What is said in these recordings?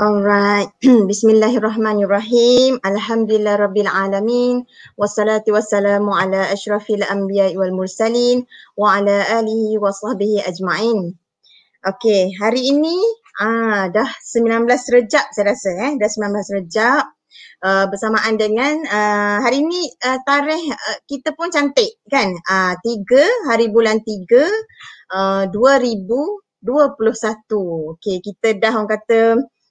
Alright. Bismillahirrahmanirrahim. Alhamdulillah Rabbil Alamin. Wassalatu wassalamu ala ashrafil anbiya wal mursalin wa ala alihi wa sahbihi ajma'in. Okay, hari ini ah, dah 19 rejab saya rasa. Eh? Dah 19 rejab. Uh, bersamaan dengan uh, hari ini uh, tarikh uh, kita pun cantik kan tiga hari bulan tiga dua ribu dua puluh satu okay kita dah orang kata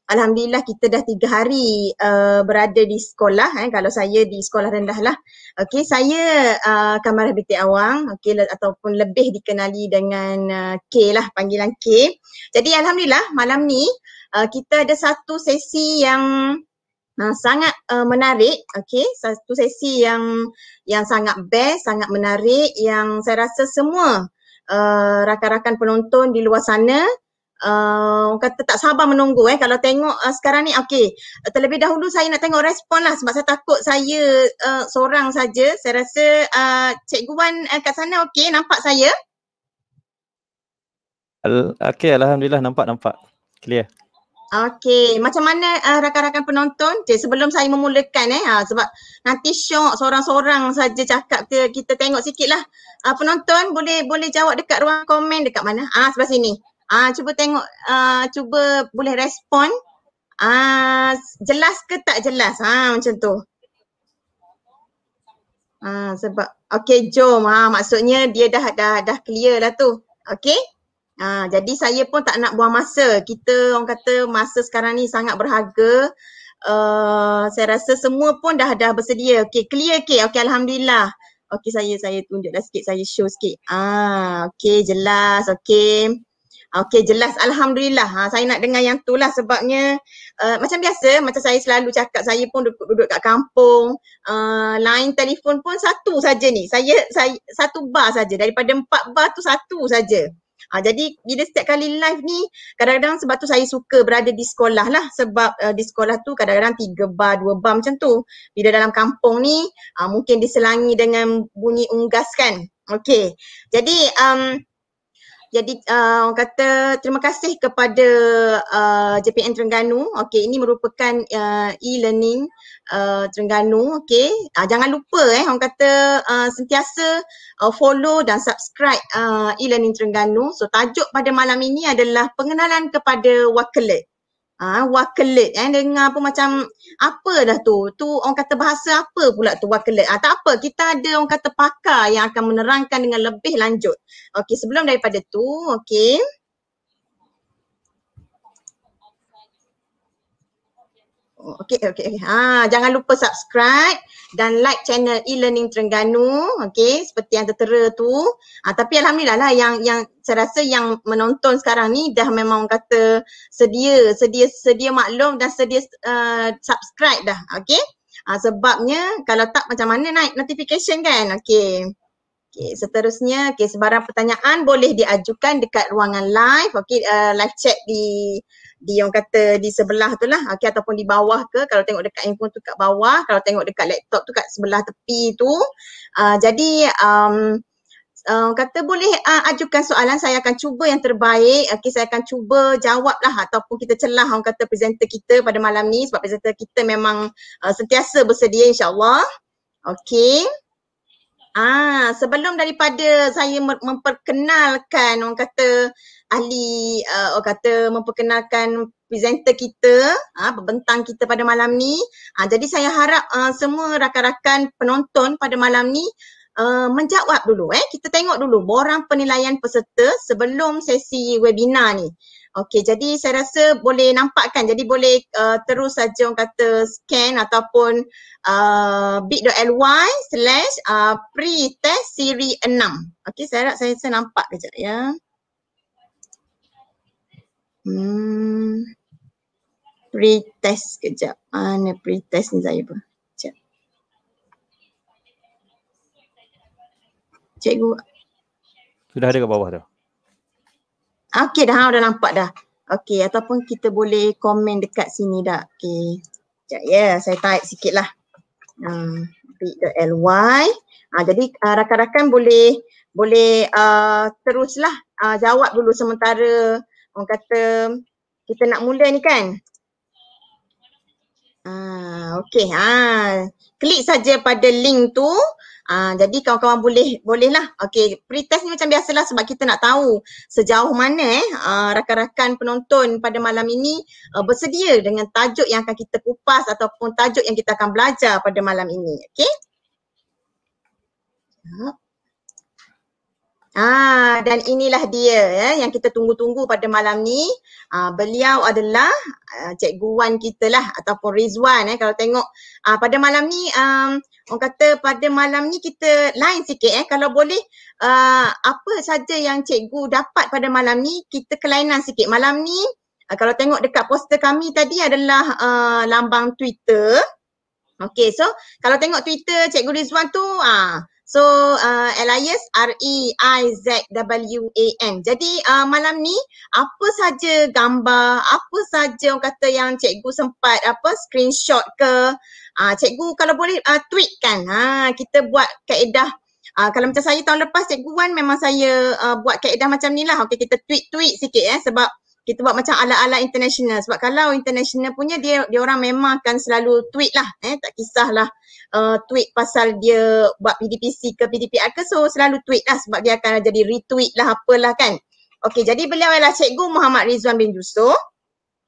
Alhamdulillah kita dah tiga hari uh, berada di sekolah eh, kalau saya di sekolah rendah lah. Okey saya uh, eh, Kamar Habitat Awang okay, le- ataupun lebih dikenali dengan uh, K lah panggilan K. Jadi Alhamdulillah malam ni uh, kita ada satu sesi yang uh, sangat uh, menarik. Okey satu sesi yang yang sangat best, sangat menarik yang saya rasa semua uh, rakan-rakan penonton di luar sana uh, kata tak sabar menunggu eh kalau tengok uh, sekarang ni okey terlebih dahulu saya nak tengok respon lah sebab saya takut saya uh, seorang saja saya rasa uh, cikgu Wan uh, kat sana okey nampak saya Al- okey alhamdulillah nampak nampak clear Okey, macam mana uh, rakan-rakan penonton? Okay, sebelum saya memulakan eh, uh, sebab nanti syok seorang-seorang saja cakap ke kita tengok sikitlah. Uh, penonton boleh boleh jawab dekat ruang komen dekat mana? Ah uh, sebelah sini. Ah uh, cuba tengok uh, cuba boleh respon ah uh, jelas ke tak jelas ha macam tu. Ha, sebab okey jom ha maksudnya dia dah dah dah clear lah tu. Okey? Ha, jadi saya pun tak nak buang masa. Kita orang kata masa sekarang ni sangat berharga. Uh, saya rasa semua pun dah dah bersedia. Okey, clear ke? Okey, alhamdulillah. Okey, saya saya tunjuklah sikit, saya show sikit. Ah, okey, jelas. Okey. Okey jelas alhamdulillah. Ha saya nak dengar yang itulah sebabnya uh, macam biasa macam saya selalu cakap saya pun duduk-duduk kat kampung uh, eh, line telefon pun satu saja ni. Saya saya satu bar saja daripada empat bar tu satu saja. Ha, jadi bila setiap kali live ni kadang-kadang sebab tu saya suka berada di sekolah lah sebab uh, di sekolah tu kadang-kadang tiga bar dua bar macam tu bila dalam kampung ni uh, mungkin diselangi dengan bunyi unggas kan Okay, jadi um, jadi uh, orang kata terima kasih kepada uh, JPN Terengganu. Okey, ini merupakan uh, e-learning uh, Terengganu. Okey, uh, jangan lupa eh orang kata uh, sentiasa uh, follow dan subscribe uh, e-learning Terengganu. So tajuk pada malam ini adalah pengenalan kepada wakilat. Ah, ha, wakilit. Eh, dengar pun macam apa dah tu? Tu orang kata bahasa apa pula tu wakilit? Ah, ha, tak apa. Kita ada orang kata pakar yang akan menerangkan dengan lebih lanjut. Okey, sebelum daripada tu, okey. Oh, okey. okay. Ha, jangan lupa subscribe dan like channel e-learning Terengganu. Okey, seperti yang tertera tu. Ha, tapi Alhamdulillah lah yang, yang saya rasa yang menonton sekarang ni dah memang kata sedia, sedia, sedia maklum dan sedia uh, subscribe dah. Okey. ha, ah, sebabnya kalau tak macam mana naik notification kan? Okey. Okey. seterusnya, okey. sebarang pertanyaan boleh diajukan dekat ruangan live, Okey. uh, live chat di di orang kata di sebelah tu lah okay, ataupun di bawah ke kalau tengok dekat handphone tu kat bawah kalau tengok dekat laptop tu kat sebelah tepi tu uh, jadi um, Uh, kata boleh uh, ajukan soalan saya akan cuba yang terbaik okay, saya akan cuba jawab lah ataupun kita celah orang kata presenter kita pada malam ni sebab presenter kita memang uh, sentiasa bersedia insyaAllah okay Ah, sebelum daripada saya memperkenalkan orang kata ahli uh, orang kata memperkenalkan presenter kita, uh, pembentang kita pada malam ni. Uh, jadi saya harap uh, semua rakan-rakan penonton pada malam ni uh, menjawab dulu eh. Kita tengok dulu borang penilaian peserta sebelum sesi webinar ni. Okey, jadi saya rasa boleh nampakkan. Jadi boleh uh, terus saja orang kata scan ataupun uh, bit.ly slash uh, pre-test siri 6. Okey, saya harap saya, saya nampak kejap ya. Yeah. Hmm. Pretest kejap. Mana ah, pretest ni saya pun. Kejap. Cikgu. Sudah ada ke bawah tu. Okey dah. Dah nampak dah. Okey ataupun kita boleh komen dekat sini dah. Okey. Sekejap ya. Yeah, saya type sikit lah. Bit.ly. Hmm. Ha, jadi uh, rakan-rakan boleh boleh uh, teruslah uh, jawab dulu sementara orang kata kita nak mula ni kan. Ah, okey. ah, klik saja pada link tu. Ah, jadi kawan-kawan boleh bolehlah. Okey, pretest ni macam biasalah sebab kita nak tahu sejauh mana eh ah, rakan-rakan penonton pada malam ini ah, bersedia dengan tajuk yang akan kita kupas ataupun tajuk yang kita akan belajar pada malam ini. Okey? Ah. Ah dan inilah dia ya yang kita tunggu-tunggu pada malam ni. Ah beliau adalah ah, cikgu Wan kita lah ataupun Rizwan eh kalau tengok ah pada malam ni um, orang kata pada malam ni kita lain sikit eh kalau boleh ah, apa saja yang cikgu dapat pada malam ni kita kelainan sikit. Malam ni ah, kalau tengok dekat poster kami tadi adalah ah, lambang Twitter. Okay, so kalau tengok Twitter cikgu Rizwan tu ah So uh, Elias R E I Z W A N. Jadi uh, malam ni apa saja gambar, apa saja orang kata yang cikgu sempat apa screenshot ke, uh, cikgu kalau boleh uh, tweet kan. Ha kita buat kaedah Uh, kalau macam saya tahun lepas cikgu Wan memang saya uh, buat kaedah macam ni lah. Okay kita tweet-tweet sikit eh sebab kita buat macam ala-ala international sebab kalau international punya dia dia orang memang akan selalu tweet lah eh tak kisahlah uh, tweet pasal dia buat PDPC ke PDPR ke so selalu tweet lah sebab dia akan jadi retweet lah apalah kan Okey jadi beliau ialah Cikgu Muhammad Rizwan bin Yusof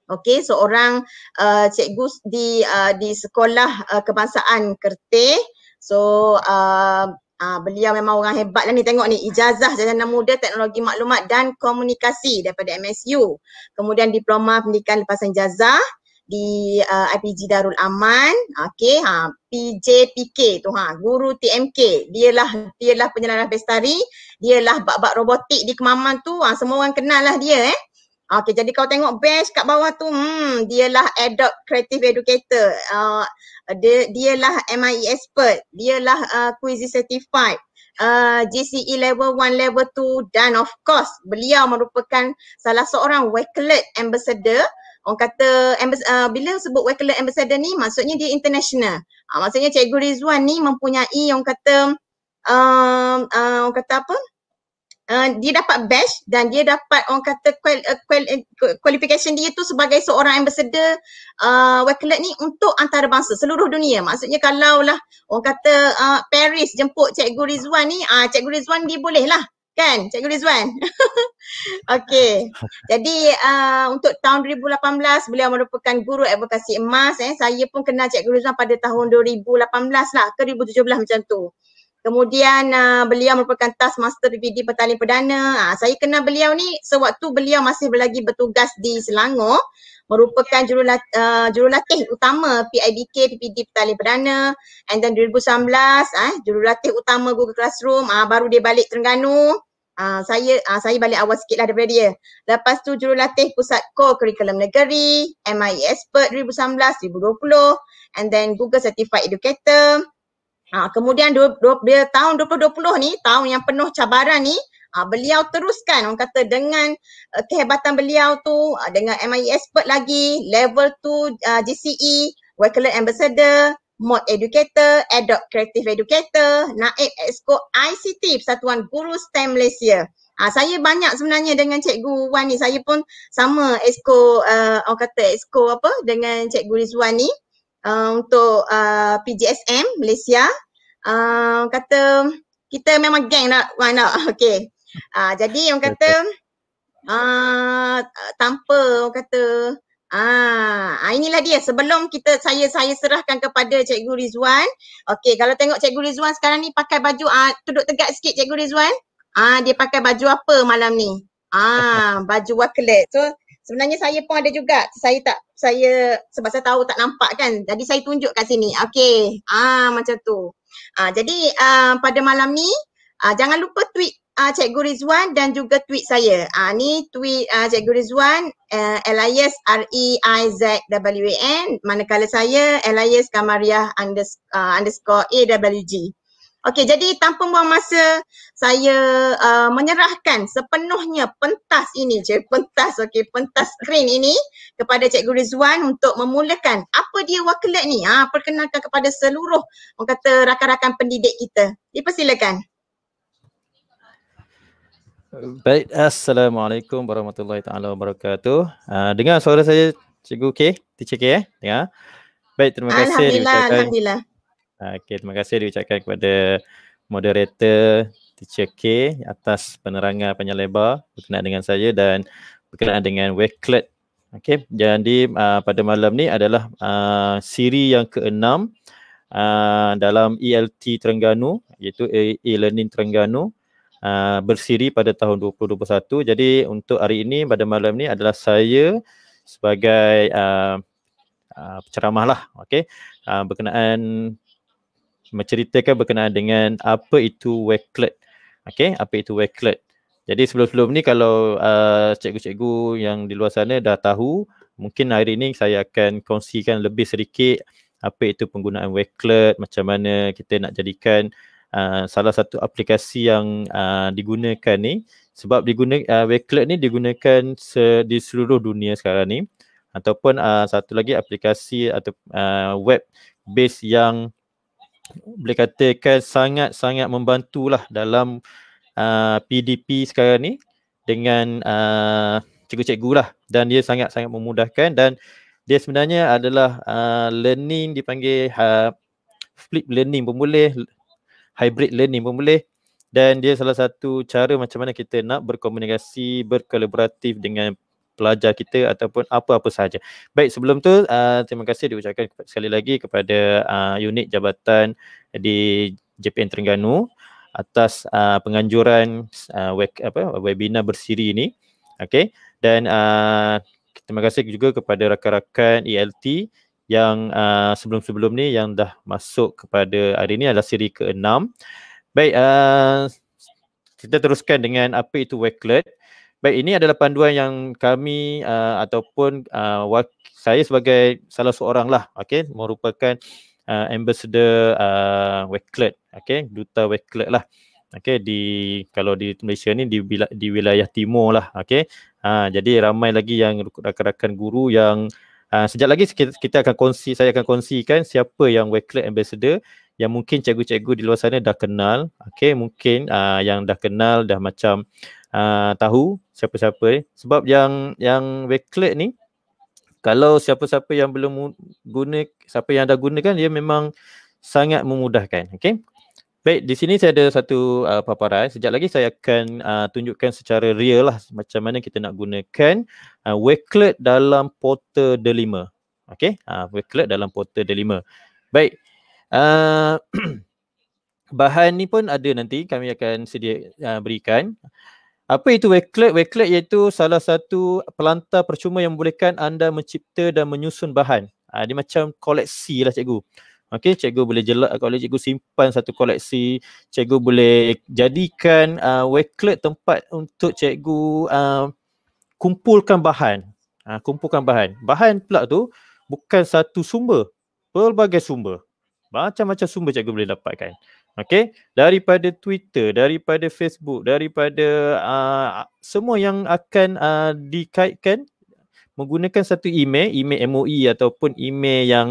Okey seorang so uh, eh, cikgu di uh, di sekolah uh, kebangsaan Kerteh so uh, Uh, beliau memang orang hebat lah ni tengok ni ijazah jalanan muda teknologi maklumat dan komunikasi daripada MSU kemudian diploma pendidikan lepasan ijazah di uh, IPG Darul Aman okay ha PJPK tu ha guru TMK dialah lah penyelaras bestari dialah bak-bak robotik di Kemaman tu ha semua orang kenal lah dia eh Okay, jadi kau tengok badge kat bawah tu, hmm, lah adult creative educator. Uh, dia, lah MIE expert. Dialah uh, quiz certified. Uh, ah, GCE level 1, level 2 dan of course beliau merupakan salah seorang Wakelet Ambassador Orang kata ambas, uh, bila sebut Wakelet Ambassador ni maksudnya dia international uh, Maksudnya Cikgu Rizwan ni mempunyai orang kata uh, uh, Orang kata apa? Uh, Ah, dia dapat badge dan dia dapat orang kata qual, uh, qual, uh, qualification dia tu sebagai seorang ambassador uh, Wakilat ni untuk antarabangsa seluruh dunia. Maksudnya kalau lah orang kata uh, Paris jemput Cikgu Rizwan ni, uh, Cikgu Rizwan dia boleh lah kan Cikgu Rizwan. okay. Jadi uh, untuk tahun 2018 beliau merupakan guru advokasi emas. Eh. Saya pun kenal Cikgu Rizwan pada tahun 2018 lah ke 2017 macam tu. Kemudian uh, beliau merupakan task master DVD Petaling Perdana. Uh, saya kenal beliau ni sewaktu beliau masih lagi bertugas di Selangor merupakan jurulatih, ah, uh, jurulatih utama PIBK PPD Petaling Perdana and then 2019 uh, jurulatih utama Google Classroom uh, baru dia balik Terengganu. Uh, saya uh, saya balik awal sikit lah daripada dia. Lepas tu jurulatih pusat core curriculum negeri, MIE expert 2019-2020 and then Google Certified Educator. Ha, kemudian dua, dua, dia tahun 2020 ni, tahun yang penuh cabaran ni, ha, beliau teruskan orang kata dengan uh, kehebatan beliau tu, uh, dengan MIE expert lagi, level 2 uh, ah, GCE, Wakilan Ambassador, Mod Educator, Adopt Creative Educator, Naib Exco ICT, Persatuan Guru STEM Malaysia. Ha, saya banyak sebenarnya dengan Cikgu Wan ni. Saya pun sama Exco, uh, orang kata Exco apa, dengan Cikgu Rizwan ni uh, untuk uh, ah, PGSM Malaysia. Uh, kata kita memang geng nak why not. Okay. Uh, jadi orang kata uh, tanpa orang kata Ah, inilah dia sebelum kita saya saya serahkan kepada Cikgu Rizwan. Okey, kalau tengok Cikgu Rizwan sekarang ni pakai baju ah duduk tegak sikit Cikgu Rizwan. Ah dia pakai baju apa malam ni? Ah baju waklet. So Sebenarnya saya pun ada juga. Saya tak saya sebab saya tahu tak nampak kan. Jadi saya tunjuk kat sini. Okey. Ah macam tu. Ah jadi ah, pada malam ni ah, jangan lupa tweet ah, Cikgu Rizwan dan juga tweet saya. Ah ni tweet ah, Cikgu Rizwan uh, eh, Elias R E I Z W A N manakala saya Elias Kamariah underscore, uh, ah, underscore A W G. Okey, jadi tanpa buang masa, saya uh, menyerahkan sepenuhnya pentas ini, je, pentas, okey, pentas screen ini kepada Cikgu Rizwan untuk memulakan apa dia wakilat ni, ha, perkenalkan kepada seluruh, orang kata, rakan-rakan pendidik kita. Dipersilakan. Baik, Assalamualaikum warahmatullahi taala wabarakatuh. Uh, dengar suara saya Cikgu K, teacher K eh? Dengar. Baik, terima kasih. Alhamdulillah, Alhamdulillah. Okay, terima kasih diucapkan kepada moderator Teacher K atas penerangan panjang lebar berkenaan dengan saya dan berkenaan dengan Wakelet. Okay, jadi uh, pada malam ni adalah uh, siri yang keenam uh, dalam ELT Terengganu iaitu E-Learning Terengganu uh, bersiri pada tahun 2021. Jadi untuk hari ini pada malam ni adalah saya sebagai uh, uh, ceramah lah okay, uh, berkenaan menceritakan berkenaan dengan apa itu wakelet. Okay, apa itu wakelet. Jadi sebelum-sebelum ni kalau uh, cikgu-cikgu yang di luar sana dah tahu, mungkin hari ini saya akan kongsikan lebih sedikit apa itu penggunaan wakelet, macam mana kita nak jadikan uh, salah satu aplikasi yang uh, digunakan ni. Sebab diguna, uh, wakelet ni digunakan se- di seluruh dunia sekarang ni ataupun uh, satu lagi aplikasi atau uh, web base yang boleh katakan sangat-sangat membantulah dalam uh, PDP sekarang ni dengan uh, cikgu-cikgu lah dan dia sangat-sangat memudahkan dan dia sebenarnya adalah uh, learning dipanggil uh, flip learning pun boleh hybrid learning pun boleh dan dia salah satu cara macam mana kita nak berkomunikasi berkolaboratif dengan pelajar kita ataupun apa-apa sahaja. Baik, sebelum tu uh, terima kasih diucapkan sekali lagi kepada uh, unit jabatan di JPN Terengganu atas uh, penganjuran uh, web, apa, webinar bersiri ini. Okay. Dan uh, terima kasih juga kepada rakan-rakan ELT yang uh, sebelum-sebelum ni yang dah masuk kepada hari ini adalah siri keenam. Baik, uh, kita teruskan dengan apa itu Wakelet. Uh, Baik, ini adalah panduan yang kami uh, ataupun uh, saya sebagai salah seorang lah, okay, merupakan uh, ambassador uh, Wakeland, okay, duta Wakeland lah. Okay, di kalau di Malaysia ni di, di wilayah timur lah, okay. Uh, jadi ramai lagi yang rakan-rakan guru yang uh, sejak lagi kita akan kongsi, saya akan kongsikan siapa yang Wakeland ambassador yang mungkin cikgu-cikgu di luar sana dah kenal, okay, mungkin uh, yang dah kenal dah macam uh, tahu siapa-siapa eh. sebab yang yang wakelet ni kalau siapa-siapa yang belum guna siapa yang dah gunakan dia memang sangat memudahkan okey baik di sini saya ada satu uh, paparan sejak lagi saya akan uh, tunjukkan secara real lah macam mana kita nak gunakan uh, wakelet dalam portal delima okey uh, wakelet dalam portal delima baik uh, bahan ni pun ada nanti kami akan sedia uh, berikan apa itu wakelet? Wakelet iaitu salah satu pelanta percuma yang membolehkan anda mencipta dan menyusun bahan. Ha, dia macam koleksi lah cikgu. Okey, cikgu boleh jelak kalau cikgu simpan satu koleksi. Cikgu boleh jadikan uh, wakelet tempat untuk cikgu uh, kumpulkan bahan. Ha, kumpulkan bahan. Bahan pula tu bukan satu sumber. Pelbagai sumber. Macam-macam sumber cikgu boleh dapatkan. Okay, daripada Twitter, daripada Facebook, daripada uh, semua yang akan uh, dikaitkan menggunakan satu email, email MOE ataupun email yang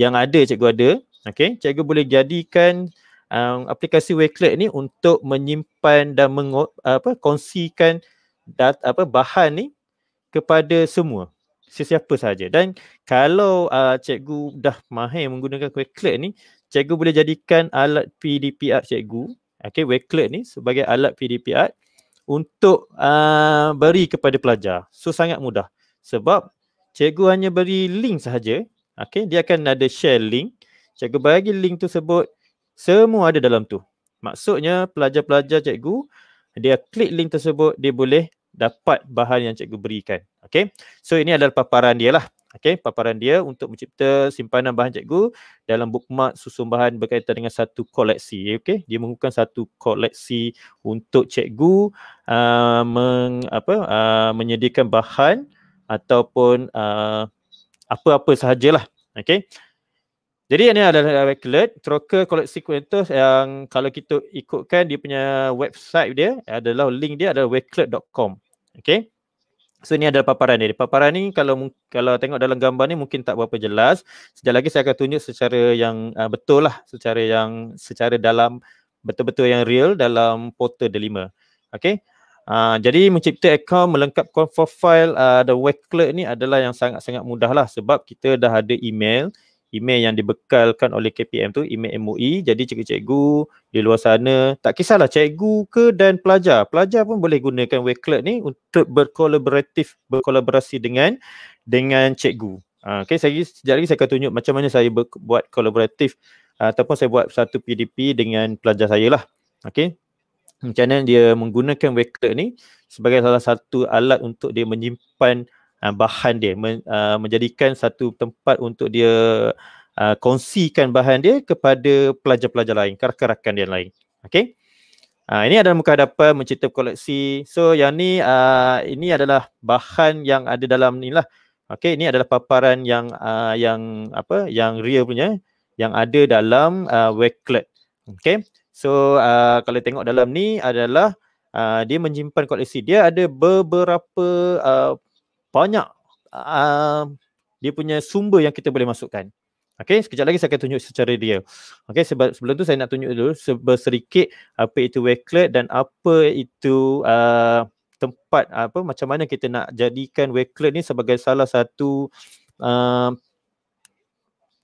yang ada cikgu ada. Okay, cikgu boleh jadikan um, aplikasi Wakelet ni untuk menyimpan dan meng, apa, kongsikan dat, apa, bahan ni kepada semua. Sesiapa sahaja. Dan kalau uh, cikgu dah mahir menggunakan Wakelet ni, cikgu boleh jadikan alat PDPR art cikgu okay, wakelet ni sebagai alat PDPR untuk uh, beri kepada pelajar. So sangat mudah sebab cikgu hanya beri link sahaja. Okay, dia akan ada share link. Cikgu bagi link tu sebut semua ada dalam tu. Maksudnya pelajar-pelajar cikgu dia klik link tersebut dia boleh dapat bahan yang cikgu berikan. Okay, so ini adalah paparan dia lah. Okey, paparan dia untuk mencipta simpanan bahan cikgu dalam bookmark susun bahan berkaitan dengan satu koleksi. Okey, dia mengukuhkan satu koleksi untuk cikgu uh, meng, apa, uh, menyediakan bahan ataupun apa uh, apa-apa sahajalah. Okey. Jadi ini adalah Wakelet, troker koleksi kuantus yang kalau kita ikutkan dia punya website dia adalah link dia adalah wakelet.com. Okey. So ni adalah paparan ni. Paparan ni kalau kalau tengok dalam gambar ni mungkin tak berapa jelas. Sekejap lagi saya akan tunjuk secara yang uh, betul lah. Secara yang secara dalam betul-betul yang real dalam portal delima. Okay. Uh, ah, jadi mencipta account melengkap profile uh, the web clerk ni adalah yang sangat-sangat mudah lah sebab kita dah ada email email yang dibekalkan oleh KPM tu email MUI e. jadi cikgu-cikgu di luar sana tak kisahlah cikgu ke dan pelajar pelajar pun boleh gunakan Wakelet ni untuk berkolaboratif berkolaborasi dengan dengan cikgu uh, ah, okay saya sekejap lagi saya akan tunjuk macam mana saya ber, buat kolaboratif uh, ataupun saya buat satu PDP dengan pelajar saya lah okay macam mana dia menggunakan Wakelet ni sebagai salah satu alat untuk dia menyimpan uh, bahan dia men, uh, menjadikan satu tempat untuk dia uh, kongsikan bahan dia kepada pelajar-pelajar lain, rakan-rakan dia lain. Okey. Uh, ini adalah muka hadapan mencipta koleksi. So yang ni uh, ini adalah bahan yang ada dalam ni lah. Okey, ini adalah paparan yang uh, yang apa yang real punya yang ada dalam uh, Wakelet. Okey. So uh, kalau tengok dalam ni adalah uh, dia menyimpan koleksi. Dia ada beberapa uh, banyak uh, dia punya sumber yang kita boleh masukkan. Okey, sekejap lagi saya akan tunjuk secara dia. Okey, sebab sebelum tu saya nak tunjuk dulu sebersedikit apa itu wakelet dan apa itu uh, tempat apa macam mana kita nak jadikan wakelet ni sebagai salah satu uh,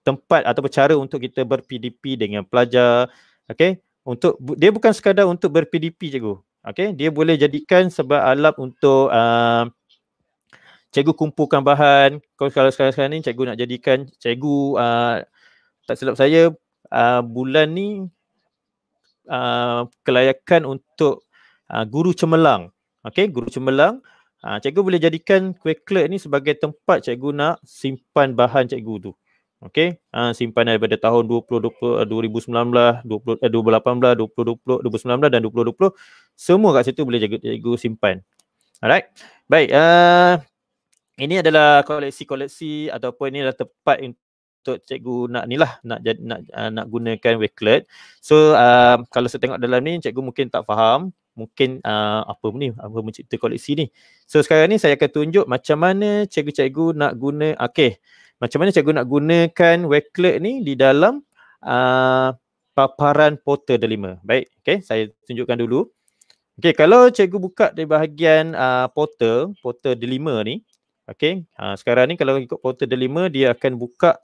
tempat atau cara untuk kita ber-PDP dengan pelajar. Okey, untuk bu, dia bukan sekadar untuk ber-PDP cikgu. Okey, dia boleh jadikan sebab alat untuk uh, cikgu kumpulkan bahan kalau kalau sekarang, sekarang ni cikgu nak jadikan cikgu uh, tak silap saya uh, bulan ni uh, kelayakan untuk uh, guru cemerlang okey guru cemerlang uh, cikgu boleh jadikan kuih klet ni sebagai tempat cikgu nak simpan bahan cikgu tu okey uh, simpan daripada tahun 2020 uh, 2019 20 2018 2020 2019 dan 2020 semua kat situ boleh cikgu, cikgu simpan Alright. Baik, uh, ini adalah koleksi-koleksi ataupun ini adalah tempat untuk cikgu nak ni lah nak jad, nak ah, nak gunakan wakelet. So uh, kalau saya tengok dalam ni cikgu mungkin tak faham mungkin uh, apa ni apa mencipta koleksi ni. So sekarang ni saya akan tunjuk macam mana cikgu-cikgu nak guna okey macam mana cikgu nak gunakan wakelet ni di dalam uh, paparan portal delima. Baik, okey saya tunjukkan dulu. Okey kalau cikgu buka di bahagian uh, portal portal delima ni Okay. Ha, sekarang ni kalau ikut portal delima dia akan buka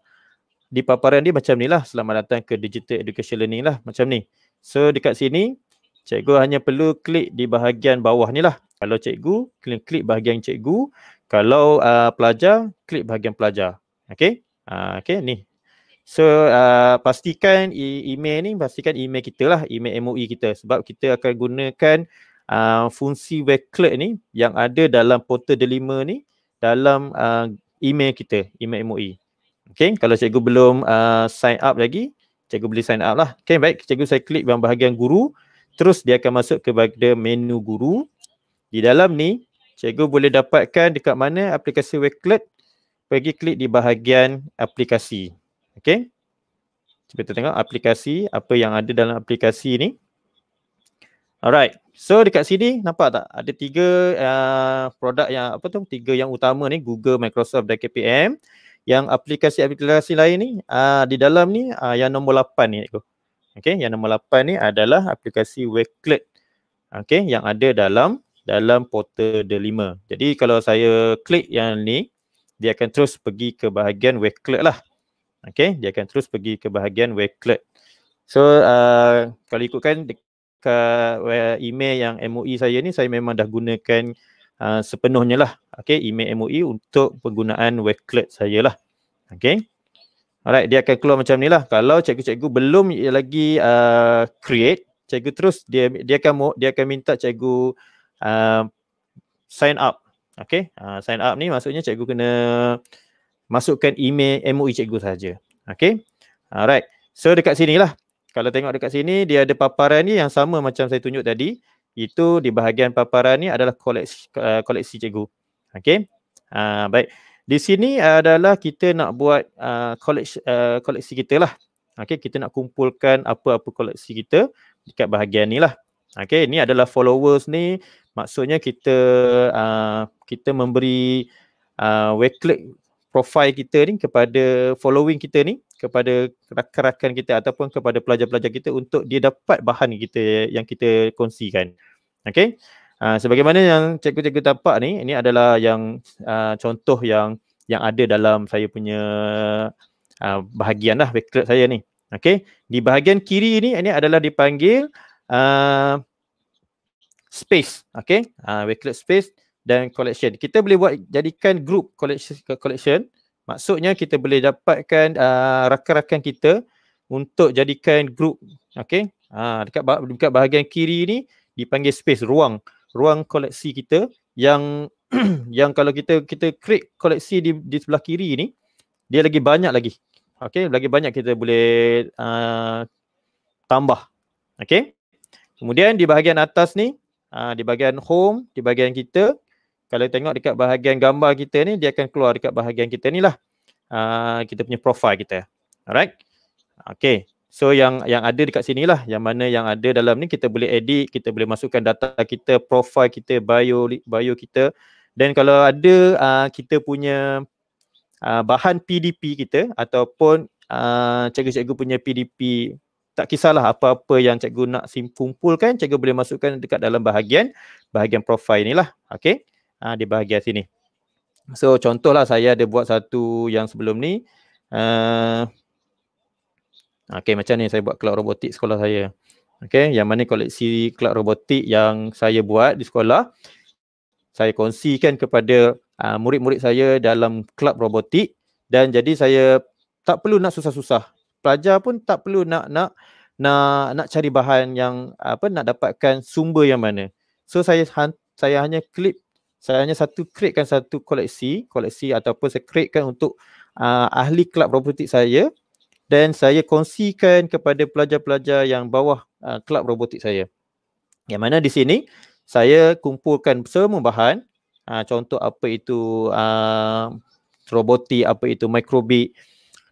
di paparan dia macam ni lah. Selamat datang ke digital education learning lah. Macam ni. So dekat sini cikgu hanya perlu klik di bahagian bawah ni lah. Kalau cikgu, klik, klik bahagian cikgu. Kalau uh, pelajar, klik bahagian pelajar. Okay. Uh, ah, okay ni. So uh, pastikan e- email ni, pastikan email kita lah. Email MOE kita. Sebab kita akan gunakan uh, fungsi Wakelet ni yang ada dalam portal delima ni dalam uh, email kita, email MOE. Okay, kalau cikgu belum uh, sign up lagi, cikgu boleh sign up lah. Okay, baik. Cikgu saya klik dalam bahagian guru. Terus dia akan masuk ke bahagian menu guru. Di dalam ni, cikgu boleh dapatkan dekat mana aplikasi Wakelet. Pergi klik di bahagian aplikasi. Okay. Kita tengok aplikasi, apa yang ada dalam aplikasi ni. Alright. So dekat sini nampak tak ada tiga uh, produk yang apa tu tiga yang utama ni Google, Microsoft dan KPM. Yang aplikasi-aplikasi lain ni uh, di dalam ni uh, yang nombor lapan ni okay? yang nombor lapan ni adalah aplikasi Wakelet. okay? yang ada dalam dalam portal The 5. Jadi kalau saya klik yang ni, dia akan terus pergi ke bahagian Wakelet lah. okay? dia akan terus pergi ke bahagian Wakelet. So uh, kalau ikutkan ke eh, email yang MOE saya ni saya memang dah gunakan uh, sepenuhnya lah okay, email MOE untuk penggunaan wakelet saya lah okay. Alright, dia akan keluar macam ni lah. Kalau cikgu-cikgu belum lagi uh, create, cikgu terus dia dia akan dia akan minta cikgu uh, sign up. Okay, uh, sign up ni maksudnya cikgu kena masukkan email MOE cikgu saja. Okay, alright. So dekat sini lah kalau tengok dekat sini dia ada paparan ni yang sama macam saya tunjuk tadi itu di bahagian paparan ni adalah koleksi uh, koleksi cikgu okay? uh, ah, baik di sini adalah kita nak buat uh, koleksi uh, koleksi kita lah okay? kita nak kumpulkan apa-apa koleksi kita dekat bahagian ni lah okay? ni adalah followers ni maksudnya kita uh, kita memberi uh, weklet profile kita ni kepada following kita ni kepada rakan-rakan kita ataupun kepada pelajar-pelajar kita untuk dia dapat bahan kita yang kita kongsikan. Okey. Uh, sebagaimana yang cikgu-cikgu dapat ni, ini adalah yang uh, contoh yang yang ada dalam saya punya uh, bahagian lah, backlog saya ni. Okey. Di bahagian kiri ni, ini adalah dipanggil uh, space. Okey. Uh, backlog space dan collection. Kita boleh buat jadikan group collection, collection Maksudnya kita boleh dapatkan uh, rakan-rakan kita untuk jadikan grup. Okay. Uh, ah, dekat, bah- dekat bahagian kiri ni dipanggil space, ruang. Ruang koleksi kita yang yang kalau kita kita create koleksi di, di sebelah kiri ni dia lagi banyak lagi. Okay. Lagi banyak kita boleh uh, tambah. Okay. Kemudian di bahagian atas ni uh, di bahagian home, di bahagian kita kalau tengok dekat bahagian gambar kita ni dia akan keluar dekat bahagian kita ni lah uh, kita punya profile kita alright okay so yang yang ada dekat sini lah yang mana yang ada dalam ni kita boleh edit kita boleh masukkan data kita profile kita bio bio kita dan kalau ada uh, kita punya uh, bahan PDP kita ataupun uh, cikgu-cikgu punya PDP tak kisahlah apa-apa yang cikgu nak simpul kumpulkan cikgu boleh masukkan dekat dalam bahagian bahagian profile lah. Okay ha, di bahagian sini. So contohlah saya ada buat satu yang sebelum ni. Uh, ah, okay macam ni saya buat cloud robotik sekolah saya. Okay yang mana koleksi cloud robotik yang saya buat di sekolah. Saya kongsikan kepada uh, murid-murid saya dalam kelab robotik. Dan jadi saya tak perlu nak susah-susah. Pelajar pun tak perlu nak nak nak nak cari bahan yang apa nak dapatkan sumber yang mana. So saya saya hanya klip saya hanya satu createkan satu koleksi koleksi ataupun saya createkan untuk uh, ahli kelab robotik saya dan saya kongsikan kepada pelajar-pelajar yang bawah ah, kelab robotik saya yang mana di sini saya kumpulkan semua bahan uh, contoh apa itu uh, robotik apa itu microbit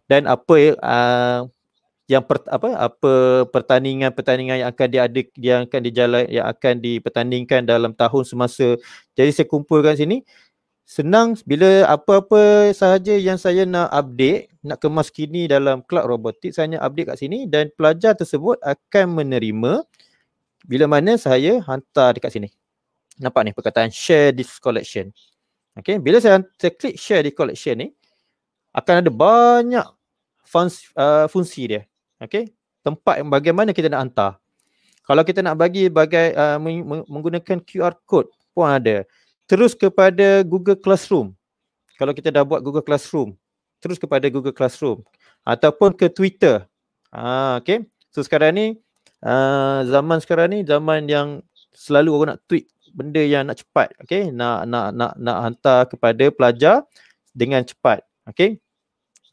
dan apa uh, yang per, apa apa pertandingan pertandingan yang akan diadik yang akan dijalan yang akan dipertandingkan dalam tahun semasa. Jadi saya kumpulkan sini senang bila apa-apa sahaja yang saya nak update nak kemas kini dalam cloud robotik saya hanya update kat sini dan pelajar tersebut akan menerima bila mana saya hantar dekat sini. Nampak ni perkataan share this collection. Okay, bila saya, saya klik share di collection ni akan ada banyak fungsi, uh, fungsi dia. Okey, Tempat yang bagaimana kita nak hantar. Kalau kita nak bagi bagai, uh, menggunakan QR code pun ada. Terus kepada Google Classroom. Kalau kita dah buat Google Classroom. Terus kepada Google Classroom. Ataupun ke Twitter. Ah, okey. So sekarang ni, uh, zaman sekarang ni, zaman yang selalu orang nak tweet benda yang nak cepat. Okey, Nak, nak, nak, nak hantar kepada pelajar dengan cepat. Okey,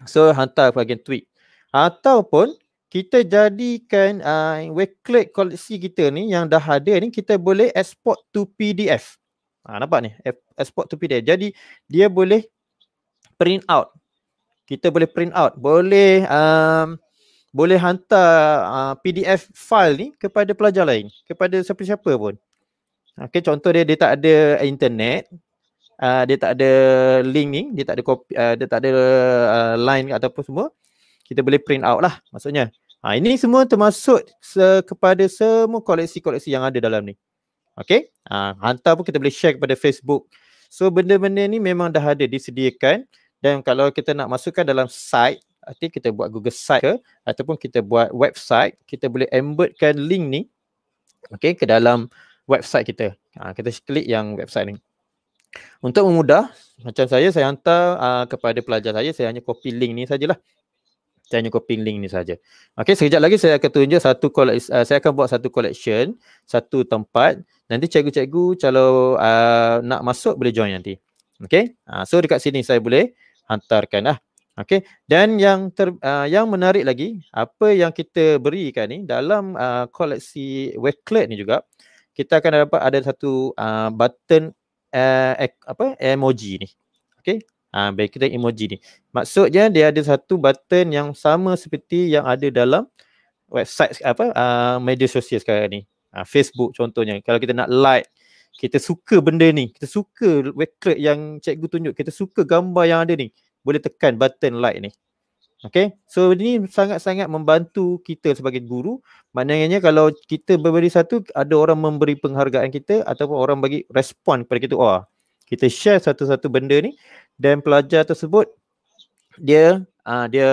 So hantar bagian tweet. Ataupun kita jadikan uh, ah, Wakelet koleksi kita ni yang dah ada ni kita boleh export to PDF. Ha, ah, nampak ni? Export to PDF. Jadi dia boleh print out. Kita boleh print out. Boleh um, boleh hantar uh, ah, PDF file ni kepada pelajar lain. Kepada siapa-siapa pun. Okay, contoh dia, dia tak ada internet. Uh, dia tak ada link ni. Dia tak ada, copy, uh, dia tak ada uh, line ataupun semua kita boleh print out lah maksudnya. Ha, ini semua termasuk se- kepada semua koleksi-koleksi yang ada dalam ni. Okay. Ha, hantar pun kita boleh share kepada Facebook. So benda-benda ni memang dah ada disediakan dan kalau kita nak masukkan dalam site Arti kita buat Google site ke ataupun kita buat website, kita boleh embedkan link ni okay, ke dalam website kita. Ha, kita klik yang website ni. Untuk memudah, macam saya, saya hantar uh, kepada pelajar saya, saya hanya copy link ni sajalah tanya coping link ni saja. Okey, sekejap lagi saya akan tunjuk satu uh, saya akan buat satu collection, satu tempat. Nanti cikgu-cikgu kalau uh, nak masuk boleh join nanti. Okey? Uh, so dekat sini saya boleh hantarkan lah. Okey. Dan yang ter, uh, yang menarik lagi, apa yang kita berikan ni dalam uh, koleksi Wakelet ni juga, kita akan dapat ada satu uh, button uh, apa emoji ni. Okey. Ha, ah, bagi kita emoji ni. Maksudnya dia ada satu button yang sama seperti yang ada dalam website apa uh, media sosial sekarang ni. Ha, Facebook contohnya. Kalau kita nak like, kita suka benda ni. Kita suka website yang cikgu tunjuk. Kita suka gambar yang ada ni. Boleh tekan button like ni. Okay. So ini sangat-sangat membantu kita sebagai guru. Maknanya kalau kita berbeda satu, ada orang memberi penghargaan kita ataupun orang bagi respon kepada kita. oh, kita share satu-satu benda ni dan pelajar tersebut dia uh, dia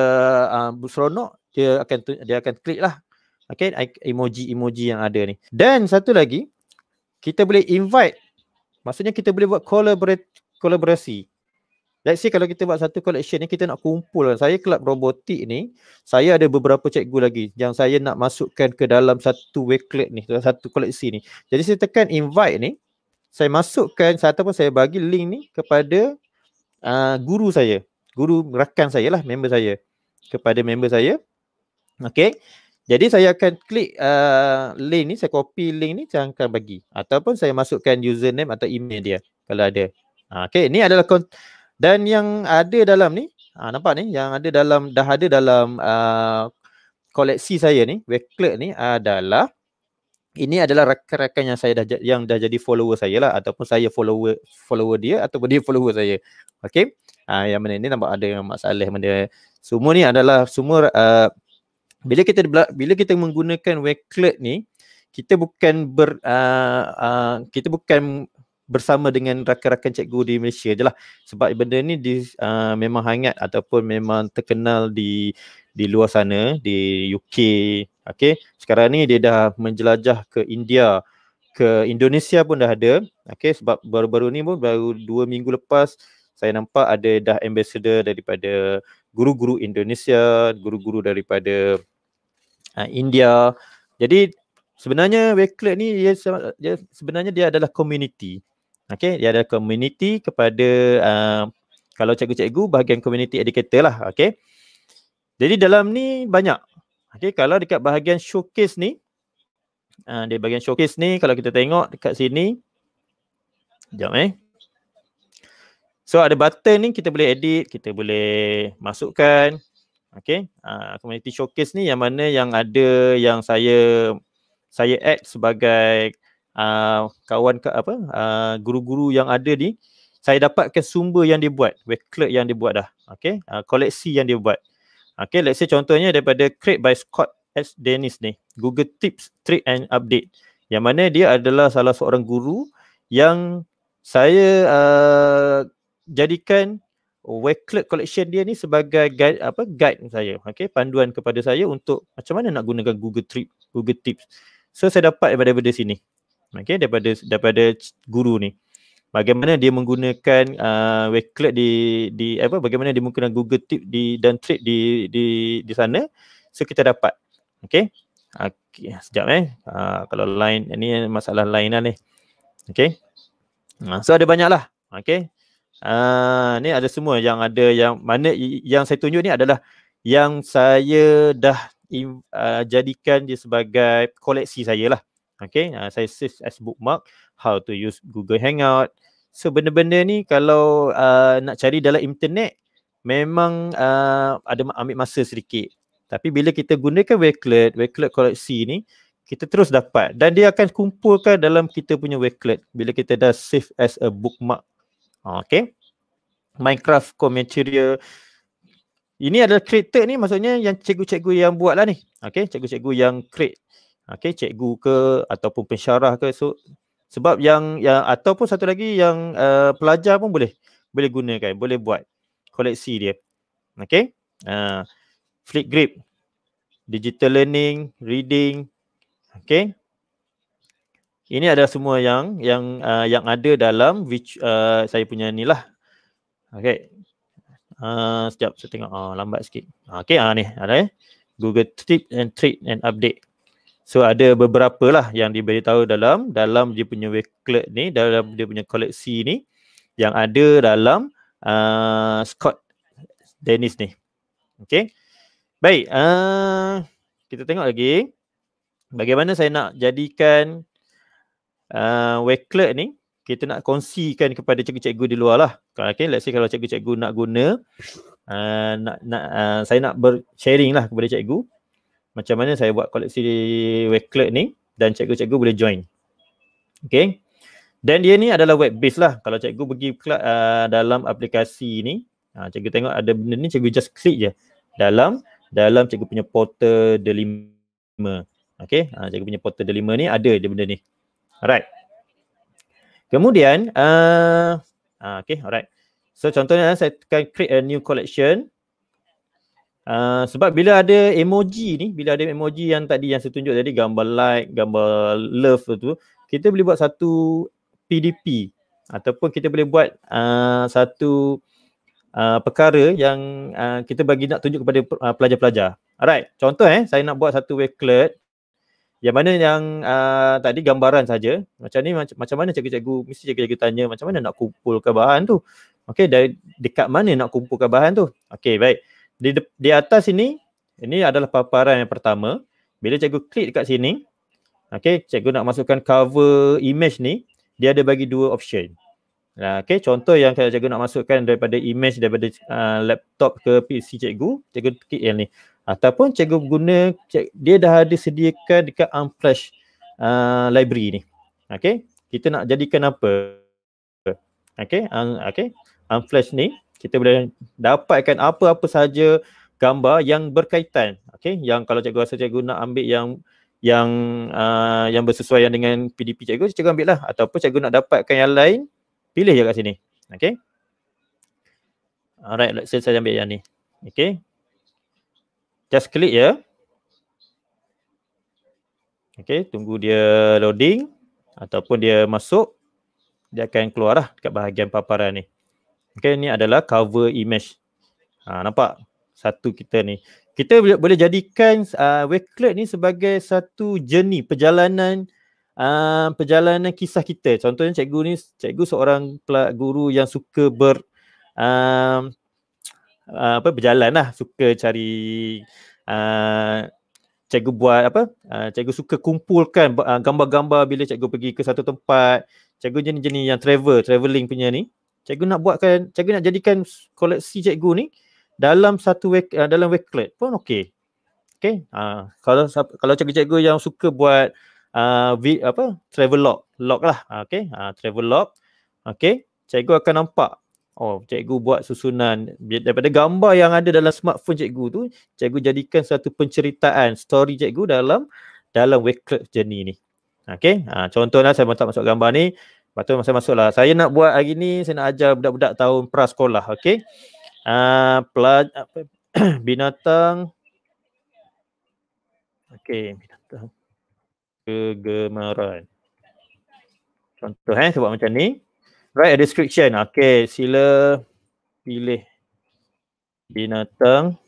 uh, seronok dia akan dia akan klik lah okay emoji emoji yang ada ni dan satu lagi kita boleh invite maksudnya kita boleh buat collaborate kolaborasi Let's say kalau kita buat satu collection ni, kita nak kumpul. Saya kelab robotik ni, saya ada beberapa cikgu lagi yang saya nak masukkan ke dalam satu wakelet ni, dalam satu koleksi ni. Jadi saya tekan invite ni, saya masukkan ataupun saya bagi link ni kepada uh, guru saya. Guru rakan saya lah, member saya. Kepada member saya. Okay. Jadi saya akan klik uh, link ni, saya copy link ni, saya akan bagi. Ataupun saya masukkan username atau email dia kalau ada. Ah, okay, ni adalah kont- dan yang ada dalam ni, ha, nampak ni, yang ada dalam, dah ada dalam uh, koleksi saya ni, Wakelet ni adalah ini adalah rakan-rakan yang saya dah yang dah jadi follower saya lah ataupun saya follower follower dia ataupun dia follower saya. Okey. Ah ha, uh, yang mana ini nampak ada yang masalah benda. Semua ni adalah semua uh, bila kita bila kita menggunakan wakelet ni kita bukan ber uh, uh, kita bukan bersama dengan rakan-rakan cikgu di Malaysia je lah sebab benda ni di, uh, memang hangat ataupun memang terkenal di di luar sana di UK Okey, sekarang ni dia dah menjelajah ke India, ke Indonesia pun dah ada. Okey, sebab baru-baru ni pun baru dua minggu lepas saya nampak ada dah ambassador daripada guru-guru Indonesia, guru-guru daripada uh, India. Jadi sebenarnya Wakelet ni dia, dia, sebenarnya dia adalah community. Okey, dia adalah community kepada uh, kalau cikgu-cikgu bahagian community educator lah. Okey. Jadi dalam ni banyak Okay, kalau dekat bahagian showcase ni, uh, di bahagian showcase ni, kalau kita tengok dekat sini, jom eh. So ada button ni kita boleh edit, kita boleh masukkan. okay. uh, ah, community showcase ni yang mana yang ada yang saya saya add sebagai uh, kawan ke apa uh, guru-guru yang ada ni saya dapatkan sumber yang dibuat, buat, wakelet yang dibuat dah. okay? uh, koleksi yang dibuat. Okay, let's say contohnya daripada create by Scott S. Dennis ni. Google tips, trick and update. Yang mana dia adalah salah seorang guru yang saya uh, jadikan Wakelet collection dia ni sebagai guide apa guide saya Okay, panduan kepada saya untuk macam mana nak gunakan Google Trip Google Tips so saya dapat daripada, daripada sini Okay, daripada daripada guru ni bagaimana dia menggunakan uh, Wakelet di di apa bagaimana dia menggunakan Google Tip di dan Trip di di di sana so kita dapat okey okey sekejap eh uh, kalau lain ini masalah lainlah lah ni okey uh, so ada banyaklah okey uh, ni ada semua yang ada yang mana yang saya tunjuk ni adalah yang saya dah uh, jadikan dia sebagai koleksi saya lah. Okay, uh, saya save as bookmark how to use Google Hangout, So benda-benda ni kalau uh, nak cari dalam internet memang uh, ada ambil masa sedikit. Tapi bila kita gunakan Wakelet, Wakelet koleksi ni kita terus dapat dan dia akan kumpulkan dalam kita punya Wakelet bila kita dah save as a bookmark. Okay. Minecraft Commentary. Ini adalah creator ni maksudnya yang cikgu-cikgu yang buat lah ni. Okay. Cikgu-cikgu yang create. Okay. Cikgu ke ataupun pensyarah ke. So sebab yang yang ataupun satu lagi yang uh, pelajar pun boleh boleh gunakan, boleh buat koleksi dia. Okay. Uh, flip grip, digital learning, reading. Okay. Ini adalah semua yang yang uh, yang ada dalam which, uh, saya punya ni lah. Okay. Uh, sekejap saya tengok. Oh, lambat sikit. Okay. Uh, ah, ni ada eh. Google tip and treat and update. So ada beberapa lah yang diberitahu dalam dalam dia punya wakelet ni, dalam dia punya koleksi ni yang ada dalam uh, Scott Dennis ni. Okay. Baik. Uh, kita tengok lagi. Bagaimana saya nak jadikan uh, wakelet ni kita nak kongsikan kepada cikgu-cikgu di luar lah. Okay, let's say kalau cikgu-cikgu nak guna, uh, nak, nak, uh, saya nak ber- sharing lah kepada cikgu macam mana saya buat koleksi wakelet ni dan cikgu-cikgu boleh join. Okay. Dan dia ni adalah web based lah. Kalau cikgu pergi uh, dalam aplikasi ni, uh, cikgu tengok ada benda ni, cikgu just click je. Dalam, dalam cikgu punya portal delima. Okay. Uh, cikgu punya portal delima ni ada je benda ni. Alright. Kemudian, uh, uh, okay, alright. So contohnya saya akan create a new collection. Uh, sebab bila ada emoji ni, bila ada emoji yang tadi yang saya tunjuk tadi gambar like, gambar love tu, kita boleh buat satu PDP ataupun kita boleh buat uh, satu uh, perkara yang uh, kita bagi nak tunjuk kepada uh, pelajar-pelajar. Alright, contoh eh saya nak buat satu wakelet yang mana yang uh, tadi gambaran saja. Macam ni mac- macam mana cikgu-cikgu mesti cikgu-cikgu tanya macam mana nak kumpulkan bahan tu. Okay, dari dekat mana nak kumpulkan bahan tu? Okay, baik di di atas ini ini adalah paparan yang pertama bila cikgu klik dekat sini okey cikgu nak masukkan cover image ni dia ada bagi dua option nah, okey contoh yang kalau cikgu nak masukkan daripada image daripada uh, laptop ke PC cikgu cikgu klik yang ni ataupun cikgu guna cik, dia dah ada sediakan dekat unflash uh, ah, library ni okey kita nak jadikan apa okey uh, okey unflash ni kita boleh dapatkan apa-apa saja gambar yang berkaitan okey yang kalau cikgu rasa cikgu nak ambil yang yang uh, yang bersesuaian dengan PDP cikgu cikgu ambil lah ataupun cikgu nak dapatkan yang lain pilih je kat sini okey alright let's say saya ambil yang ni okey just click ya okey tunggu dia loading ataupun dia masuk dia akan keluar lah dekat bahagian paparan ni Okay, ni adalah cover image. Ha, nampak? Satu kita ni. Kita boleh boleh jadikan uh, wakelet ni sebagai satu jenis perjalanan uh, perjalanan kisah kita. Contohnya cikgu ni, cikgu seorang guru yang suka ber uh, uh, apa berjalan lah, suka cari uh, cikgu buat apa, uh, cikgu suka kumpulkan uh, gambar-gambar bila cikgu pergi ke satu tempat. Cikgu jenis-jenis yang travel, travelling punya ni cikgu nak buatkan cikgu nak jadikan koleksi cikgu ni dalam satu uh, dalam wakelet pun okey okey uh, kalau kalau cikgu-cikgu yang suka buat uh, vi, apa travel log log lah uh, okey uh, travel log okey cikgu akan nampak oh cikgu buat susunan daripada gambar yang ada dalam smartphone cikgu tu cikgu jadikan satu penceritaan story cikgu dalam dalam wakelet journey ni okey uh, contohnya saya masuk masuk gambar ni Lepas tu masuk lah. Saya nak buat hari ni saya nak ajar budak-budak tahun prasekolah. Okay. Uh, ah, pelaj- apa, binatang. Okay. Binatang. Kegemaran. Contoh eh. sebab macam ni. Write a description. Okay. Sila pilih binatang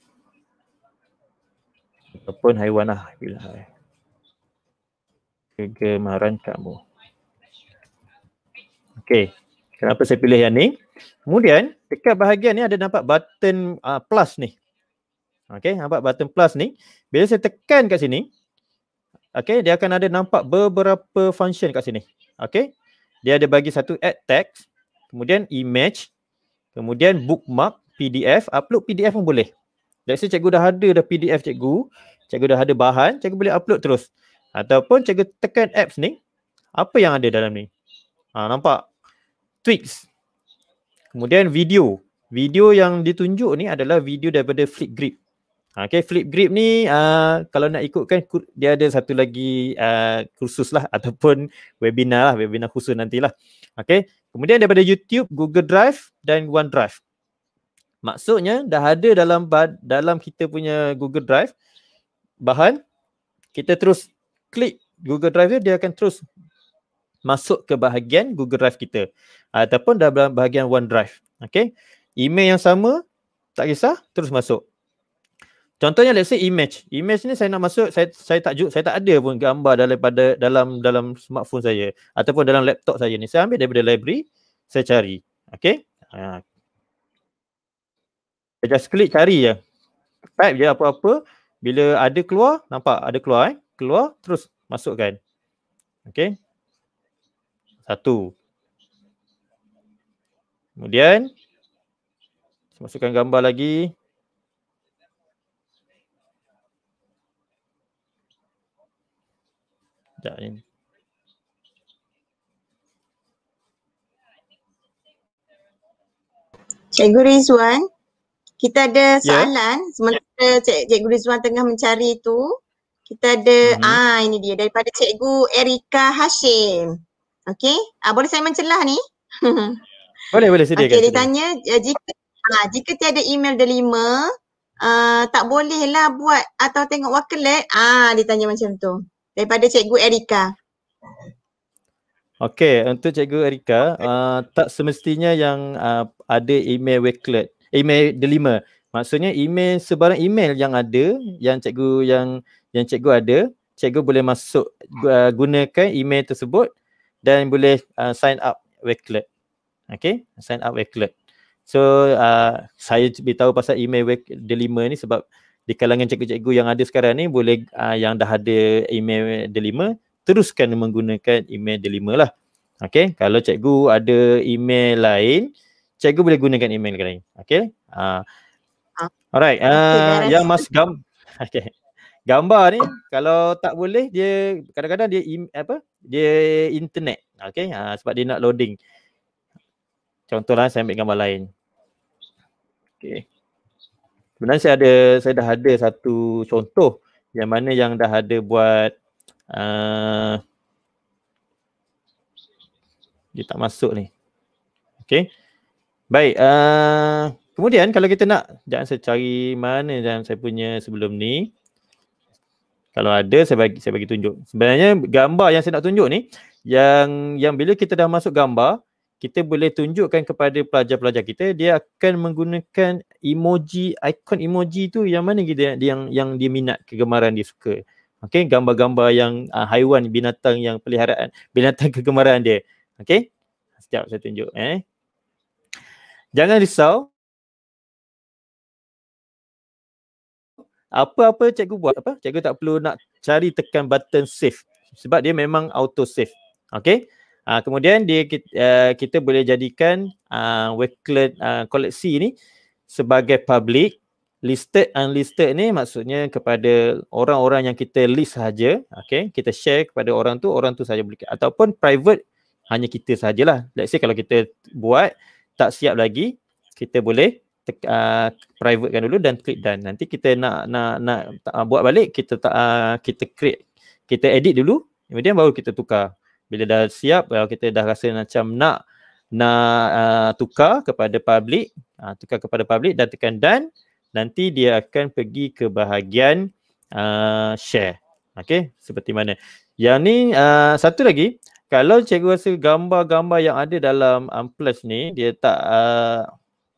ataupun haiwan lah. Kegemaran kamu. Okay. Kenapa saya pilih yang ni? Kemudian dekat bahagian ni ada nampak button uh, plus ni. Okay. Nampak button plus ni. Bila saya tekan kat sini. Okay. Dia akan ada nampak beberapa function kat sini. Okay. Dia ada bagi satu add text. Kemudian image. Kemudian bookmark PDF. Upload PDF pun boleh. Let's say cikgu dah ada dah PDF cikgu. Cikgu dah ada bahan. Cikgu boleh upload terus. Ataupun cikgu tekan apps ni. Apa yang ada dalam ni? Ha, nampak? tweets. Kemudian video. Video yang ditunjuk ni adalah video daripada Flipgrip. Ha, okay, Flipgrip ni uh, kalau nak ikutkan dia ada satu lagi uh, kursus lah ataupun webinar lah, webinar khusus nantilah. Okay, kemudian daripada YouTube, Google Drive dan OneDrive. Maksudnya dah ada dalam dalam kita punya Google Drive bahan, kita terus klik Google Drive dia, dia akan terus masuk ke bahagian Google Drive kita ataupun dalam bahagian OneDrive. Okay. Email yang sama, tak kisah, terus masuk. Contohnya let's say image. Image ni saya nak masuk, saya, saya tak saya tak ada pun gambar daripada dalam dalam smartphone saya ataupun dalam laptop saya ni. Saya ambil daripada library, saya cari. Okay. Ha. Saya just klik cari je. Type je apa-apa. Bila ada keluar, nampak ada keluar eh. Keluar, terus masukkan. Okay. Satu. Kemudian masukkan gambar lagi. Sekejap ni. Cikgu Rizwan, kita ada ya. soalan yeah. sementara Cik, Cikgu Rizwan tengah mencari tu. Kita ada, mm-hmm. ah ini dia daripada Cikgu Erika Hashim. Okey, uh, boleh saya mencelah ni? boleh, boleh sediakan. Okey, dia tanya uh, jika uh, jika tiada email delima, uh, ah, tak boleh lah buat atau tengok wakilat. Ah, uh, dia tanya macam tu. Daripada Cikgu Erika. Okey, untuk Cikgu Erika, uh, tak semestinya yang uh, ada email wakilat, email delima. Maksudnya email sebarang email yang ada yang cikgu yang yang cikgu ada, cikgu boleh masuk uh, gunakan email tersebut dan boleh uh, sign up Wakelet. Okay, sign up Wakelet. So uh, saya beritahu pasal email Delima ni sebab di kalangan cikgu-cikgu yang ada sekarang ni boleh uh, yang dah ada email Delima teruskan menggunakan email Delima lah. Okay, kalau cikgu ada email lain, cikgu boleh gunakan email lain. Okay, uh, ah. alright. Uh, yang mas gam, okay gambar ni kalau tak boleh dia kadang-kadang dia im apa dia internet okey ha, sebab dia nak loading contohlah saya ambil gambar lain okey sebenarnya saya ada saya dah ada satu contoh yang mana yang dah ada buat uh, dia tak masuk ni okey baik uh, kemudian kalau kita nak jangan saya cari mana yang saya punya sebelum ni kalau ada saya bagi saya bagi tunjuk sebenarnya gambar yang saya nak tunjuk ni yang yang bila kita dah masuk gambar kita boleh tunjukkan kepada pelajar-pelajar kita dia akan menggunakan emoji ikon emoji tu yang mana kita yang yang dia minat kegemaran dia suka okey gambar-gambar yang uh, haiwan binatang yang peliharaan binatang kegemaran dia okey sekejap saya tunjuk eh jangan risau apa-apa cikgu buat apa cikgu tak perlu nak cari tekan button save sebab dia memang auto save Okay. uh, ah, kemudian dia kita, uh, eh, kita boleh jadikan uh, wakelet uh, koleksi ni sebagai public listed unlisted ni maksudnya kepada orang-orang yang kita list saja Okay. kita share kepada orang tu orang tu saja boleh ataupun private hanya kita sajalah let's say kalau kita buat tak siap lagi kita boleh tek, uh, ah, private kan dulu dan klik done nanti kita nak nak nak uh, buat balik kita tak uh, ah, kita create kita edit dulu kemudian baru kita tukar bila dah siap kalau kita dah rasa macam nak nak uh, tukar kepada public uh, tukar kepada public dan tekan done nanti dia akan pergi ke bahagian uh, share okey seperti mana yang ni uh, satu lagi kalau cikgu rasa gambar-gambar yang ada dalam Unplus ni dia tak uh,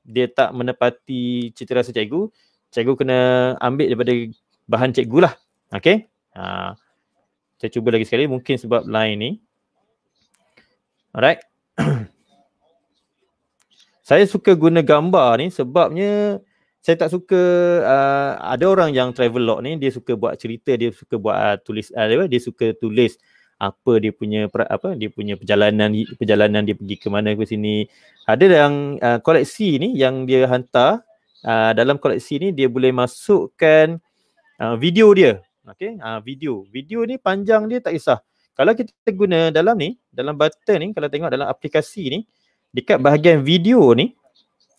dia tak menepati citarasa cikgu, cikgu kena ambil daripada bahan cikgu lah. Okay. Ha. Saya cuba lagi sekali. Mungkin sebab lain ni. Alright. saya suka guna gambar ni sebabnya saya tak suka uh, ada orang yang travel log ni dia suka buat cerita dia suka buat uh, tulis uh, dia suka tulis apa dia punya apa dia punya perjalanan perjalanan dia pergi ke mana ke sini ada yang uh, koleksi ni yang dia hantar uh, dalam koleksi ni dia boleh masukkan uh, video dia okey uh, video video ni panjang dia tak kisah kalau kita guna dalam ni dalam button ni kalau tengok dalam aplikasi ni dekat bahagian video ni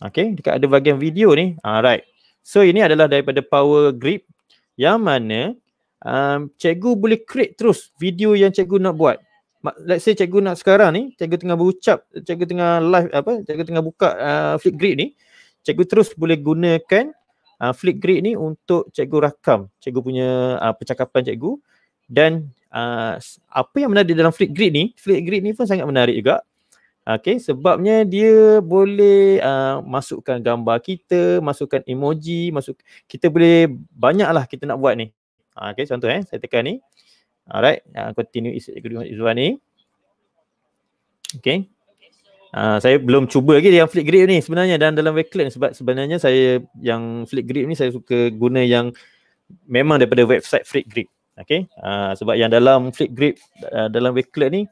okey dekat ada bahagian video ni alright uh, so ini adalah daripada power grip yang mana um, cikgu boleh create terus video yang cikgu nak buat let's say cikgu nak sekarang ni cikgu tengah berucap cikgu tengah live apa cikgu tengah buka uh, flipgrid ni cikgu terus boleh gunakan uh, flipgrid ni untuk cikgu rakam cikgu punya uh, percakapan cikgu dan uh, apa yang menarik dalam flipgrid ni flipgrid ni pun sangat menarik juga Okay, sebabnya dia boleh uh, masukkan gambar kita, masukkan emoji, masuk kita boleh banyaklah kita nak buat ni. Ah, okay, contoh eh. Saya tekan ni. Alright. Uh, continue is kedua Izuan Okay. Uh, ah, saya belum cuba lagi yang flip grip ni sebenarnya dan dalam wakeland sebab sebenarnya saya yang flip grip ni saya suka guna yang memang daripada website flip grip. Okay. Uh, sebab yang dalam flip grip uh, dalam wakeland ni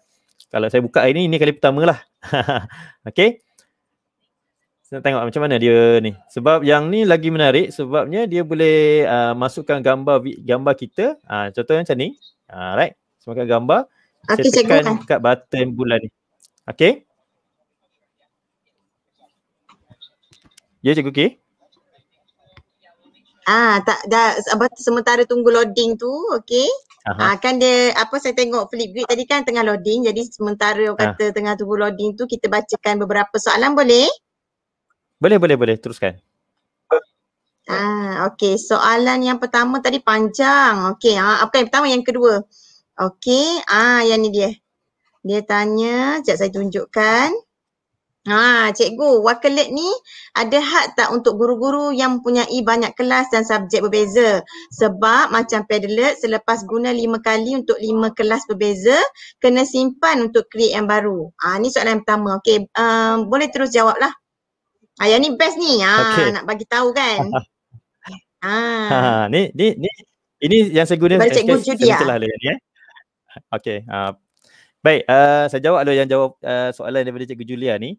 kalau saya buka ini ni, ini kali pertama lah. okay nak tengok macam mana dia ni. Sebab yang ni lagi menarik sebabnya dia boleh uh, masukkan gambar gambar kita. Uh, contohnya macam ni. Alright. Ah, uh, Semakan gambar. Okay, cek cek kan? dekat button bulan ni. Okay. Ya, cikgu okay? Ah, tak dah apa sementara tunggu loading tu, okey. Ah, kan dia apa saya tengok Flipgrid tadi kan tengah loading. Jadi sementara ah. kata tengah tunggu loading tu kita bacakan beberapa soalan boleh? Boleh, boleh, boleh. Teruskan. Ah, okay. Soalan yang pertama tadi panjang. Okay. Ah, apa yang pertama? Yang kedua. Okay. Ah, yang ni dia. Dia tanya. Sekejap saya tunjukkan. Ah, cikgu, wakilat ni ada hak tak untuk guru-guru yang mempunyai banyak kelas dan subjek berbeza? Sebab macam Padlet selepas guna lima kali untuk lima kelas berbeza, kena simpan untuk create yang baru. Ah, ni soalan yang pertama. Okay. Um, boleh terus jawablah. Ah yang ni best ni. Ha ah, okay. nak bagi tahu kan. ah. Ha, ha ni ni ni ini yang saya guna Bagi cikgu judi ah. Lah ni, eh. Ya. Okay. Uh, ah. baik, uh, saya jawab dulu lah yang jawab uh, soalan daripada Cikgu Julia ni.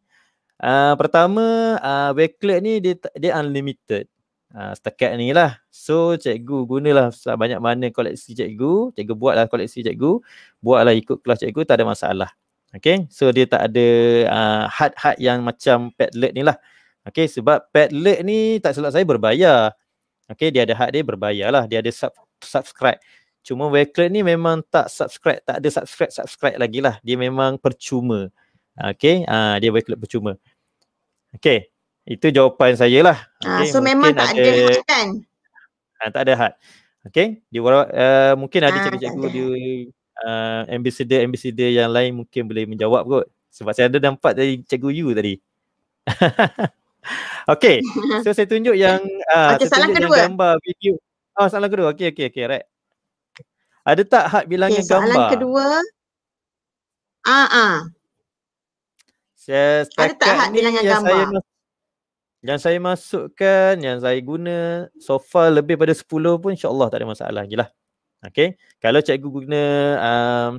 Uh, pertama, uh, wakelet ni dia, dia unlimited. Uh, setakat ni lah. So, cikgu gunalah banyak mana koleksi cikgu. Cikgu buatlah koleksi cikgu. Buatlah ikut kelas cikgu, tak ada masalah. Okay, so dia tak ada uh, hard-hard yang macam padlet ni lah. Okay sebab Padlet ni tak salah saya berbayar. Okay dia ada hak dia berbayar lah. Dia ada sub, subscribe. Cuma Wakelet ni memang tak subscribe. Tak ada subscribe-subscribe lagi lah. Dia memang percuma. Okay. Uh, ah, dia Wakelet percuma. Okay. Itu jawapan saya lah. Ah, okay. so mungkin memang tak ada, kan? Uh, tak ada hak. Okay. Dia, uh, mungkin ada ah, cikgu-cikgu dia uh, ambassador-ambassador yang lain mungkin boleh menjawab kot. Sebab saya ada nampak dari cikgu you tadi. Okay, so saya tunjuk yang uh, ah, okay, saya tunjuk yang gambar video. Oh, salah kedua. Okay, okay, okay, right. Ada tak hak bilangnya okay, gambar? Salah kedua. Ah, uh-uh. ah. Ada tak had bilangan yang gambar? Saya yang saya masukkan, yang saya guna so far lebih pada 10 pun insyaAllah tak ada masalah lagi lah. Okay. Kalau cikgu guna um,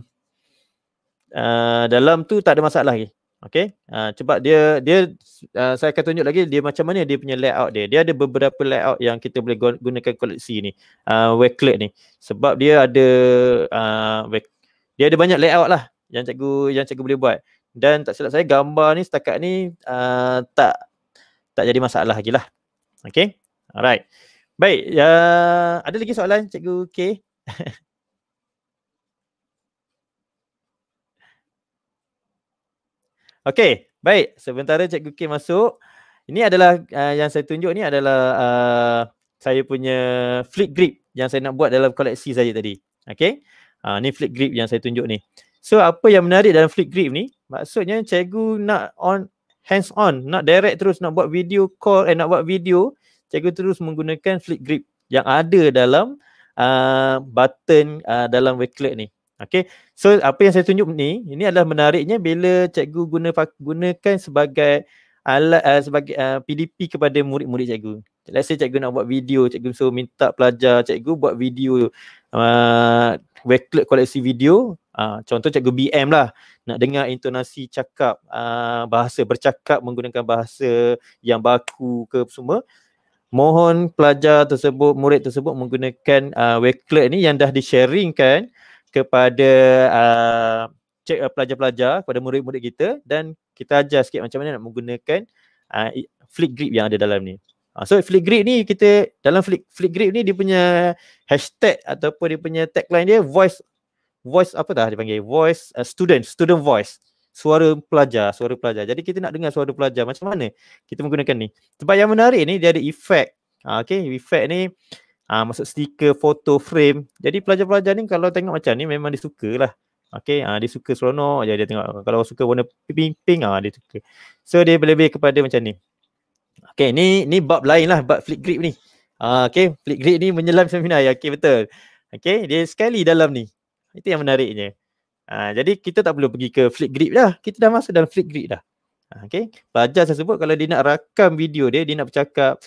uh, dalam tu tak ada masalah lagi. Okay, uh, ah, cepat dia dia uh, saya akan tunjuk lagi dia macam mana dia punya layout dia. Dia ada beberapa layout yang kita boleh gunakan koleksi ni, uh, ah, Wakelet ni. Sebab dia ada uh, dia ada banyak layout lah yang cikgu yang cikgu boleh buat. Dan tak silap saya gambar ni setakat ni uh, tak tak jadi masalah lagi lah. Okay, alright. Baik, uh, ada lagi soalan cikgu K? Okay. Okay, baik. Sementara Cikgu K masuk. Ini adalah uh, yang saya tunjuk ni adalah uh, saya punya flip grip yang saya nak buat dalam koleksi saya tadi. Okay. Uh, ha, ni flip grip yang saya tunjuk ni. So apa yang menarik dalam flip grip ni? Maksudnya cikgu nak on hands on, nak direct terus nak buat video call eh nak buat video, cikgu terus menggunakan flip grip yang ada dalam uh, button uh, dalam wakelet ni. Okay. So apa yang saya tunjuk ni, ini adalah menariknya bila cikgu guna, gunakan sebagai alat uh, sebagai uh, eh, PDP kepada murid-murid cikgu. Let's say cikgu nak buat video, cikgu so minta pelajar cikgu buat video uh, eh, record koleksi video. Uh, contoh cikgu BM lah. Nak dengar intonasi cakap, uh, bahasa bercakap menggunakan bahasa yang baku ke semua. Mohon pelajar tersebut, murid tersebut menggunakan uh, ah, wakelet ni yang dah di-sharingkan uh, kepada uh, cik, uh, pelajar-pelajar, kepada murid-murid kita dan kita ajar sikit macam mana nak menggunakan uh, flick grip yang ada dalam ni. Uh, so flick grip ni kita dalam flick flick grip ni dia punya hashtag ataupun dia punya tagline dia voice voice apa dah dipanggil voice uh, student student voice suara pelajar suara pelajar. Jadi kita nak dengar suara pelajar macam mana kita menggunakan ni. Sebab yang menarik ni dia ada effect. Uh, okay effect ni uh, ah, masuk stiker, foto, frame. Jadi pelajar-pelajar ni kalau tengok macam ni memang dia suka lah. Okay, uh, dia suka seronok je dia tengok. Kalau suka warna pink, pink uh, ah, dia suka. So dia lebih-lebih kepada macam ni. Okay, ni ni bab lain lah, bab flip grip ni. Uh, okay, flip grip ni menyelam seminar. Ya, okay, betul. Okay, dia sekali dalam ni. Itu yang menariknya. Uh, jadi kita tak perlu pergi ke flip grip dah. Kita dah masuk dalam flip grip dah. Okay. Pelajar saya sebut kalau dia nak rakam video dia, dia nak bercakap,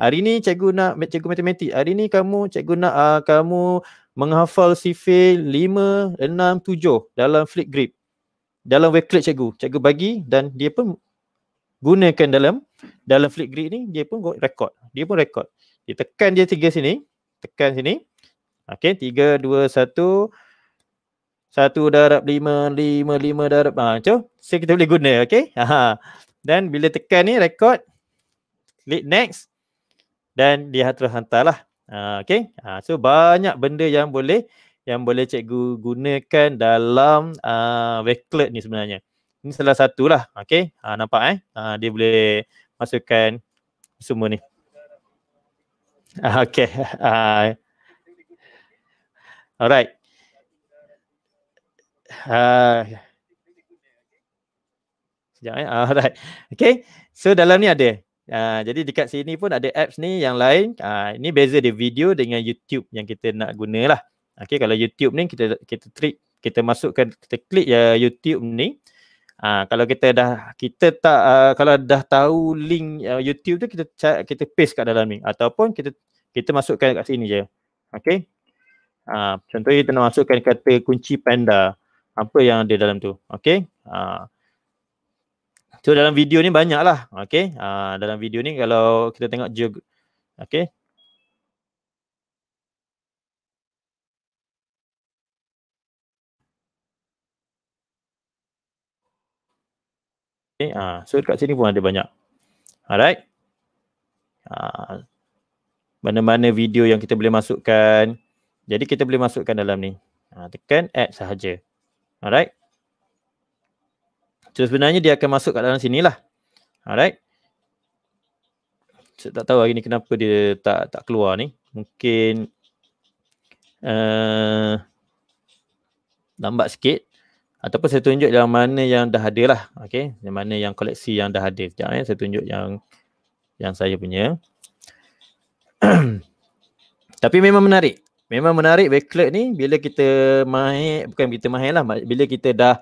Hari ni cikgu nak cikgu matematik. Hari ni kamu cikgu nak uh, kamu menghafal sifir 5 6 7 dalam flip grip. Dalam weklet cikgu. Cikgu bagi dan dia pun gunakan dalam dalam flip grip ni dia pun rekod Dia pun rekod. Dia tekan dia tiga sini. Tekan sini. Okey, tiga, dua, satu. Satu darab lima, lima, lima darab. Ha, macam so kita boleh guna, okey. Dan bila tekan ni, rekod, Click next dan dia terus hantarlah. Uh, ah, okay. Uh, ah, so banyak benda yang boleh yang boleh cikgu gunakan dalam uh, ah, wakelet ni sebenarnya. Ini salah satulah. Okay. Uh, nampak eh. Uh, dia boleh masukkan semua ni. Uh, okay. Uh, alright. Uh, sekejap eh. Alright. Okay. So dalam ni ada Uh, jadi dekat sini pun ada apps ni yang lain. Uh, ini beza dia video dengan YouTube yang kita nak guna lah. Okay kalau YouTube ni kita kita trik, kita masukkan kita klik ya YouTube ni. Uh, kalau kita dah kita tak uh, kalau dah tahu link uh, YouTube tu kita kita paste kat dalam ni ataupun kita kita masukkan kat sini je. Okay. Uh, contohnya kita nak masukkan kata kunci panda. Apa yang ada dalam tu. Okay. Uh, So dalam video ni banyaklah. okay? Uh, dalam video ni kalau kita tengok geog- okey. Okay. Uh, so dekat sini pun ada banyak. Alright. Uh, mana-mana video yang kita boleh masukkan. Jadi kita boleh masukkan dalam ni. Uh, tekan add sahaja. Alright. So sebenarnya dia akan masuk kat dalam sini lah. Alright. Saya tak tahu hari ni kenapa dia tak tak keluar ni. Mungkin uh, lambat sikit. Ataupun saya tunjuk yang mana yang dah ada lah. Okay. Yang mana yang koleksi yang dah ada. Sekejap eh. Saya tunjuk yang yang saya punya. Tapi memang menarik. Memang menarik backlog ni bila kita main bukan kita main lah. Bila kita dah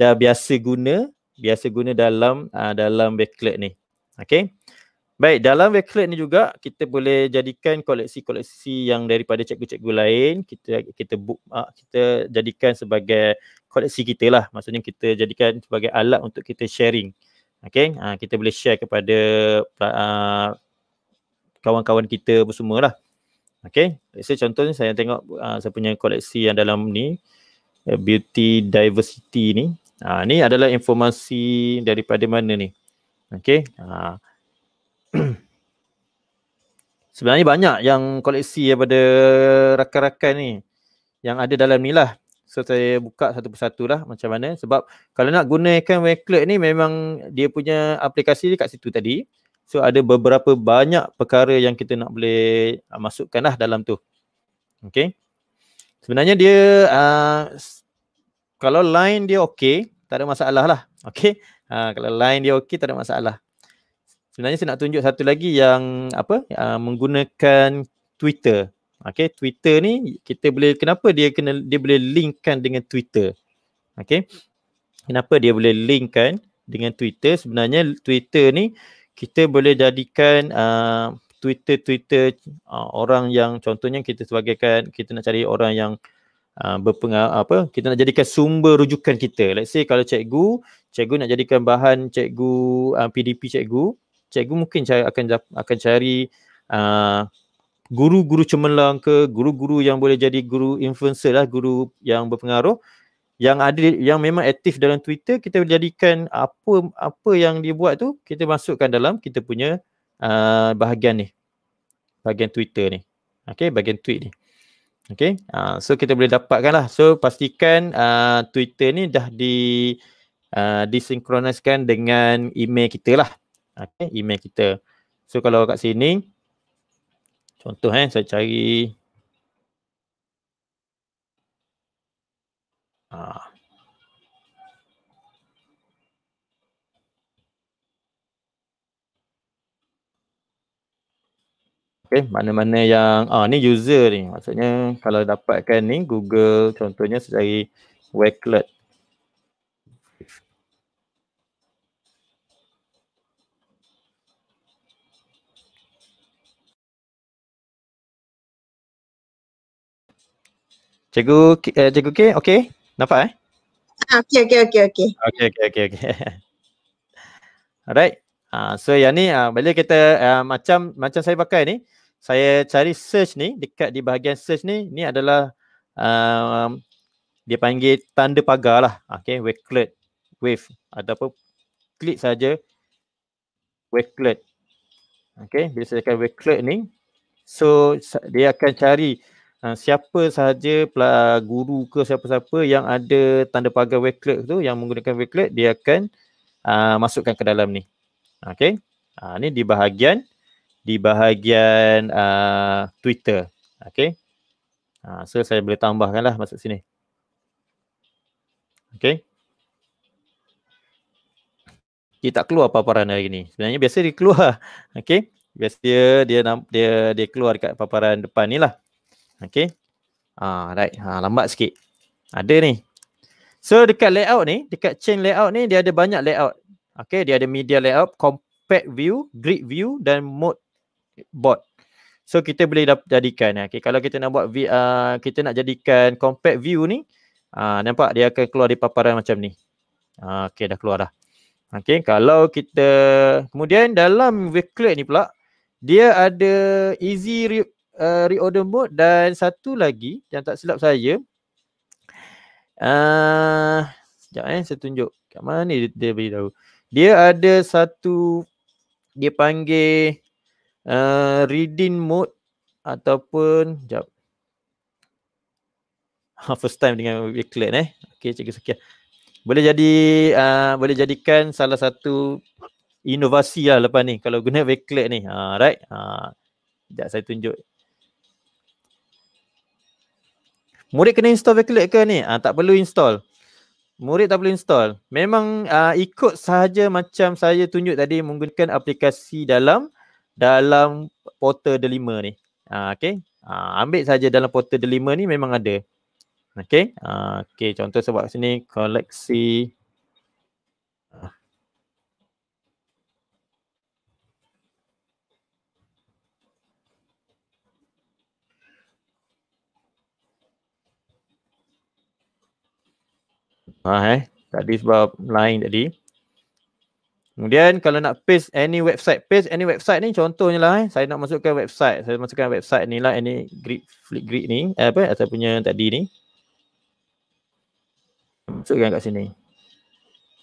dah biasa guna biasa guna dalam uh, dalam backlog ni okey baik dalam backlog ni juga kita boleh jadikan koleksi-koleksi yang daripada cikgu-cikgu lain kita kita book, uh, kita jadikan sebagai koleksi kita lah maksudnya kita jadikan sebagai alat untuk kita sharing okey uh, kita boleh share kepada uh, kawan-kawan kita bersemualah okey saya contohnya saya tengok uh, saya punya koleksi yang dalam ni uh, beauty diversity ni Ha, ni adalah informasi daripada mana ni? Okay. Ha. Sebenarnya banyak yang koleksi daripada rakan-rakan ni yang ada dalam ni lah. So saya buka satu persatu lah macam mana sebab kalau nak gunakan Wakelet ni memang dia punya aplikasi dia kat situ tadi. So ada beberapa banyak perkara yang kita nak boleh uh, masukkan lah dalam tu. Okay. Sebenarnya dia uh, kalau line dia okey, tak ada masalah lah. Okey. Ha, kalau line dia okey, tak ada masalah. Sebenarnya saya nak tunjuk satu lagi yang apa uh, menggunakan Twitter. Okey, Twitter ni kita boleh kenapa dia kena dia boleh linkkan dengan Twitter. Okey. Kenapa dia boleh linkkan dengan Twitter? Sebenarnya Twitter ni kita boleh jadikan uh, ha, Twitter Twitter uh, ha, orang yang contohnya kita sebagai kan kita nak cari orang yang Ah, berpengaruh apa kita nak jadikan sumber rujukan kita let's say kalau cikgu cikgu nak jadikan bahan cikgu uh, ah, PDP cikgu cikgu mungkin cari, akan akan cari uh, guru-guru cemerlang ke guru-guru yang boleh jadi guru influencer lah guru yang berpengaruh yang ada yang memang aktif dalam Twitter kita jadikan apa apa yang dia buat tu kita masukkan dalam kita punya uh, bahagian ni bahagian Twitter ni okey bahagian tweet ni Okay. Uh, ah, so kita boleh dapatkan lah. So pastikan uh, Twitter ni dah di uh, disinkroniskan dengan email kita lah. Okay. Email kita. So kalau kat sini. Contoh eh. Saya cari. Ah. Okay, mana-mana yang ah ni user ni. Maksudnya kalau dapatkan ni Google contohnya secara Wakelet. Cikgu, eh, uh, cikgu K, okey? Nampak eh? okay, okay, okay. Okay, okay, okay, okay. okey. Alright. Uh, so yang ni, uh, bila kita uh, macam macam saya pakai ni, saya cari search ni dekat di bahagian search ni ni adalah um, dia panggil tanda pagar lah okay, wavelet wave ataupun klik saja wavelet okay. bila saya tekan wavelet ni so dia akan cari uh, siapa sahaja guru ke siapa-siapa yang ada tanda pagar wavelet tu yang menggunakan wavelet dia akan uh, masukkan ke dalam ni okay. uh, ni di bahagian di bahagian uh, Twitter. Okay. Ha, so saya boleh tambahkan lah masuk sini. Okay. Dia tak keluar paparan hari ni. Sebenarnya biasa dia keluar. Okay. Biasa dia dia, dia, dia keluar dekat paparan depan ni lah. Okay. Ha, right. Ha, lambat sikit. Ada ni. So dekat layout ni, dekat chain layout ni dia ada banyak layout. Okay. Dia ada media layout, compact view, grid view dan mode Board, So kita boleh jadikan eh. okay. kalau kita nak buat uh, kita nak jadikan compact view ni uh, nampak dia akan keluar di paparan macam ni. Uh, okay dah keluar dah. Okay kalau kita kemudian dalam wavecleat ni pula dia ada easy re, uh, reorder mode dan satu lagi yang tak silap saya uh, sekejap eh saya tunjuk kat mana ni dia, dia beritahu. Dia ada satu dia panggil uh, eh, reading mode ataupun jap ha, first time dengan Wakelet eh okey cikgu sekian boleh jadi uh, boleh jadikan salah satu inovasi lah lepas ni kalau guna Wakelet ni ha uh, right ha uh, jap saya tunjuk Murid kena install Wakelet ke ni? Ah uh, tak perlu install. Murid tak perlu install. Memang uh, ikut sahaja macam saya tunjuk tadi menggunakan aplikasi dalam dalam portal delima ni. Ha, okay. Ha, ambil saja dalam portal delima ni memang ada. Okay. Ha, okay. Contoh sebab sini koleksi. Ha, eh. Tadi sebab lain tadi. Kemudian kalau nak paste any website, paste any website ni contohnya lah eh. Saya nak masukkan website, saya masukkan website ni lah, any grid, flip grid ni. Eh, apa saya punya tadi ni. Masukkan kat sini.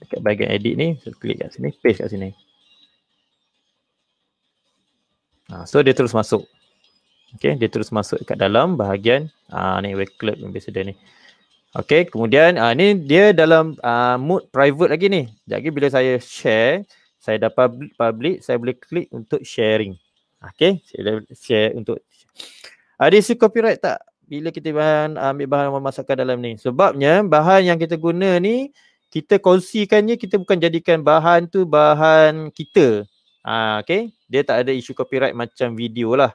Dekat bagian edit ni, saya so, klik kat sini, paste kat sini. Ha, so dia terus masuk. Okay, dia terus masuk kat dalam bahagian uh, ni, web clip yang biasa dia ni. Okay, kemudian uh, ni dia dalam uh, mood private lagi ni. Jadi bila saya share, saya dah public, public saya boleh klik untuk sharing. Okay, saya dah share untuk. Ada uh, isu copyright tak? Bila kita bahan, uh, ambil bahan memasakkan dalam ni. Sebabnya bahan yang kita guna ni, kita kongsikannya, kita bukan jadikan bahan tu bahan kita. Uh, ah, okay, dia tak ada isu copyright macam video lah.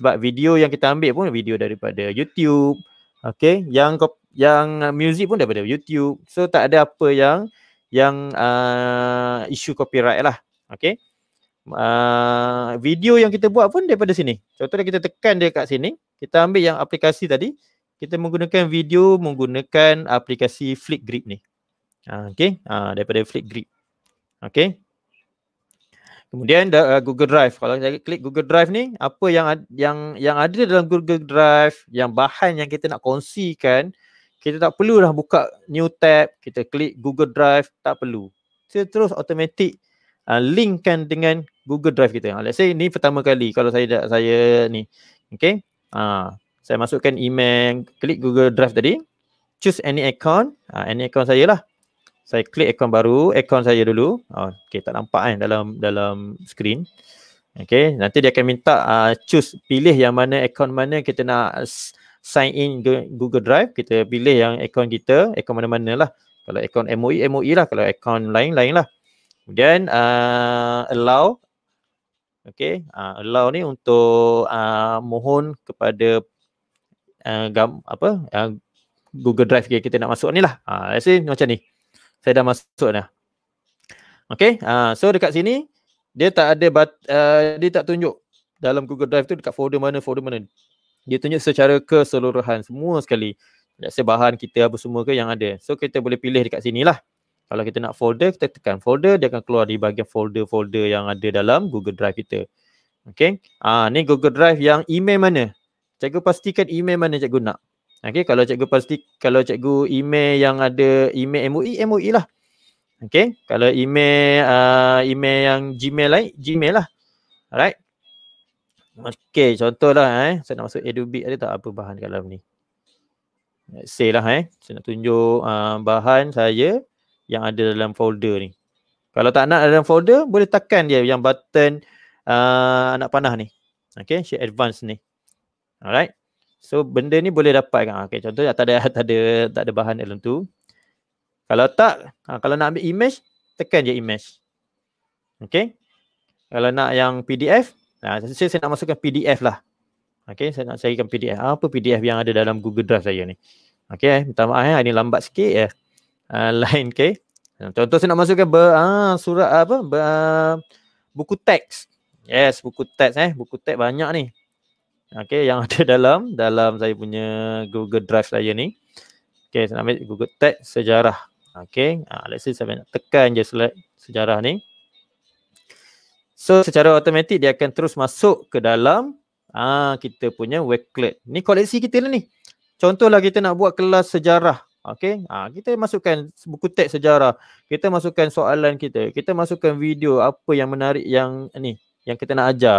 Sebab video yang kita ambil pun video daripada YouTube. Okay, yang kop- yang uh, music pun daripada YouTube. So tak ada apa yang yang uh, isu copyright lah. Okay. Uh, video yang kita buat pun daripada sini. Contohnya kita tekan dia kat sini. Kita ambil yang aplikasi tadi. Kita menggunakan video menggunakan aplikasi Flip Grip ni. Uh, okay. Uh, daripada Flip Grip. Okay. Kemudian uh, Google Drive. Kalau saya klik Google Drive ni, apa yang yang yang ada dalam Google Drive, yang bahan yang kita nak kongsikan, kita tak perlu dah buka new tab, kita klik Google Drive, tak perlu. Saya terus automatik uh, linkkan dengan Google Drive kita. Uh, let's say ni pertama kali kalau saya saya ni. Okay. Uh, saya masukkan email, klik Google Drive tadi. Choose any account. Uh, any account saya lah. Saya klik account baru, account saya dulu. Oh, okay, tak nampak kan dalam dalam screen. Okay, nanti dia akan minta uh, choose, pilih yang mana account mana kita nak sign in Google Drive, kita pilih yang akaun kita, akaun mana-mana lah. Kalau akaun MOE, MOE lah. Kalau akaun lain-lain lah. Kemudian uh, allow Okay, uh, allow ni untuk uh, mohon kepada uh, gam, apa uh, Google Drive yang kita nak masuk ni lah. Uh, let's see macam ni. Saya dah masuk dah. Okay, uh, so dekat sini dia tak ada, but, uh, dia tak tunjuk dalam Google Drive tu dekat folder mana, folder mana dia tunjuk secara keseluruhan semua sekali. Tak bahan kita apa semua ke yang ada. So kita boleh pilih dekat sini lah. Kalau kita nak folder, kita tekan folder, dia akan keluar di bahagian folder-folder yang ada dalam Google Drive kita. Okay. Ah, ni Google Drive yang email mana? Cikgu pastikan email mana cikgu nak. Okay, kalau cikgu pasti kalau cikgu email yang ada email MOI, e, MOI e lah. Okay, kalau email uh, email yang Gmail lain, Gmail lah. Alright, Okay, contohlah eh. Saya nak masuk Adobe ada tak apa bahan dalam ni. Let's say lah eh. Saya nak tunjuk uh, bahan saya yang ada dalam folder ni. Kalau tak nak dalam folder, boleh tekan dia yang button uh, anak panah ni. Okay, share advance ni. Alright. So, benda ni boleh dapat kan. Okay, contoh tak ada, tak ada, tak ada bahan dalam tu. Kalau tak, uh, kalau nak ambil image, tekan je image. Okay. Kalau nak yang PDF, Ha, saya, saya nak masukkan PDF lah. Okay, saya nak carikan PDF. Apa PDF yang ada dalam Google Drive saya ni? Okay, eh, minta maaf eh. Ini lambat sikit eh. Uh, lain, okay. Contoh saya nak masukkan ber, uh, surat apa? Ber, uh, buku teks. Yes, buku teks eh. Buku teks banyak ni. Okay, yang ada dalam dalam saya punya Google Drive saya ni. Okay, saya nak ambil Google Teks Sejarah. Okay, uh, ah, let's say saya nak tekan je select sejarah ni. So secara automatik dia akan terus masuk ke dalam ah kita punya wakelet. Ni koleksi kita lah ni. Contohlah kita nak buat kelas sejarah. Okay. Ah, kita masukkan buku teks sejarah. Kita masukkan soalan kita. Kita masukkan video apa yang menarik yang ni. Yang kita nak ajar.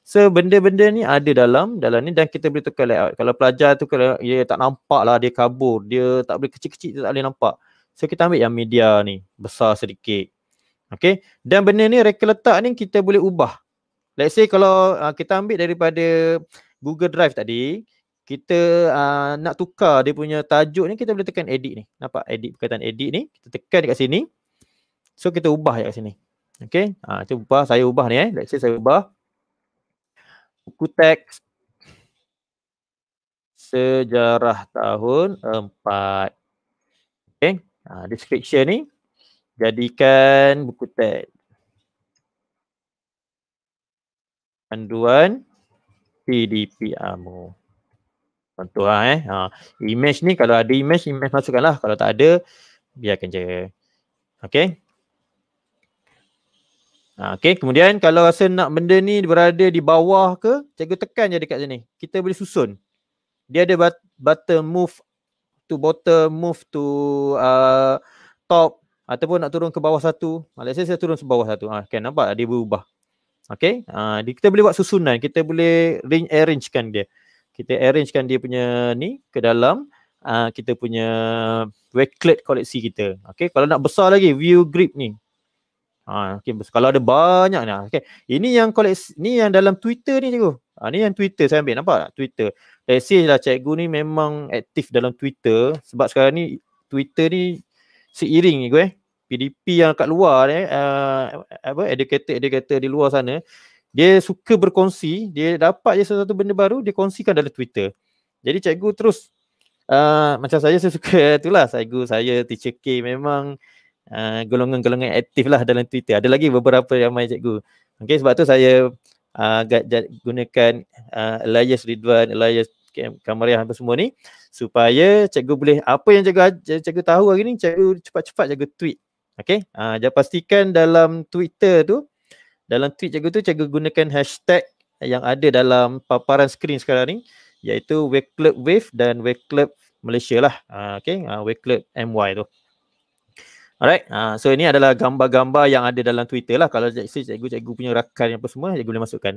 So benda-benda ni ada dalam dalam ni dan kita boleh tukar layout. Kalau pelajar tu kalau dia tak nampak lah dia kabur. Dia tak boleh kecil-kecil dia tak boleh nampak. So kita ambil yang media ni. Besar sedikit. Okay. Dan benda ni reka letak ni kita boleh ubah. Let's say kalau uh, kita ambil daripada Google Drive tadi, kita uh, nak tukar dia punya tajuk ni, kita boleh tekan edit ni. Nampak edit, perkataan edit ni. Kita tekan dekat sini. So kita ubah dekat sini. Okay. Uh, ah, kita ubah, saya ubah ni eh. Let's say saya ubah. Buku teks sejarah tahun empat. Okay. Uh, description ni jadikan buku teks panduan PDP AMO. Contoh lah eh. Ha. Image ni kalau ada image, image masukkanlah. Kalau tak ada, biarkan je. Okay. Ha, okay, kemudian kalau rasa nak benda ni berada di bawah ke, cikgu tekan je dekat sini. Kita boleh susun. Dia ada button move to bottom, move to uh, top, ataupun nak turun ke bawah satu ah, let's say saya turun ke bawah satu ah, kan nampak dia berubah okay uh, kita boleh buat susunan kita boleh arrange kan dia kita arrange kan dia punya ni ke dalam uh, kita punya wakelet koleksi kita okay kalau nak besar lagi view grip ni Ha, okay. Kalau ada banyak ni. Okay. Ini yang koleksi, ni yang dalam Twitter ni cikgu. Ha, ni yang Twitter saya ambil. Nampak tak? Twitter. Let's say lah cikgu ni memang aktif dalam Twitter. Sebab sekarang ni Twitter ni seiring ni gue. eh. PDP yang kat luar ni, uh, apa educator-educator di luar sana, dia suka berkongsi, dia dapat je satu benda baru, dia kongsikan dalam Twitter. Jadi cikgu terus uh, macam saya saya suka itulah, cikgu saya teacher K memang uh, golongan-golongan aktif lah dalam Twitter. Ada lagi beberapa yang ramai cikgu. Okay, sebab tu saya uh, gunakan uh, Elias Ridwan, Elias Kamariah apa semua ni supaya cikgu boleh apa yang cikgu cikgu tahu hari ni cikgu cepat-cepat cikgu tweet Okay. Uh, ah, pastikan dalam Twitter tu, dalam tweet cikgu tu, cikgu gunakan hashtag yang ada dalam paparan skrin sekarang ni iaitu Wake Club Wave dan Wake Club Malaysia lah. Uh, ah, okay. Uh, ah, Wake Club MY tu. Alright. Uh, so ini adalah gambar-gambar yang ada dalam Twitter lah. Kalau cikgu-cikgu punya rakan apa semua, cikgu boleh masukkan.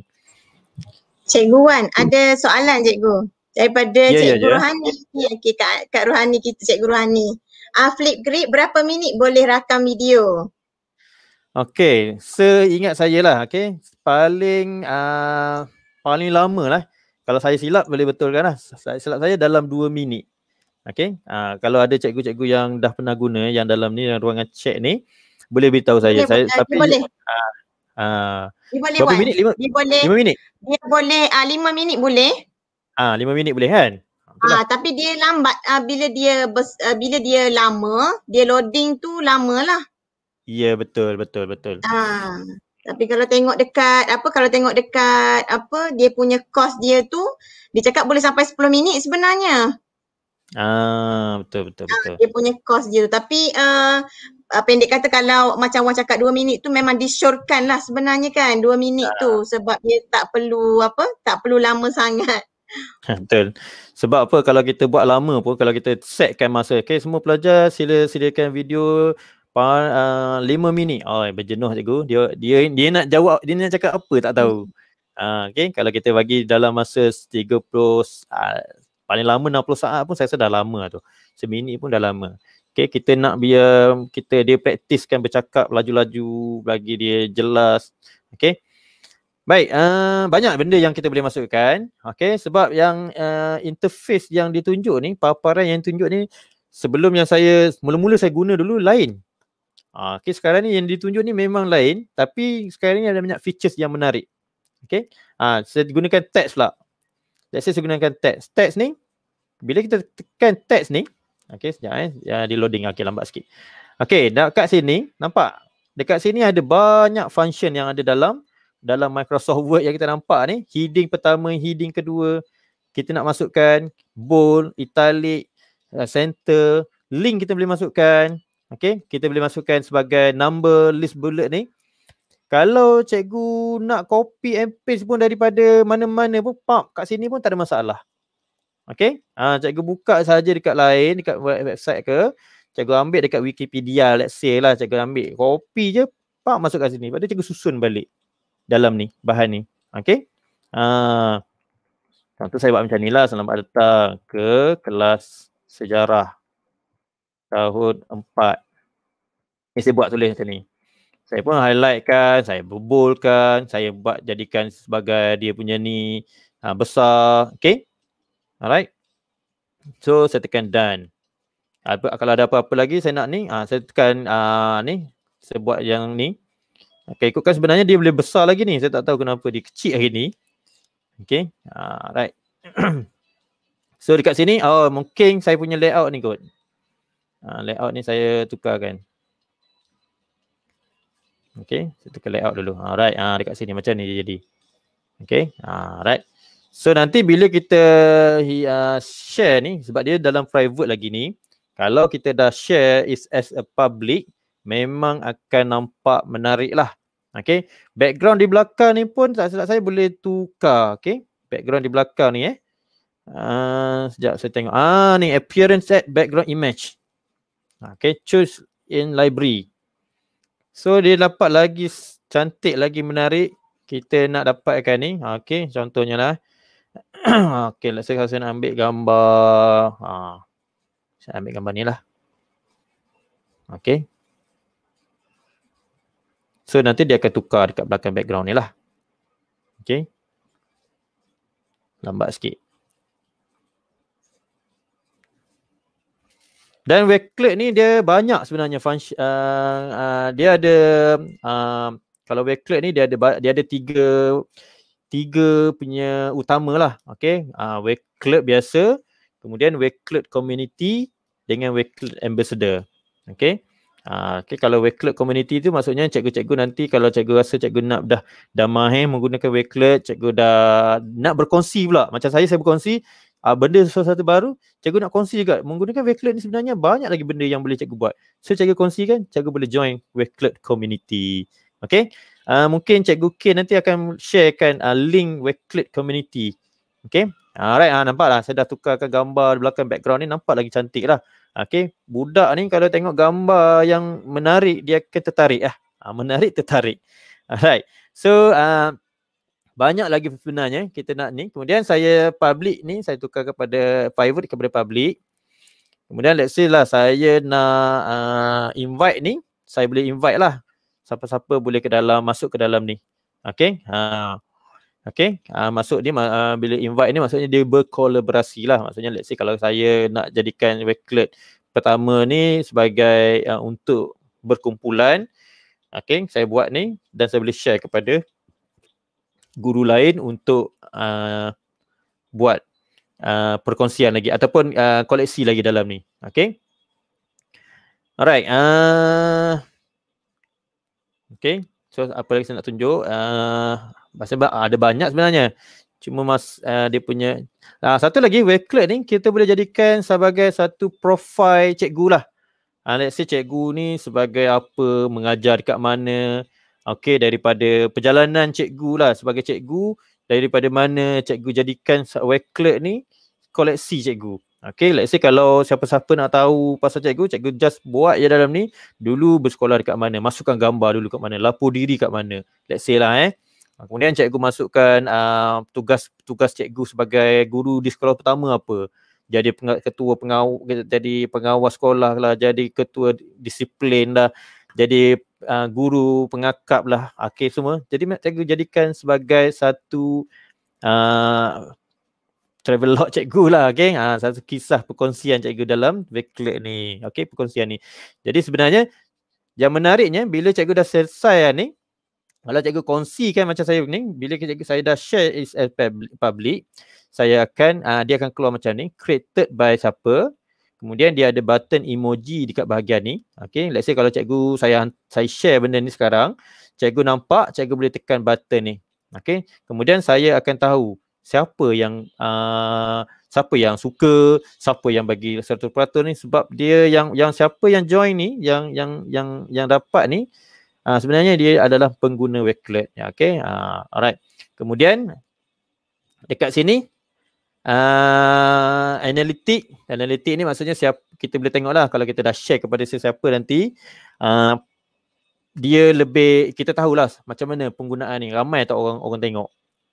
Cikgu Wan, ada soalan cikgu daripada yeah, ya, cikgu yeah, Rohani. Yeah. Okay, Kak, Kak Rohani kita, cikgu Rohani uh, Flipgrid berapa minit boleh rakam video? Okay, seingat saya lah, okay. Paling uh, paling lama lah. Kalau saya silap boleh betulkan lah. Saya silap saya dalam 2 minit. Okay, uh, ah, kalau ada cikgu-cikgu yang dah pernah guna yang dalam ni, yang ruangan chat ni, boleh beritahu saya. Okay, saya uh, tapi, boleh. Uh, dia boleh ah, buat. Minit, lima, dia boleh. Lima minit. Dia boleh. Uh, lima minit boleh. Ah, uh, lima minit boleh kan? Ah, tapi dia lambat uh, bila dia bes, uh, bila dia lama, dia loading tu lamalah. Ya, yeah, betul, betul, betul. Ah. Tapi kalau tengok dekat apa kalau tengok dekat apa dia punya kos dia tu dia cakap boleh sampai 10 minit sebenarnya. Ah, betul, betul, ah, betul. Dia punya kos dia tu. Tapi uh, pendek kata kalau macam orang cakap dua minit tu memang disyorkan lah sebenarnya kan Dua minit tak tu sebab dia tak perlu apa, tak perlu lama sangat. Betul. Sebab apa kalau kita buat lama pun kalau kita setkan masa okay, semua pelajar sila sediakan video pa uh, 5 minit. oh, berjenuh cikgu. Dia dia dia nak jawab dia nak cakap apa tak tahu. Hmm. Ah uh, okay. kalau kita bagi dalam masa 30 uh, ah, paling lama 60 saat pun saya rasa dah lama lah tu. Seminit pun dah lama. Okay, kita nak biar kita dia praktiskan bercakap laju-laju bagi dia jelas. Okay. Baik, uh, banyak benda yang kita boleh masukkan. Okay, sebab yang uh, interface yang ditunjuk ni, paparan yang ditunjuk ni, sebelum yang saya, mula-mula saya guna dulu, lain. Uh, okay, sekarang ni yang ditunjuk ni memang lain, tapi sekarang ni ada banyak features yang menarik. Okay, uh, ha, saya gunakan text pula. Let's say saya gunakan text. Text ni, bila kita tekan text ni, okay, sekejap eh, ya, di loading, okay, lambat sikit. Okay, dekat sini, nampak? Dekat sini ada banyak function yang ada dalam dalam Microsoft Word yang kita nampak ni heading pertama, heading kedua kita nak masukkan bold, italic, uh, center, link kita boleh masukkan okay? kita boleh masukkan sebagai number list bullet ni kalau cikgu nak copy and paste pun daripada mana-mana pun pop kat sini pun tak ada masalah Okay, ha, ah, cikgu buka saja dekat lain, dekat website ke Cikgu ambil dekat Wikipedia, let's say lah Cikgu ambil, copy je, pak masuk kat sini Lepas tu cikgu susun balik dalam ni bahan ni okey ha contoh saya buat macam ni lah selamat datang ke kelas sejarah tahun empat. ni saya buat tulis macam ni saya pun highlight kan, saya bubulkan saya buat jadikan sebagai dia punya ni ha, besar okey alright so saya tekan done apa, kalau ada apa-apa lagi saya nak ni, ha, saya tekan uh, ni, saya buat yang ni, Okay, ikutkan sebenarnya dia boleh besar lagi ni. Saya tak tahu kenapa dia kecil hari ni. Okay, alright. Ha, so dekat sini, oh mungkin saya punya layout ni kot. Uh, layout ni saya tukarkan. Okay, saya tukar layout dulu. Alright, ha, uh, dekat sini macam ni dia jadi. Okay, alright. So nanti bila kita uh, share ni, sebab dia dalam private lagi ni, kalau kita dah share is as a public, memang akan nampak menarik lah. Okay. Background di belakang ni pun tak silap saya boleh tukar. Okay. Background di belakang ni eh. Uh, sekejap saya tengok. Ah ni appearance at background image. Okay. Choose in library. So dia dapat lagi cantik lagi menarik. Kita nak dapatkan ni. Okay. Contohnya lah. okay. Let's say saya nak ambil gambar. Ha. Saya ambil gambar ni lah. Okay. So nanti dia akan tukar dekat belakang background ni lah. Okay. Lambat sikit. Dan wakelet ni dia banyak sebenarnya function. Uh, uh, dia ada, uh, kalau wakelet ni dia ada dia ada tiga tiga punya utama lah. Okay. Uh, wakelet biasa. Kemudian wakelet community dengan wakelet ambassador. Okay. Ah, okay, kalau Wakelet community tu maksudnya cikgu-cikgu nanti kalau cikgu rasa cikgu nak dah dah mahir menggunakan Wakelet, cikgu dah nak berkongsi pula. Macam saya saya berkongsi uh, benda sesuatu baru, cikgu nak kongsi juga. Menggunakan Wakelet ni sebenarnya banyak lagi benda yang boleh cikgu buat. So cikgu kan, cikgu boleh join Wakelet community. Okay? Uh, mungkin cikgu K nanti akan sharekan uh, link Wakelet community. Okay? Alright, ha, nampak lah. Saya dah tukarkan gambar di belakang background ni. Nampak lagi cantik lah. Okay, budak ni kalau tengok gambar yang menarik, dia akan tertarik lah. Ha, menarik, tertarik. Alright. So, uh, banyak lagi sebenarnya kita nak ni. Kemudian saya public ni, saya tukar kepada private kepada public. Kemudian let's say lah saya nak uh, invite ni, saya boleh invite lah siapa-siapa boleh ke dalam masuk ke dalam ni. Okay. Uh, Okay, uh, ah, maksud dia uh, bila invite ni maksudnya dia berkolaborasi lah. Maksudnya let's say kalau saya nak jadikan wakelet pertama ni sebagai uh, untuk berkumpulan. Okay, saya buat ni dan saya boleh share kepada guru lain untuk uh, buat uh, perkongsian lagi ataupun uh, koleksi lagi dalam ni. Okay. Alright. Uh, okay. So apa lagi saya nak tunjuk. Uh, Masa ba- ada banyak sebenarnya. Cuma mas uh, dia punya. Uh, satu lagi wakelet ni kita boleh jadikan sebagai satu profil cikgu lah. Uh, let's say cikgu ni sebagai apa, mengajar dekat mana. Okay daripada perjalanan cikgu lah sebagai cikgu. Daripada mana cikgu jadikan wakelet ni koleksi cikgu. Okay let's say kalau siapa-siapa nak tahu pasal cikgu, cikgu just buat je dalam ni. Dulu bersekolah dekat mana, masukkan gambar dulu kat mana, lapor diri kat mana. Let's say lah eh. Kemudian cikgu masukkan tugas-tugas uh, cikgu sebagai guru di sekolah pertama apa? Jadi peng- ketua pengaw- jadi pengawas sekolah lah, jadi ketua disiplin lah, jadi uh, guru pengakap lah, okay semua. Jadi cikgu jadikan sebagai satu uh, log cikgu lah, okay. Uh, satu kisah perkongsian cikgu dalam weekly ni, okay perkongsian ni. Jadi sebenarnya yang menariknya bila cikgu dah selesai ni, kalau cikgu kan macam saya ni bila cikgu saya dah share is as public saya akan uh, dia akan keluar macam ni created by siapa kemudian dia ada button emoji dekat bahagian ni Okay, let's say kalau cikgu saya saya share benda ni sekarang cikgu nampak cikgu boleh tekan button ni Okay, kemudian saya akan tahu siapa yang uh, siapa yang suka siapa yang bagi 100% ni sebab dia yang yang siapa yang join ni yang yang yang yang dapat ni uh, sebenarnya dia adalah pengguna wakelet ya okey uh, alright kemudian dekat sini uh, ah, analitik analitik ni maksudnya siap. kita boleh tengoklah kalau kita dah share kepada sesiapa nanti uh, dia lebih kita tahulah macam mana penggunaan ni ramai tak orang orang tengok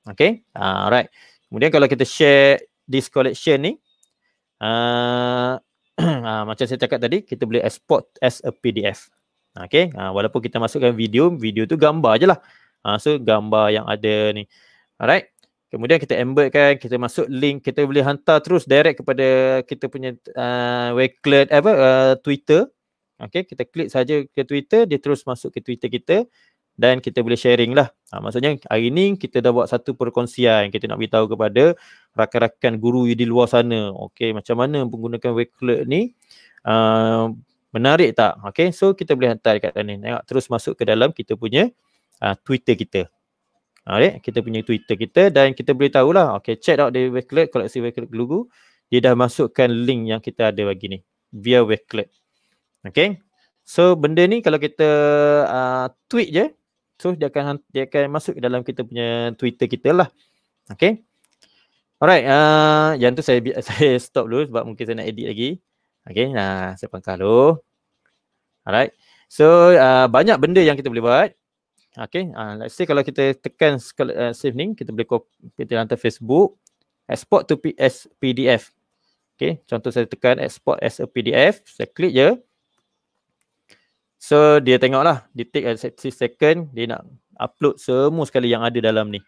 okay? alright kemudian kalau kita share this collection ni uh, uh, macam saya cakap tadi kita boleh export as a pdf Okay, ha, walaupun kita masukkan video, video tu gambar je lah. Ha, so, gambar yang ada ni. Alright. Kemudian kita embedkan, kita masuk link, kita boleh hantar terus direct kepada kita punya uh, Wakelet, apa, uh, Twitter. Okay, kita klik saja ke Twitter, dia terus masuk ke Twitter kita dan kita boleh sharing lah. Ha, maksudnya hari ni kita dah buat satu perkongsian, kita nak beritahu kepada rakan-rakan guru di luar sana. Okay, macam mana menggunakan Wakelet ni. Uh, Menarik tak? Okay, so kita boleh hantar dekat sana. Tengok, terus masuk ke dalam kita punya uh, Twitter kita. Alright, kita punya Twitter kita dan kita boleh tahulah. Okay, check out the Wakelet, koleksi Wakelet Gelugu. Dia dah masukkan link yang kita ada bagi ni. Via Wakelet. Okay. So, benda ni kalau kita uh, tweet je. So, dia akan dia akan masuk ke dalam kita punya Twitter kita lah. Okay. Alright, uh, yang tu saya, saya stop dulu sebab mungkin saya nak edit lagi. Okay, nah, sepang kalau. Alright. So, uh, banyak benda yang kita boleh buat. Okay, uh, ah, let's say kalau kita tekan uh, save ni, kita boleh copy, kita hantar Facebook. Export to PS PDF. Okay, contoh saya tekan export as a PDF. Saya klik je. So, dia tengoklah. Dia take a second. Dia nak upload semua sekali yang ada dalam ni.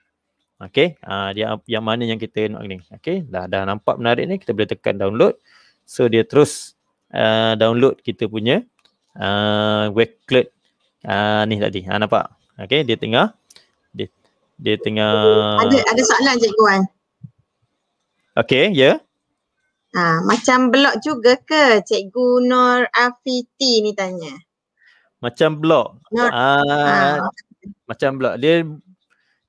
Okay, uh, dia, yang mana yang kita nak ni. Okay, dah, dah nampak menarik ni. Kita boleh tekan download. So dia terus uh, download kita punya uh, wakelet uh, ni tadi. Ha, nampak? Okay, dia tengah. Dia, dia tengah. Ada, ada soalan Cik Kuan. Okay, ya. Yeah. Ha, macam blog juga ke Cikgu Nur Afiti ni tanya? Macam blog. Ha, ah, ah, ha. Macam blog. Dia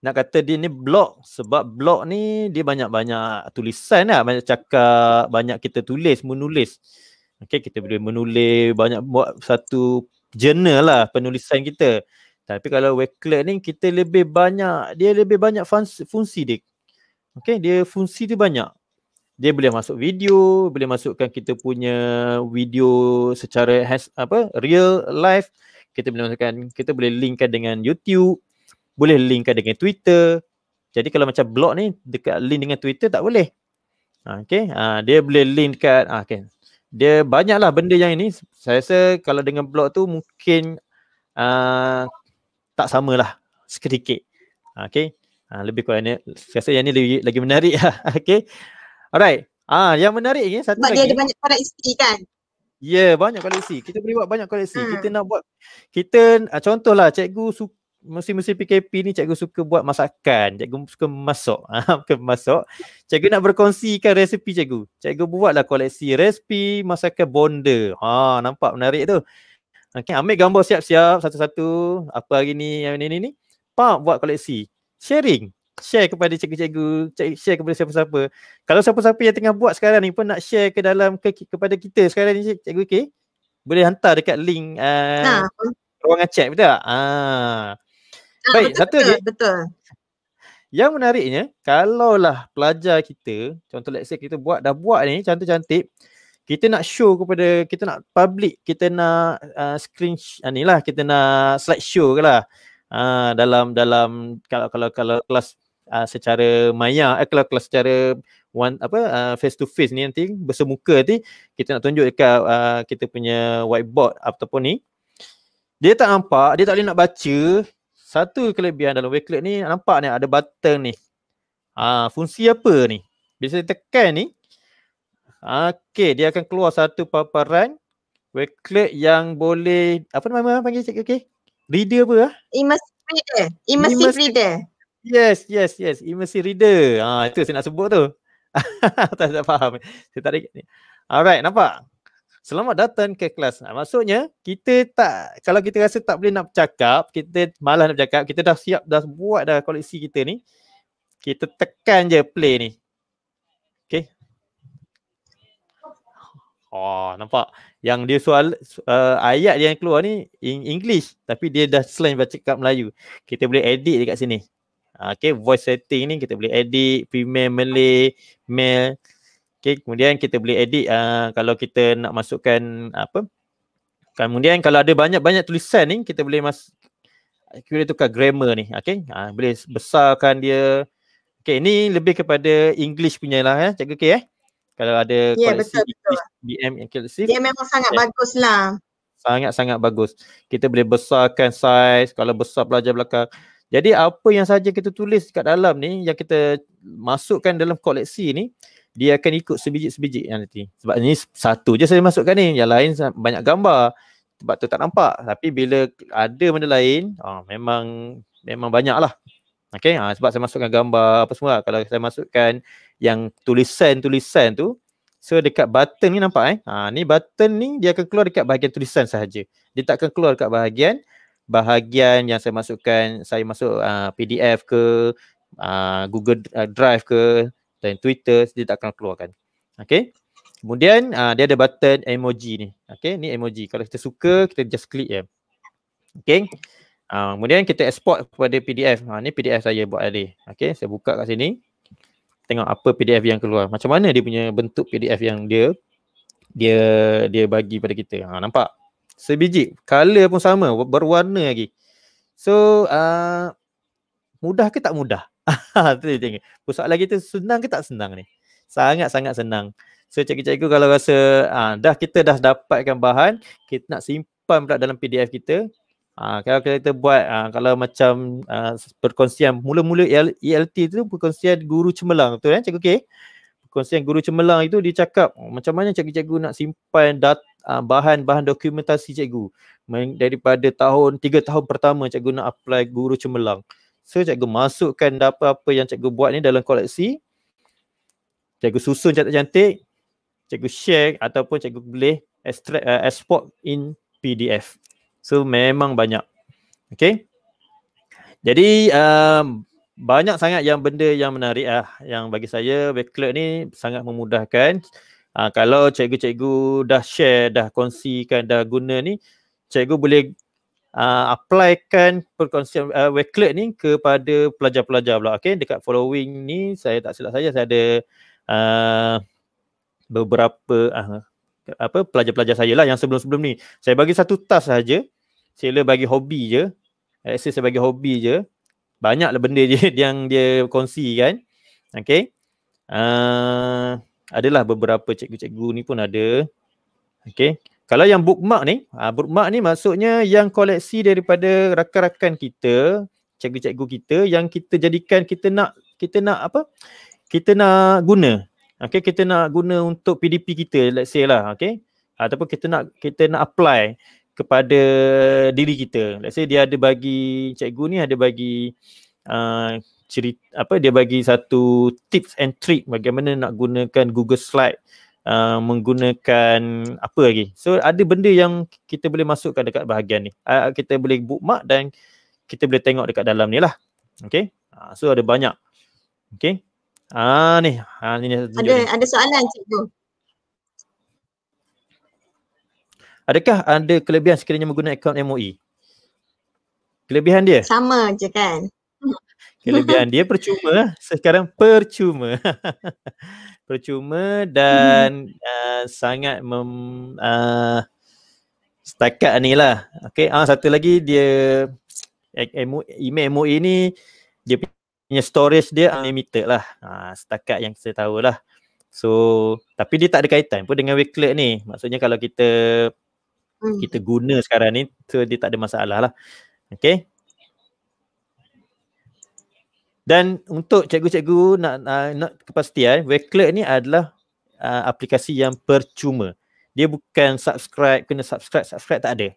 nak kata dia ni blog sebab blog ni dia banyak-banyak tulisan lah banyak cakap banyak kita tulis menulis okey kita boleh menulis banyak buat satu jurnal lah penulisan kita tapi kalau weekly ni kita lebih banyak dia lebih banyak fungsi, fungsi dia okey dia fungsi dia banyak dia boleh masuk video boleh masukkan kita punya video secara has, apa real life kita boleh masukkan kita boleh linkkan dengan YouTube boleh linkkan dengan Twitter. Jadi kalau macam blog ni dekat link dengan Twitter tak boleh. Ha, okay. Uh, ha, dia boleh link dekat. Uh, ha, okay. Dia banyaklah benda yang ini. Saya rasa kalau dengan blog tu mungkin uh, tak samalah sedikit. Okay. Uh, lebih kurang ni. Saya rasa yang ni lebih, lagi menarik. okay. Alright. Ah, yang menarik ni satu Sebab lagi. dia ada banyak koleksi kan? Ya, yeah, banyak koleksi. Kita boleh buat banyak koleksi. Hmm. Kita nak buat. Kita contohlah cikgu suka musim-musim PKP ni cikgu suka buat masakan, cikgu suka masak, ah, ke masak. Cikgu nak berkongsikan resepi cikgu. Cikgu buatlah koleksi resepi masakan bonda. Ha, nampak menarik tu. Okay, ambil gambar siap-siap satu-satu. Apa hari ni, hari ni, ni, ni. Pak buat koleksi. Sharing. Share kepada cikgu-cikgu, share kepada siapa-siapa. Kalau siapa-siapa yang tengah buat sekarang ni pun nak share ke dalam ke, kepada kita sekarang ni cikgu okay? Boleh hantar dekat link uh, ha. ruangan chat betul tak? Ah. Ah, Baik, betul, satu betul, lagi. Betul. Yang menariknya, kalaulah pelajar kita, contoh let's say kita buat, dah buat ni cantik-cantik, kita nak show kepada, kita nak public, kita nak uh, screen, sh- ah, uh, ni lah, kita nak slide show ke lah. Uh, dalam, dalam, kalau kalau kalau kelas uh, secara maya, eh, kalau kelas secara one apa face to face ni nanti bersemuka nanti kita nak tunjuk dekat uh, kita punya whiteboard ataupun ni dia tak nampak dia tak boleh nak baca satu kelebihan dalam wakelet ni nampak ni ada button ni. Ha, fungsi apa ni? Bila saya tekan ni, okay, dia akan keluar satu paparan wakelet yang boleh, apa nama orang panggil cik? Okay. Reader apa lah? Immersive reader. Immersive, reader. Yes, yes, yes. Immersive reader. Ha, itu saya nak sebut tu. tak, tak faham. Saya tarik ni. Alright, nampak? selamat datang ke kelas. Ah, maksudnya kita tak kalau kita rasa tak boleh nak bercakap, kita malas nak bercakap, kita dah siap dah buat dah koleksi kita ni. Kita tekan je play ni. Okay. Oh, nampak yang dia soal uh, ayat dia yang keluar ni in English tapi dia dah selain baca kat Melayu. Kita boleh edit dekat sini. Ah, okay, voice setting ni kita boleh edit, female, Malay, male, Okay, kemudian kita boleh edit uh, kalau kita nak masukkan apa. Kemudian kalau ada banyak-banyak tulisan ni, kita boleh mas kita tukar grammar ni. Okay, uh, ah, boleh besarkan dia. Okay, ini lebih kepada English punya lah ya, cikgu K eh. Kalau ada yeah, koleksi betul, English, betul. BM yang koleksi. Dia memang sangat okay. bagus lah. Sangat-sangat bagus. Kita boleh besarkan size kalau besar pelajar belakang. Jadi apa yang saja kita tulis kat dalam ni, yang kita masukkan dalam koleksi ni, dia akan ikut sebiji-sebiji yang nanti. Sebab ini satu je saya masukkan ni. Yang lain banyak gambar. Sebab tu tak nampak. Tapi bila ada benda lain, oh, memang memang banyak lah. Okay, ha, sebab saya masukkan gambar apa semua lah. Kalau saya masukkan yang tulisan-tulisan tu, so dekat button ni nampak eh. Ha, ni button ni dia akan keluar dekat bahagian tulisan sahaja. Dia tak akan keluar dekat bahagian bahagian yang saya masukkan, saya masuk uh, ha, PDF ke, uh, Google Drive ke, dan Twitter dia tak akan keluarkan. Okay. Kemudian uh, dia ada button emoji ni. Okay. Ni emoji. Kalau kita suka kita just click ya. Okay. Uh, ah, kemudian kita export kepada PDF. Ha, ah, ni PDF saya buat tadi. Okay. Saya buka kat sini. Tengok apa PDF yang keluar. Macam mana dia punya bentuk PDF yang dia dia dia bagi pada kita. Ha, nampak? Sebiji. Color pun sama. Berwarna lagi. So uh, mudah ke tak mudah? Ah, tu dia tanya. Persoalan kita senang ke tak senang ni? Sangat-sangat senang. So cikgu-cikgu kalau rasa ha, dah kita dah dapatkan bahan, kita nak simpan pula dalam PDF kita. Ha, kalau kita buat ha, kalau macam ha, perkongsian mula-mula ELT e tu perkongsian guru cemerlang betul kan eh, cikgu okey? Perkongsian guru cemerlang itu dia cakap macam mana cikgu-cikgu nak simpan dat, bahan-bahan dokumentasi cikgu daripada tahun tiga tahun pertama cikgu nak apply guru cemerlang. So cikgu masukkan apa-apa yang cikgu buat ni dalam koleksi. Cikgu susun cantik-cantik. Cikgu share ataupun cikgu boleh extract, uh, export in PDF. So memang banyak. Okay. Jadi um, banyak sangat yang benda yang menarik ah, Yang bagi saya backlog ni sangat memudahkan. Uh, kalau cikgu-cikgu dah share, dah kongsikan, dah guna ni. Cikgu boleh uh, applykan perkongsian uh, wakelet ni kepada pelajar-pelajar pula okey dekat following ni saya tak silap saja saya ada uh, beberapa uh, apa pelajar-pelajar saya lah yang sebelum-sebelum ni saya bagi satu task saja sila bagi hobi je Alexis saya bagi hobi je banyaklah benda je yang dia kongsi kan okey uh, adalah beberapa cikgu-cikgu ni pun ada okey kalau yang bookmark ni, uh, bookmark ni maksudnya yang koleksi daripada rakan-rakan kita, cikgu-cikgu kita yang kita jadikan kita nak kita nak apa? Kita nak guna. Okay, kita nak guna untuk PDP kita let's say lah. Okay. Ataupun kita nak kita nak apply kepada diri kita. Let's say dia ada bagi cikgu ni ada bagi uh, ah, cerita apa dia bagi satu tips and trick bagaimana nak gunakan Google Slide uh, menggunakan apa lagi. So ada benda yang kita boleh masukkan dekat bahagian ni. Uh, kita boleh bookmark dan kita boleh tengok dekat dalam ni lah. Okay. Uh, so ada banyak. Okay. Ah uh, ni, ha, ni, ada, ni. ada soalan cikgu. Adakah ada kelebihan sekiranya menggunakan akaun MOE? Kelebihan dia? Sama je kan. Kelebihan dia percuma. Sekarang percuma. percuma mm-hmm. dan hmm. uh, sangat mem uh, setakat ni lah. Okay, ah, satu lagi dia eh, eh, email MOA ni dia punya storage dia unlimited lah. Ah, setakat yang saya tahu lah. So, tapi dia tak ada kaitan pun dengan Wakelet ni. Maksudnya kalau kita hmm. kita guna sekarang ni, so dia tak ada masalah lah. Okay. Dan untuk cikgu-cikgu nak, nak, nak kepastian, Wakelet ni adalah uh, aplikasi yang percuma. Dia bukan subscribe, kena subscribe, subscribe tak ada.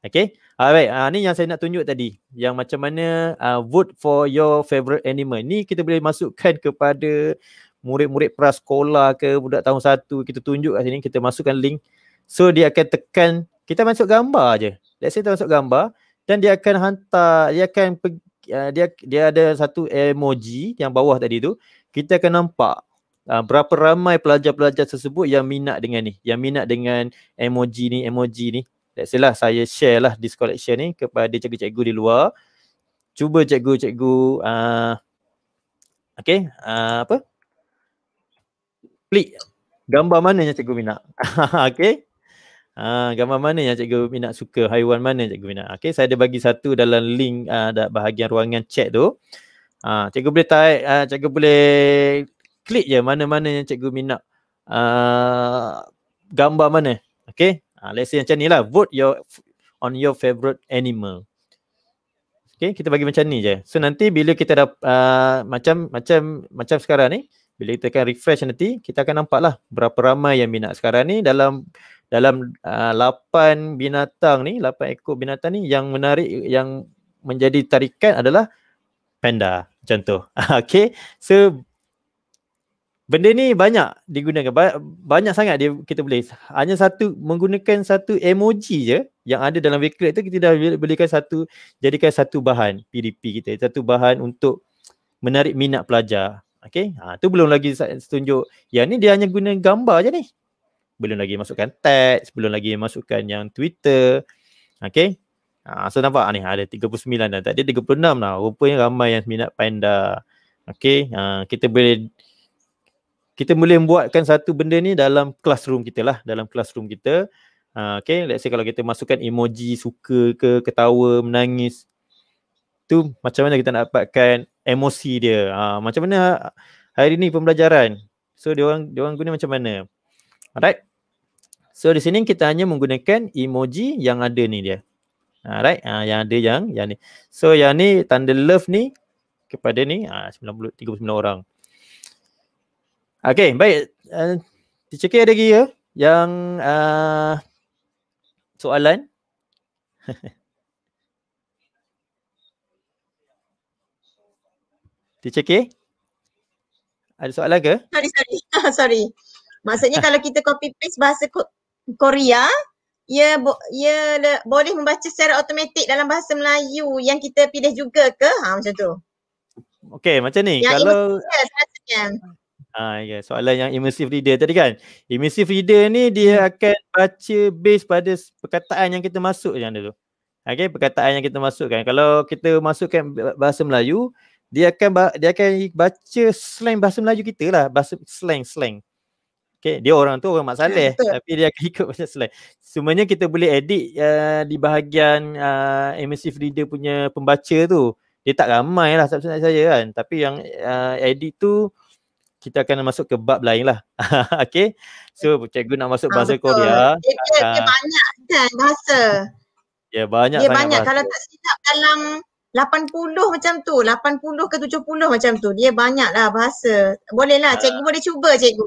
Okay. Alright, uh, ni yang saya nak tunjuk tadi. Yang macam mana uh, vote for your favourite animal. Ni kita boleh masukkan kepada murid-murid prasekolah ke budak tahun satu. Kita tunjuk kat sini, kita masukkan link. So dia akan tekan, kita masuk gambar je. Let's say kita masuk gambar dan dia akan hantar, dia akan Uh, dia dia ada satu emoji yang bawah tadi tu kita akan nampak uh, berapa ramai pelajar-pelajar tersebut yang minat dengan ni yang minat dengan emoji ni emoji ni let's lah saya share lah this collection ni kepada cikgu-cikgu di luar cuba cikgu-cikgu uh, okay uh, apa klik gambar mana yang cikgu minat okay Ha, gambar mana yang cikgu minat suka, haiwan mana yang cikgu minat. Ha, okay, saya ada bagi satu dalam link ada ha, uh, bahagian ruangan chat tu. Ha, cikgu boleh type, uh, cikgu boleh klik je mana-mana yang cikgu minat uh, gambar mana. Okay, ha, let's say macam ni lah. Vote your on your favorite animal. Okay, kita bagi macam ni je. So nanti bila kita dah uh, macam macam macam sekarang ni, bila kita akan refresh nanti, kita akan nampak lah berapa ramai yang minat sekarang ni dalam dalam uh, binatang ni lapan ekor binatang ni yang menarik yang menjadi tarikan adalah panda contoh okey so benda ni banyak digunakan ba- banyak sangat dia kita boleh hanya satu menggunakan satu emoji je yang ada dalam vehicle tu kita dah belikan satu jadikan satu bahan PDP kita satu bahan untuk menarik minat pelajar okey ha belum lagi saya tunjuk yang ni dia hanya guna gambar je ni belum lagi masukkan teks, belum lagi masukkan yang Twitter. Okay. Ha, so nampak ni ada 39 dan tadi 36 lah. Rupanya ramai yang minat Panda. Okay. Ha, kita boleh kita boleh buatkan satu benda ni dalam classroom kita lah. Dalam classroom kita. Ha, okay. Let's say kalau kita masukkan emoji suka ke ketawa, menangis. Tu macam mana kita nak dapatkan emosi dia. Ha, macam mana ha, hari ni pembelajaran. So dia orang dia orang guna macam mana? Alright. So di sini kita hanya menggunakan emoji yang ada ni dia. Ah, alright, ha, ha, yang ada yang yang ni. So yang ni tanda love ni kepada ni ha, 90, 39 orang. Okay, baik. Uh, ada lagi ya? Yang uh, soalan? Teacher K? Ada soalan ke? Sorry, sorry. sorry. Maksudnya kalau kita copy paste bahasa Korea ia bo- ia boleh membaca secara automatik dalam bahasa Melayu yang kita pilih juga ke ha macam tu okey macam ni yang kalau ah ya yeah, soalan yang immersive reader tadi kan immersive reader ni dia hmm. akan baca base pada perkataan yang kita masuk yang tu okey perkataan yang kita masukkan kalau kita masukkan bahasa Melayu dia akan dia akan baca slang bahasa Melayu kita lah bahasa slang slang Okay, dia orang tu orang mak saleh yeah, tapi dia akan ikut macam saleh. Semuanya kita boleh edit uh, di bahagian uh, immersive reader punya pembaca tu. Dia tak ramai lah subscribe saya kan. Tapi yang uh, edit tu kita akan masuk ke bab lain lah. okay. So cikgu nak masuk ah, bahasa Korea. Dia, dia, uh, banyak kan bahasa. Ya yeah, banyak. Dia banyak. banyak. Kalau tak silap dalam 80 macam tu. 80 ke 70 macam tu. Dia banyak lah bahasa. Boleh lah. Ah. Cikgu uh, boleh cuba cikgu.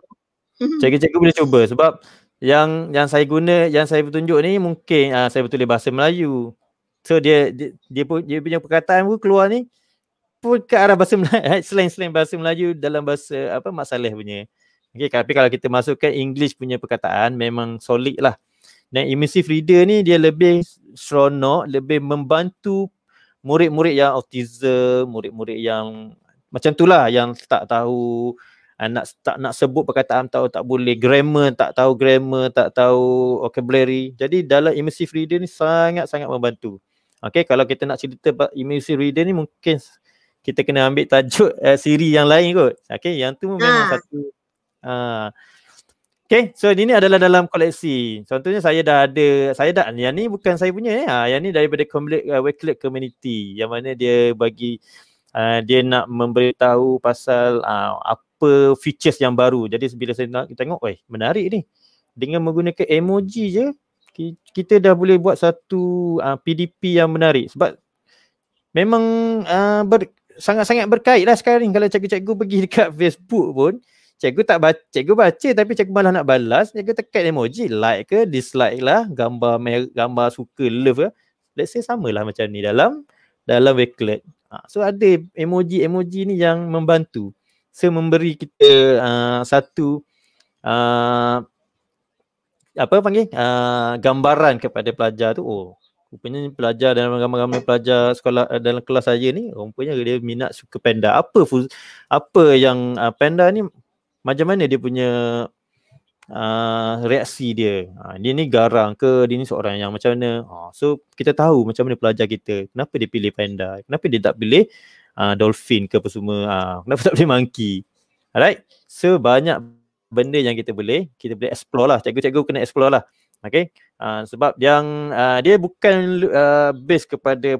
Mm-hmm. Cikgu-cikgu boleh cuba sebab yang yang saya guna, yang saya tunjuk ni mungkin uh, saya betul bahasa Melayu. So dia dia, dia, dia punya perkataan pun keluar ni pun ke arah bahasa Melayu, eh, selain-selain bahasa Melayu dalam bahasa apa masalah punya. Okay, tapi kalau kita masukkan English punya perkataan memang solid lah. Dan immersive reader ni dia lebih seronok, lebih membantu murid-murid yang autism, murid-murid yang macam tu lah yang tak tahu uh, nak tak nak sebut perkataan tahu tak boleh grammar tak tahu grammar tak tahu vocabulary jadi dalam immersive reader ni sangat sangat membantu okey kalau kita nak cerita immersive reader ni mungkin kita kena ambil tajuk uh, siri yang lain kot okey yang tu memang ah. satu uh, ah. Okay, so ini adalah dalam koleksi. Contohnya saya dah ada, saya dah, yang ni bukan saya punya ya. Eh. Ah, yang ni daripada Complete, uh, Wakelet Community yang mana dia bagi, uh, dia nak memberitahu pasal uh, apa features yang baru. Jadi bila saya nak kita tengok, weh, menarik ni. Dengan menggunakan emoji je, kita dah boleh buat satu uh, ah, PDP yang menarik sebab memang uh, ber, sangat-sangat berkait lah sekarang ni kalau cikgu-cikgu pergi dekat Facebook pun cikgu tak baca, cikgu baca tapi cikgu malah nak balas cikgu tekan emoji like ke dislike lah gambar gambar suka love ke let's say samalah macam ni dalam dalam wakelet ah, so ada emoji-emoji ni yang membantu se memberi kita uh, satu uh, apa panggil uh, gambaran kepada pelajar tu oh rupanya pelajar dalam ramai-ramai pelajar sekolah dalam kelas saya ni rupanya dia minat suka panda apa apa yang uh, panda ni macam mana dia punya uh, reaksi dia uh, dia ni garang ke dia ni seorang yang macam mana uh, so kita tahu macam mana pelajar kita kenapa dia pilih panda kenapa dia tak pilih uh, dolphin ke apa semua uh, ah, kenapa tak boleh monkey alright sebanyak so, benda yang kita boleh kita boleh explore lah cikgu-cikgu kena explore lah okay uh, sebab yang uh, dia bukan uh, base kepada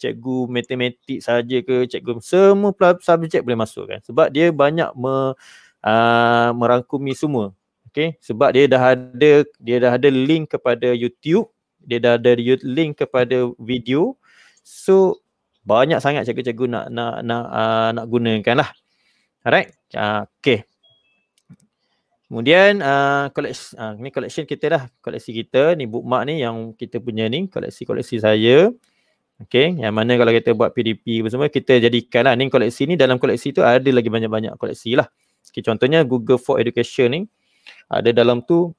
cikgu matematik saja ke cikgu semua subjek boleh masuk kan sebab dia banyak me, uh, merangkumi semua okay sebab dia dah ada dia dah ada link kepada YouTube dia dah ada link kepada video so banyak sangat cikgu-cikgu nak nak nak uh, nak gunakan lah. Alright. Uh, okay. Kemudian uh, ah, collection, uh, ah, ni collection kita lah. Koleksi kita ni bookmark ni yang kita punya ni. Koleksi-koleksi saya. Okay. Yang mana kalau kita buat PDP apa semua kita jadikan lah. Ni koleksi ni dalam koleksi tu ada lagi banyak-banyak koleksi lah. Okay, contohnya Google for Education ni ada dalam tu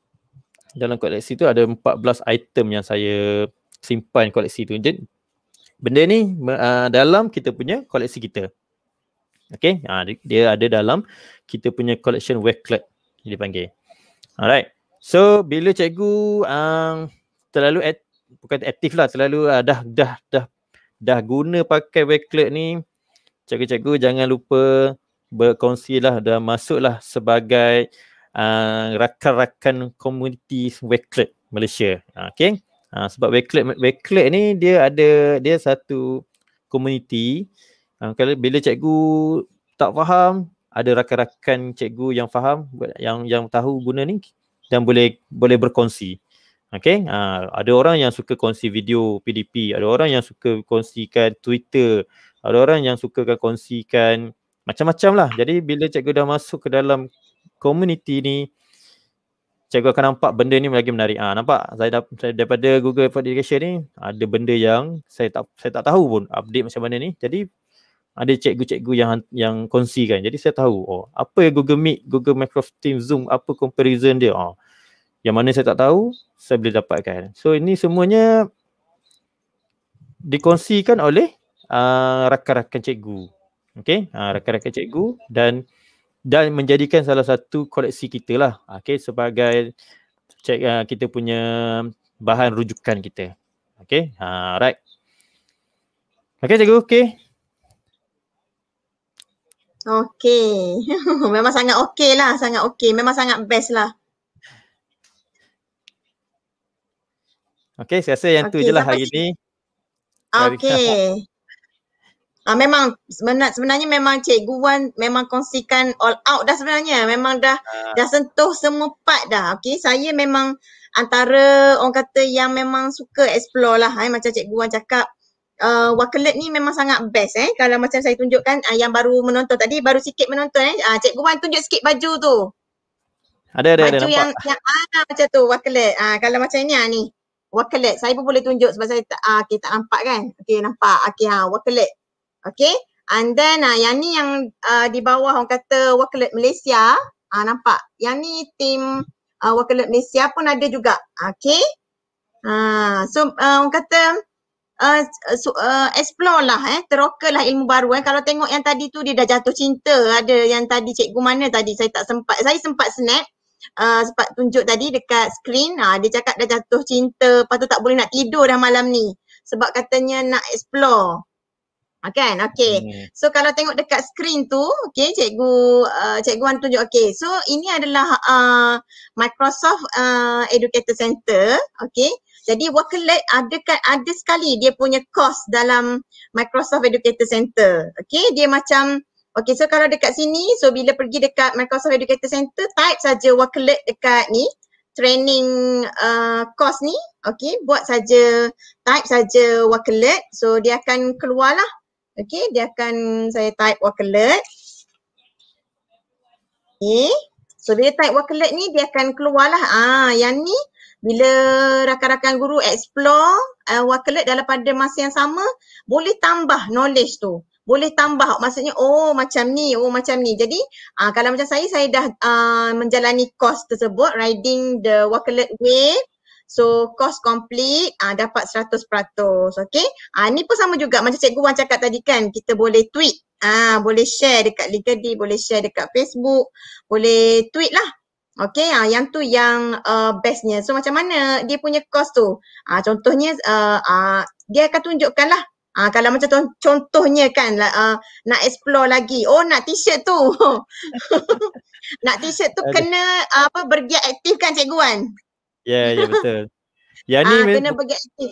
dalam koleksi tu ada 14 item yang saya simpan koleksi tu benda ni uh, dalam kita punya koleksi kita. Okay, uh, ah, dia, dia ada dalam kita punya collection wakelet dia panggil. Alright, so bila cikgu uh, terlalu at, bukan aktif lah, terlalu uh, dah dah dah dah guna pakai wakelet ni, cikgu-cikgu jangan lupa berkongsi lah dan masuklah sebagai uh, rakan-rakan komuniti wakelet Malaysia. okay, Ha, sebab Wakelet Wakelet ni dia ada dia satu community. Ha, kalau bila cikgu tak faham, ada rakan-rakan cikgu yang faham yang yang tahu guna ni dan boleh boleh berkongsi. Okay, ha, ada orang yang suka kongsi video PDP, ada orang yang suka kongsikan Twitter, ada orang yang suka kongsikan macam-macam lah. Jadi bila cikgu dah masuk ke dalam community ni, cikgu akan nampak benda ni lagi menarik. Ah ha, nampak saya, da- saya daripada Google for Education ni ada benda yang saya tak saya tak tahu pun update macam mana ni. Jadi ada cikgu-cikgu yang yang kongsikan. Jadi saya tahu oh apa ya Google Meet, Google Microsoft Teams, Zoom apa comparison dia. Oh, yang mana saya tak tahu saya boleh dapatkan. So ini semuanya dikongsikan oleh uh, rakan-rakan cikgu. okay, uh, ah, rakan-rakan cikgu dan dan menjadikan salah satu koleksi kita lah okay, sebagai check uh, ah, kita punya bahan rujukan kita. Okay, ha, alright. Okay, cikgu, okay. Okay, memang sangat okay lah, sangat okay, memang sangat best lah. Okay, saya rasa yang okay, tu je lah hari ni. Okay. Hari Ah memang sebenar sebenarnya memang cikgu Wan memang kongsikan all out dah sebenarnya. Memang dah uh. dah sentuh semua part dah. okay saya memang antara orang kata yang memang suka explore lah eh macam cikgu Wan cakap uh, Wakelet ni memang sangat best eh. Kalau macam saya tunjukkan uh, yang baru menonton tadi baru sikit menonton eh. Ah uh, cikgu Wan tunjuk sikit baju tu. Ada ada baju ada yang, Yang yang ah macam tu Wakelet. uh, kalau macam ni ah ni. Wakelet. Saya pun boleh tunjuk sebab saya ah uh, okay, tak nampak kan. okay nampak. Okey ha Wakelet. Okay. And then uh, yang ni yang uh, di bawah orang kata Wakilat Malaysia. Ah uh, nampak. Yang ni tim uh, ah, Wakilat Malaysia pun ada juga. Okay. Uh, so uh, orang kata uh, so, uh, explore lah eh. Teroka lah ilmu baru eh. Kalau tengok yang tadi tu dia dah jatuh cinta. Ada yang tadi cikgu mana tadi saya tak sempat. Saya sempat snap. Uh, sempat tunjuk tadi dekat screen. Uh, dia cakap dah jatuh cinta. Lepas tu tak boleh nak tidur dah malam ni. Sebab katanya nak explore. Ah, kan? Okay. Hmm. So kalau tengok dekat skrin tu, okay cikgu, uh, cikgu Wan tunjuk. Okay. So ini adalah uh, Microsoft uh, Educator Center. Okay. Jadi Workerlet ada, kan, ada sekali dia punya course dalam Microsoft Educator Center. Okay. Dia macam Okay so kalau dekat sini, so bila pergi dekat Microsoft Educator Center, type saja Workerlet dekat ni, training uh, course ni, okay, buat saja, type saja Workerlet, so dia akan keluarlah Okay, dia akan saya type wakilat. Okey. So bila type wakilat ni dia akan keluar lah. Ah, yang ni bila rakan-rakan guru explore uh, wakilat dalam pada masa yang sama boleh tambah knowledge tu. Boleh tambah maksudnya oh macam ni, oh macam ni. Jadi uh, kalau macam saya, saya dah uh, menjalani course tersebut riding the wakilat wave So course complete uh, dapat 100% okay. Uh, ni pun sama juga macam cikgu Wan cakap tadi kan kita boleh tweet. Ah uh, boleh share dekat LinkedIn, boleh share dekat Facebook, boleh tweet lah. Okay, uh, ah, yang tu yang uh, bestnya. So macam mana dia punya course tu? Ah uh, contohnya uh, uh, dia akan tunjukkan lah Ah ha, kalau macam tu, contohnya kan uh, nak explore lagi. Oh nak t-shirt tu. nak t-shirt tu okay. kena uh, apa bergiat aktifkan kan cikgu Wan? Ya, yeah, ya yeah, betul. Ya ni ah, kena pergi aktif.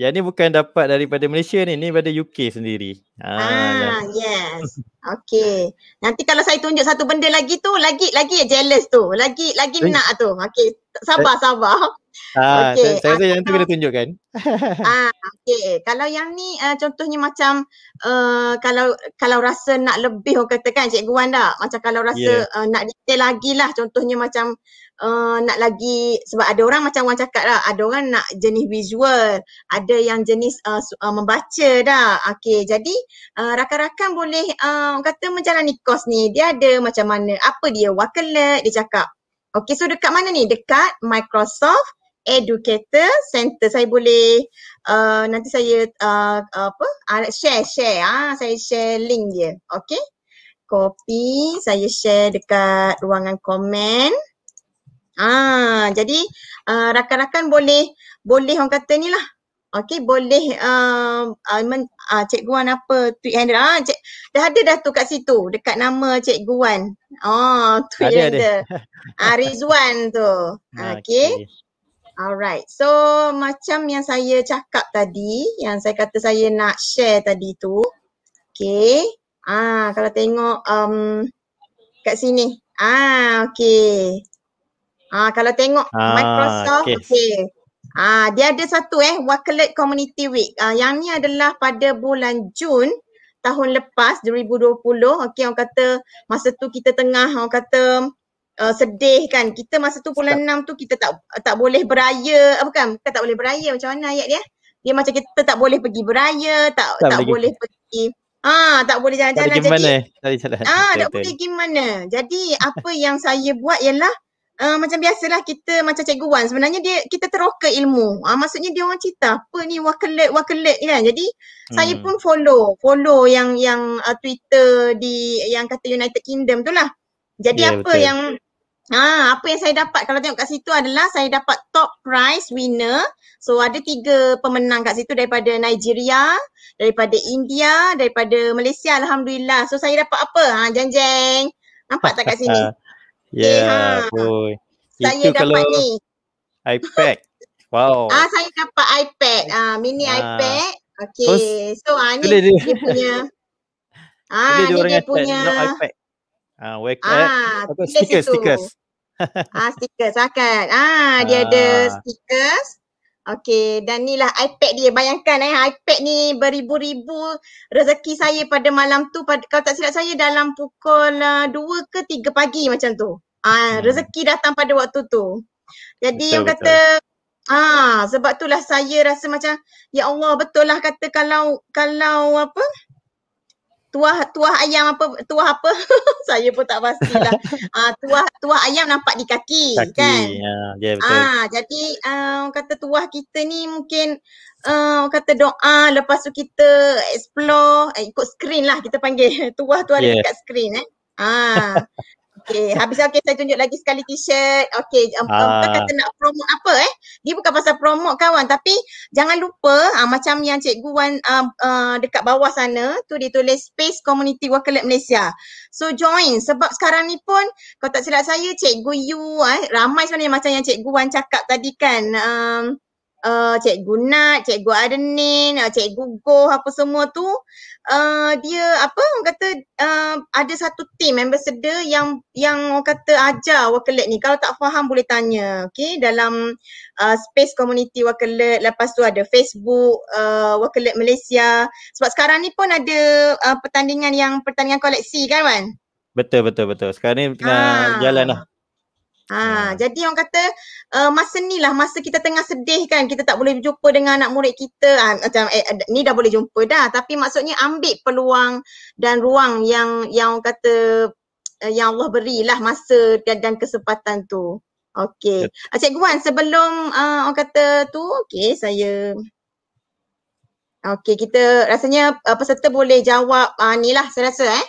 Yang ni bukan dapat daripada Malaysia ni, ni daripada UK sendiri. Ah, ah ya. yes. Okay. Nanti kalau saya tunjuk satu benda lagi tu, lagi lagi jealous tu. Lagi lagi eh. nak tu. Okay. Sabar, sabar. Ah, okay. saya rasa yang tu kena tunjukkan. Ah, okay. Kalau yang ni uh, contohnya macam uh, kalau kalau rasa nak lebih orang kata kan Cikgu Wanda, macam kalau rasa yeah. Ya. uh, nak detail lagi lah contohnya macam uh, nak lagi sebab ada orang macam orang cakap lah, ada orang nak jenis visual, ada yang jenis uh, uh, membaca dah. Okay, jadi uh, rakan-rakan boleh uh, orang kata menjalani kos ni, dia ada macam mana, apa dia, wakilat, dia cakap. Okay, so dekat mana ni? Dekat Microsoft educator center saya boleh uh, nanti saya uh, apa uh, share share ah ha? saya share link dia okay copy saya share dekat ruangan komen ah jadi uh, rakan-rakan boleh boleh orang kata ni lah okay boleh uh, uh, men, uh, cikgu Wan apa tweet handle ah cik, dah ada dah tu kat situ dekat nama cikgu guan Oh tweet ada, handle. Ada. Ah Rizwan tu. Okey. Okay. Alright, so macam yang saya cakap tadi, yang saya kata saya nak share tadi tu, okay, ah kalau tengok um, kat sini, ah okay, ah kalau tengok ah, Microsoft, okay. okay. Ah, dia ada satu eh, Wakilat Community Week. Ah, yang ni adalah pada bulan Jun tahun lepas 2020. Okay, orang kata masa tu kita tengah orang kata uh, sedih kan kita masa tu bulan enam tu kita tak tak boleh beraya apa ah, kan kita tak boleh beraya macam mana ayat dia dia macam kita tak boleh pergi beraya tak tak, tak boleh pergi ah tak boleh jalan-jalan jadi mana? Tadi salah. ah tak boleh pergi mana jadi apa yang saya buat ialah Uh, macam biasalah kita macam cikgu Wan sebenarnya dia kita teroka ilmu. Uh, maksudnya dia orang cerita apa ni wakilat wakilat ni kan. Jadi hmm. saya pun follow follow yang yang uh, Twitter di yang kata United Kingdom tu lah. Jadi yeah, apa betul. yang Ah, apa yang saya dapat kalau tengok kat situ adalah saya dapat top prize winner. So ada tiga pemenang kat situ daripada Nigeria, daripada India, daripada Malaysia. Alhamdulillah. So saya dapat apa? Ha, jeng-jeng. Nampak tak kat sini? ya, yeah, ha. Saya dapat ni. iPad. Wow. Ah, saya dapat iPad. Ah, mini ah. iPad. Okay. So ah, ni dia, dia punya. Ah, dia, dia, dia, dia punya. Ah, wake ah, apa stickers, stickers. ah, stickers akan. Ah, ah, dia ada ah. stickers. Okay, dan ni lah iPad dia. Bayangkan eh, iPad ni beribu-ribu rezeki saya pada malam tu. Pada, kalau tak silap saya dalam pukul uh, ah, 2 ke 3 pagi macam tu. Ah, hmm. rezeki datang pada waktu tu. Jadi betul, yang kata betul. ah, sebab itulah saya rasa macam ya Allah betul lah kata kalau kalau apa? tuah tuah ayam apa tuah apa saya pun tak pastilah ah uh, tuah tuah ayam nampak di kaki, kaki kan ya yeah, betul ah jadi ah uh, kata tuah kita ni mungkin ah uh, kata doa lepas tu kita explore eh, ikut screen lah kita panggil tuah tu ada yeah. dekat screen eh ah Okay, habis okay saya tunjuk lagi sekali t-shirt. Okay, um, uh. Ah. um, kata nak promote apa eh? Dia bukan pasal promote kawan tapi jangan lupa uh, macam yang Cikgu Wan uh, uh, dekat bawah sana tu dia tulis Space Community Lab Malaysia. So join sebab sekarang ni pun kalau tak silap saya Cikgu Yu eh, ramai sebenarnya macam yang Cikgu Wan cakap tadi kan. Um, uh, cikgu Nat, cikgu Arnin, uh, eh, cikgu Goh apa semua tu uh, dia apa orang kata uh, ada satu team ambassador yang yang orang kata ajar wakilat ni kalau tak faham boleh tanya Okay, dalam uh, space community wakilat lepas tu ada Facebook uh, wakilat Malaysia sebab sekarang ni pun ada uh, pertandingan yang pertandingan koleksi kan Wan? Betul betul betul. Sekarang ni tengah ha. jalan lah Ha, ha. jadi orang kata uh, masa ni lah masa kita tengah sedih kan kita tak boleh jumpa dengan anak murid kita ha, macam eh, ni dah boleh jumpa dah tapi maksudnya ambil peluang dan ruang yang yang orang kata uh, yang Allah berilah masa dan, dan kesempatan tu. Okey. Ya. Cikgu Wan sebelum uh, orang kata tu okey saya Okey kita rasanya uh, peserta boleh jawab uh, ni lah saya rasa eh.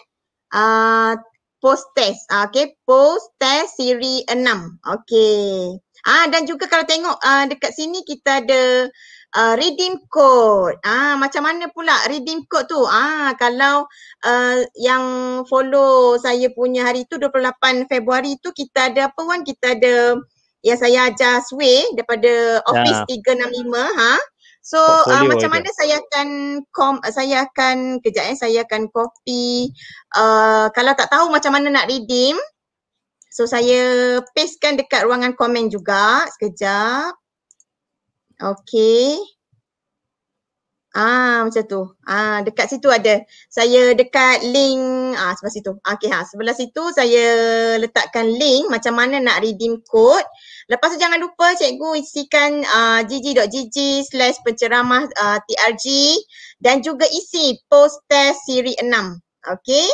Uh, post test. Okay, post test siri Enam, Okay. Ah dan juga kalau tengok uh, dekat sini kita ada uh, redeem code. Ah macam mana pula redeem code tu? Ah kalau uh, yang follow saya punya hari tu 28 Februari tu kita ada apa Wan? Kita ada yang saya ajar sway daripada ya. office ya. 365 ha So uh, macam mana saya akan kom, saya akan kejap eh saya akan copy uh, kalau tak tahu macam mana nak redeem so saya pastekan dekat ruangan komen juga sekejap. Okay. Ah macam tu. Ah dekat situ ada. Saya dekat link ah sebelah situ. Ah, okey ha sebelah situ saya letakkan link macam mana nak redeem code. Lepas tu jangan lupa cikgu isikan ah, gg.gg slash penceramah ah, TRG dan juga isi post test siri enam. Okay.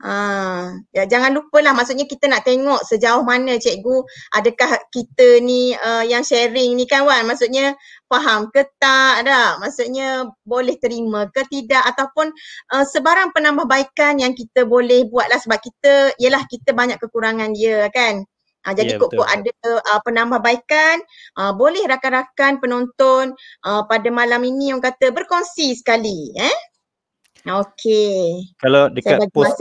Ah, ya jangan lupa lah. maksudnya kita nak tengok sejauh mana cikgu adakah kita ni uh, yang sharing ni kan Wan maksudnya faham ke tak dah maksudnya boleh terima ke tidak ataupun uh, sebarang penambahbaikan yang kita boleh buatlah sebab kita ialah kita banyak kekurangan dia kan Ha, jadi yeah, kok ada uh, penambahbaikan uh, boleh rakan-rakan penonton uh, pada malam ini yang kata berkongsi sekali eh okey kalau dekat post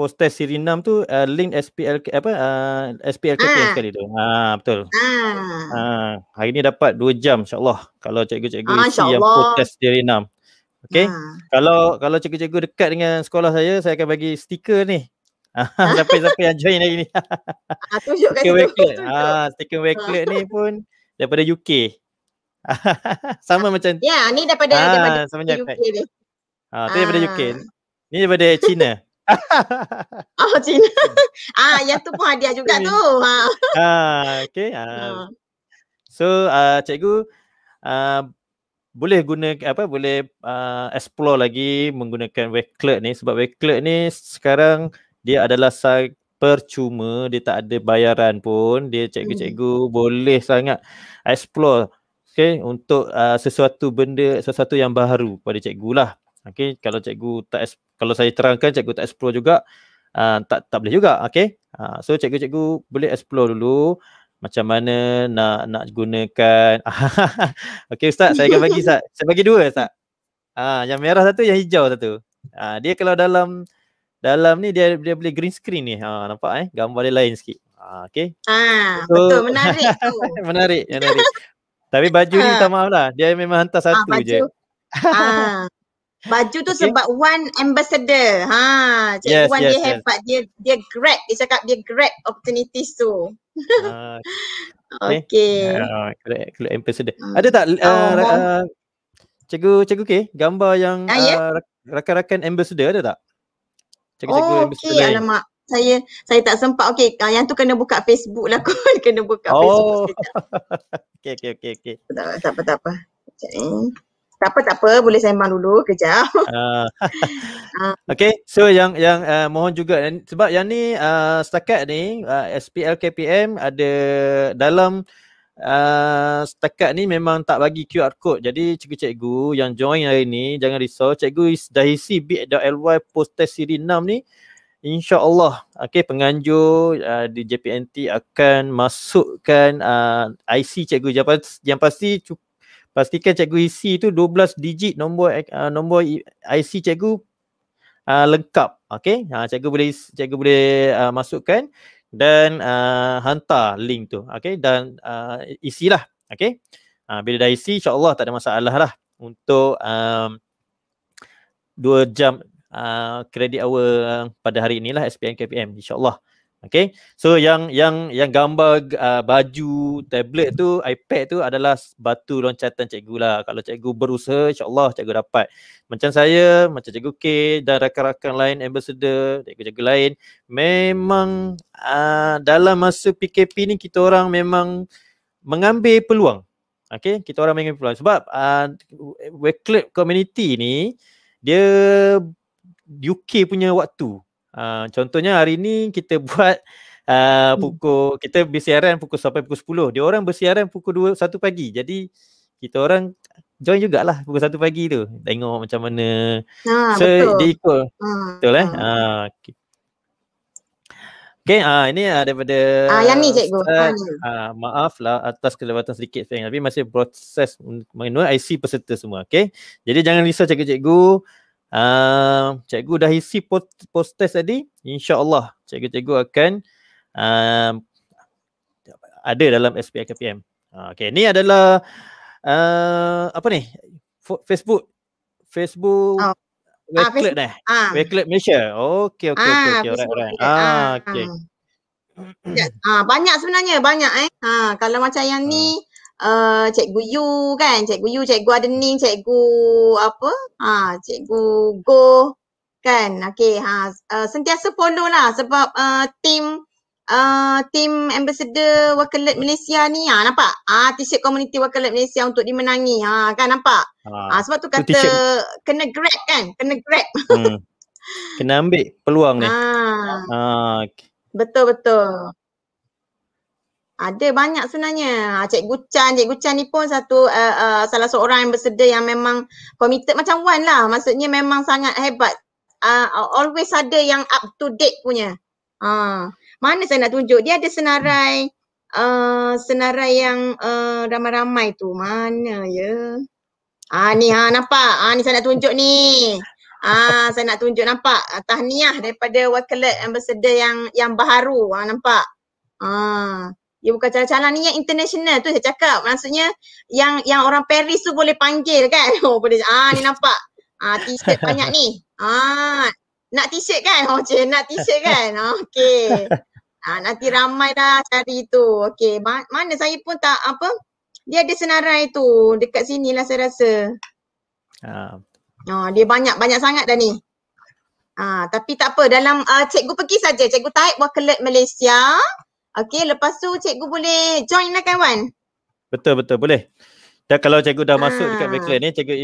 post test siri 6 tu uh, link SPL apa uh, SPL KP ah. sekali tu. Ha ah, betul. Ha ah. ah, hari ni dapat 2 jam insyaallah kalau cikgu-cikgu ah, isi yang post test siri 6. Okey. Ah. Kalau kalau cikgu-cikgu dekat dengan sekolah saya saya akan bagi stiker ni. Ah, siapa-siapa yang join hari ni. Ah, tunjukkan stiker. Ha stiker wakelet ni pun daripada UK. sama macam Ya, ni daripada ah, daripada sama UK. Ha, ah, tu daripada UK. Ni daripada China. oh Cina. ah yang tu pun hadiah juga tu. Ha. ah okey. Uh. So uh, cikgu uh, boleh guna apa boleh uh, explore lagi menggunakan Wakelet ni sebab Wakelet ni sekarang dia adalah percuma dia tak ada bayaran pun dia cikgu-cikgu hmm. boleh sangat explore okey untuk uh, sesuatu benda sesuatu yang baru pada cikgulah okey kalau cikgu tak exp- kalau saya terangkan cikgu tak explore juga uh, tak tak boleh juga okey uh, ah, so cikgu-cikgu boleh explore dulu macam mana nak nak gunakan okey ustaz saya akan bagi ustaz saya bagi dua ustaz ah uh, yang merah satu yang hijau satu ah uh, dia kalau dalam dalam ni dia dia boleh green screen ni ha uh, nampak eh gambar dia lain sikit Ah, okay. Ah, so, betul menarik tu. menarik, menarik. Tapi baju ni tak ah. maaf lah. Dia memang hantar satu ah, je. Ah. Baju tu okay. sebab one ambassador. Ha, cik yes, Wan yes, dia yes. hebat. Dia dia grab, dia cakap dia grab opportunities tu. Uh, okay. okay. Uh, kalau ambassador. Hmm. Ada tak uh, oh, uh, cikgu cikgu K gambar yang ah, yeah? Ya. uh, rakan-rakan ambassador ada tak? Cikgu cikgu oh, ambassador. Okay. Alamak. Saya saya tak sempat. Okay, uh, yang tu kena buka Facebook lah Kau kena buka oh. Facebook. okay, okay, okay, okay. Tak apa, tak apa. Tak eh. Tak apa tak apa boleh sembang dulu kejap. Uh, okay so yang yang uh, mohon juga sebab yang ni uh, setakat ni uh, SPL KPM ada dalam Uh, setakat ni memang tak bagi QR code jadi cikgu-cikgu yang join hari ni jangan risau cikgu dah isi bit.ly post test siri 6 ni insyaAllah okay, penganjur uh, di JPNT akan masukkan uh, IC cikgu yang pasti cukup pastikan cikgu isi tu 12 digit nombor uh, nombor IC cikgu uh, lengkap okey ha uh, cikgu boleh cikgu boleh uh, masukkan dan uh, hantar link tu okey dan uh, isilah okey uh, bila dah isi insyaallah tak ada masalah lah untuk um, 2 jam uh, credit hour pada hari inilah SPM KPM insyaallah Okay, so yang yang yang gambar uh, baju tablet tu, iPad tu adalah batu loncatan cikgu lah. Kalau cikgu berusaha, insyaAllah cikgu dapat. Macam saya, macam cikgu K dan rakan-rakan lain, ambassador, cikgu-cikgu lain, memang uh, dalam masa PKP ni kita orang memang mengambil peluang. Okay, kita orang mengambil peluang. Sebab uh, Wake Community ni, dia UK punya waktu. Uh, contohnya hari ni kita buat uh, pukul hmm. kita bersiaran pukul sampai pukul 10. Dia orang bersiaran pukul 2 1 pagi. Jadi kita orang join jugalah pukul 1 pagi tu. Tengok macam mana. Ha, ah, so, betul. Dia ikut. Hmm. Betul eh? Ha. Uh, okay. Okay, uh, ini uh, daripada uh, yang ni cikgu. Start, uh, maaf lah atas kelewatan sedikit Tapi masih proses menuai IC peserta semua. Okay. Jadi jangan risau cikgu-cikgu. Ah, cikgu dah isi post, post test tadi insyaallah cikgu-cikgu akan uh, ada dalam SPIKPM. Uh, ah, okay, ni adalah uh, apa ni? Facebook Facebook oh. Wakelet ah, ah. Malaysia. Okey okey ah, okey Right, right. Ah, ah ya, Ah. banyak sebenarnya banyak eh. ah, kalau macam yang ah. ni hmm uh, cikgu Yu kan cikgu Yu cikgu Adening cikgu apa ha cikgu Go kan Okay ha uh, sentiasa follow lah sebab uh, tim uh, team ambassador wakilat Malaysia ni ha nampak ah ha, t-shirt community wakilat Malaysia untuk dimenangi ha kan nampak ha, ha sebab tu kata kena grab kan kena grab hmm. kena ambil peluang ni ha, ha. betul betul ada banyak sebenarnya. Ha, Cikgu Chan, Cikgu Chan ni pun satu uh, uh, salah seorang yang bersedia yang memang committed macam Wan lah. Maksudnya memang sangat hebat. Uh, always ada yang up to date punya. Uh, mana saya nak tunjuk? Dia ada senarai uh, senarai yang uh, ramai-ramai tu. Mana ya? Ah ni ha nampak. Ah ni saya nak tunjuk ni. Ah saya nak tunjuk nampak. Ah, tahniah daripada wakilat ambassador yang yang baharu. Ah nampak. Ah dia ya, bukan calon-calon ni yang international tu saya cakap. Maksudnya yang yang orang Paris tu boleh panggil kan. Oh boleh. Ah ni nampak. Ah t-shirt banyak ni. Ah nak t-shirt kan? Oh cik nak t-shirt kan? Ah, okey. Ah nanti ramai dah cari tu. Okey. Ma- mana saya pun tak apa. Dia ada senarai tu dekat sini lah saya rasa. Ah. Oh, dia banyak-banyak sangat dah ni. Ah tapi tak apa dalam uh, cikgu pergi saja. Cikgu type wakilat Malaysia. Okey, lepas tu cikgu boleh join lah kawan. Betul, betul. Boleh. Dan kalau cikgu dah ha. masuk dekat ah. backline ni, cikgu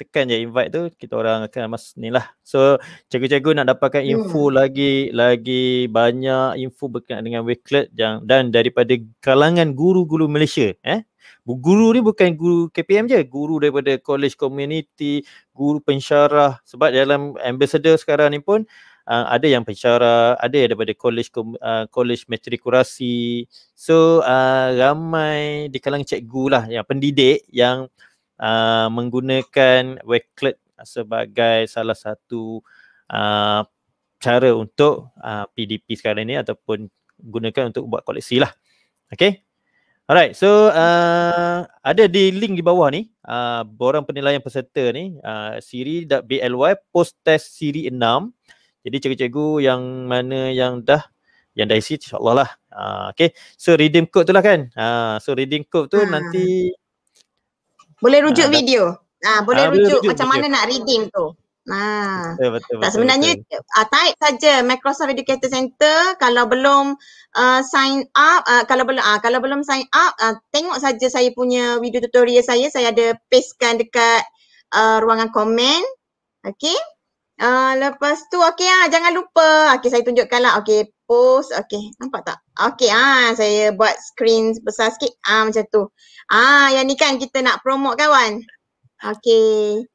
tekan je invite tu, kita orang akan masuk ni lah. So, cikgu-cikgu nak dapatkan hmm. info hmm. lagi, lagi banyak info berkenaan dengan Wakelet yang, dan daripada kalangan guru-guru Malaysia. Eh? Guru ni bukan guru KPM je, guru daripada college community, guru pensyarah sebab dalam ambassador sekarang ni pun uh, ada yang pensyara, ada yang daripada college uh, college matrikulasi. So uh, ramai di kalangan cikgu lah yang pendidik yang uh, menggunakan Wakelet sebagai salah satu uh, cara untuk uh, PDP sekarang ni ataupun gunakan untuk buat koleksi lah. Okay. Alright, so uh, ada di link di bawah ni, uh, borang penilaian peserta ni, uh, siri.bly post test siri 6. Uh, jadi cikgu-cikgu yang mana yang dah yang dah isi insyaAllah lah. Ha, ah, okay. So redeem code tu lah kan. Ha, so redeem code tu hmm. nanti. Boleh ah, rujuk ha, video. Ha, boleh, ha, rujuk boleh rujuk macam video. mana nak redeem tu. Nah, Betul, betul, tak sebenarnya betul. Uh, type saja Microsoft Educator Center kalau belum uh, sign up uh, kalau belum uh, kalau belum sign up uh, tengok saja saya punya video tutorial saya saya ada pastekan dekat uh, ruangan komen okey uh, lepas tu okey ah jangan lupa. Okey saya tunjukkanlah. Okey, post. Okey, nampak tak? Okey ah saya buat screen besar sikit. Ah macam tu. Ah yang ni kan kita nak promote kawan. Okey.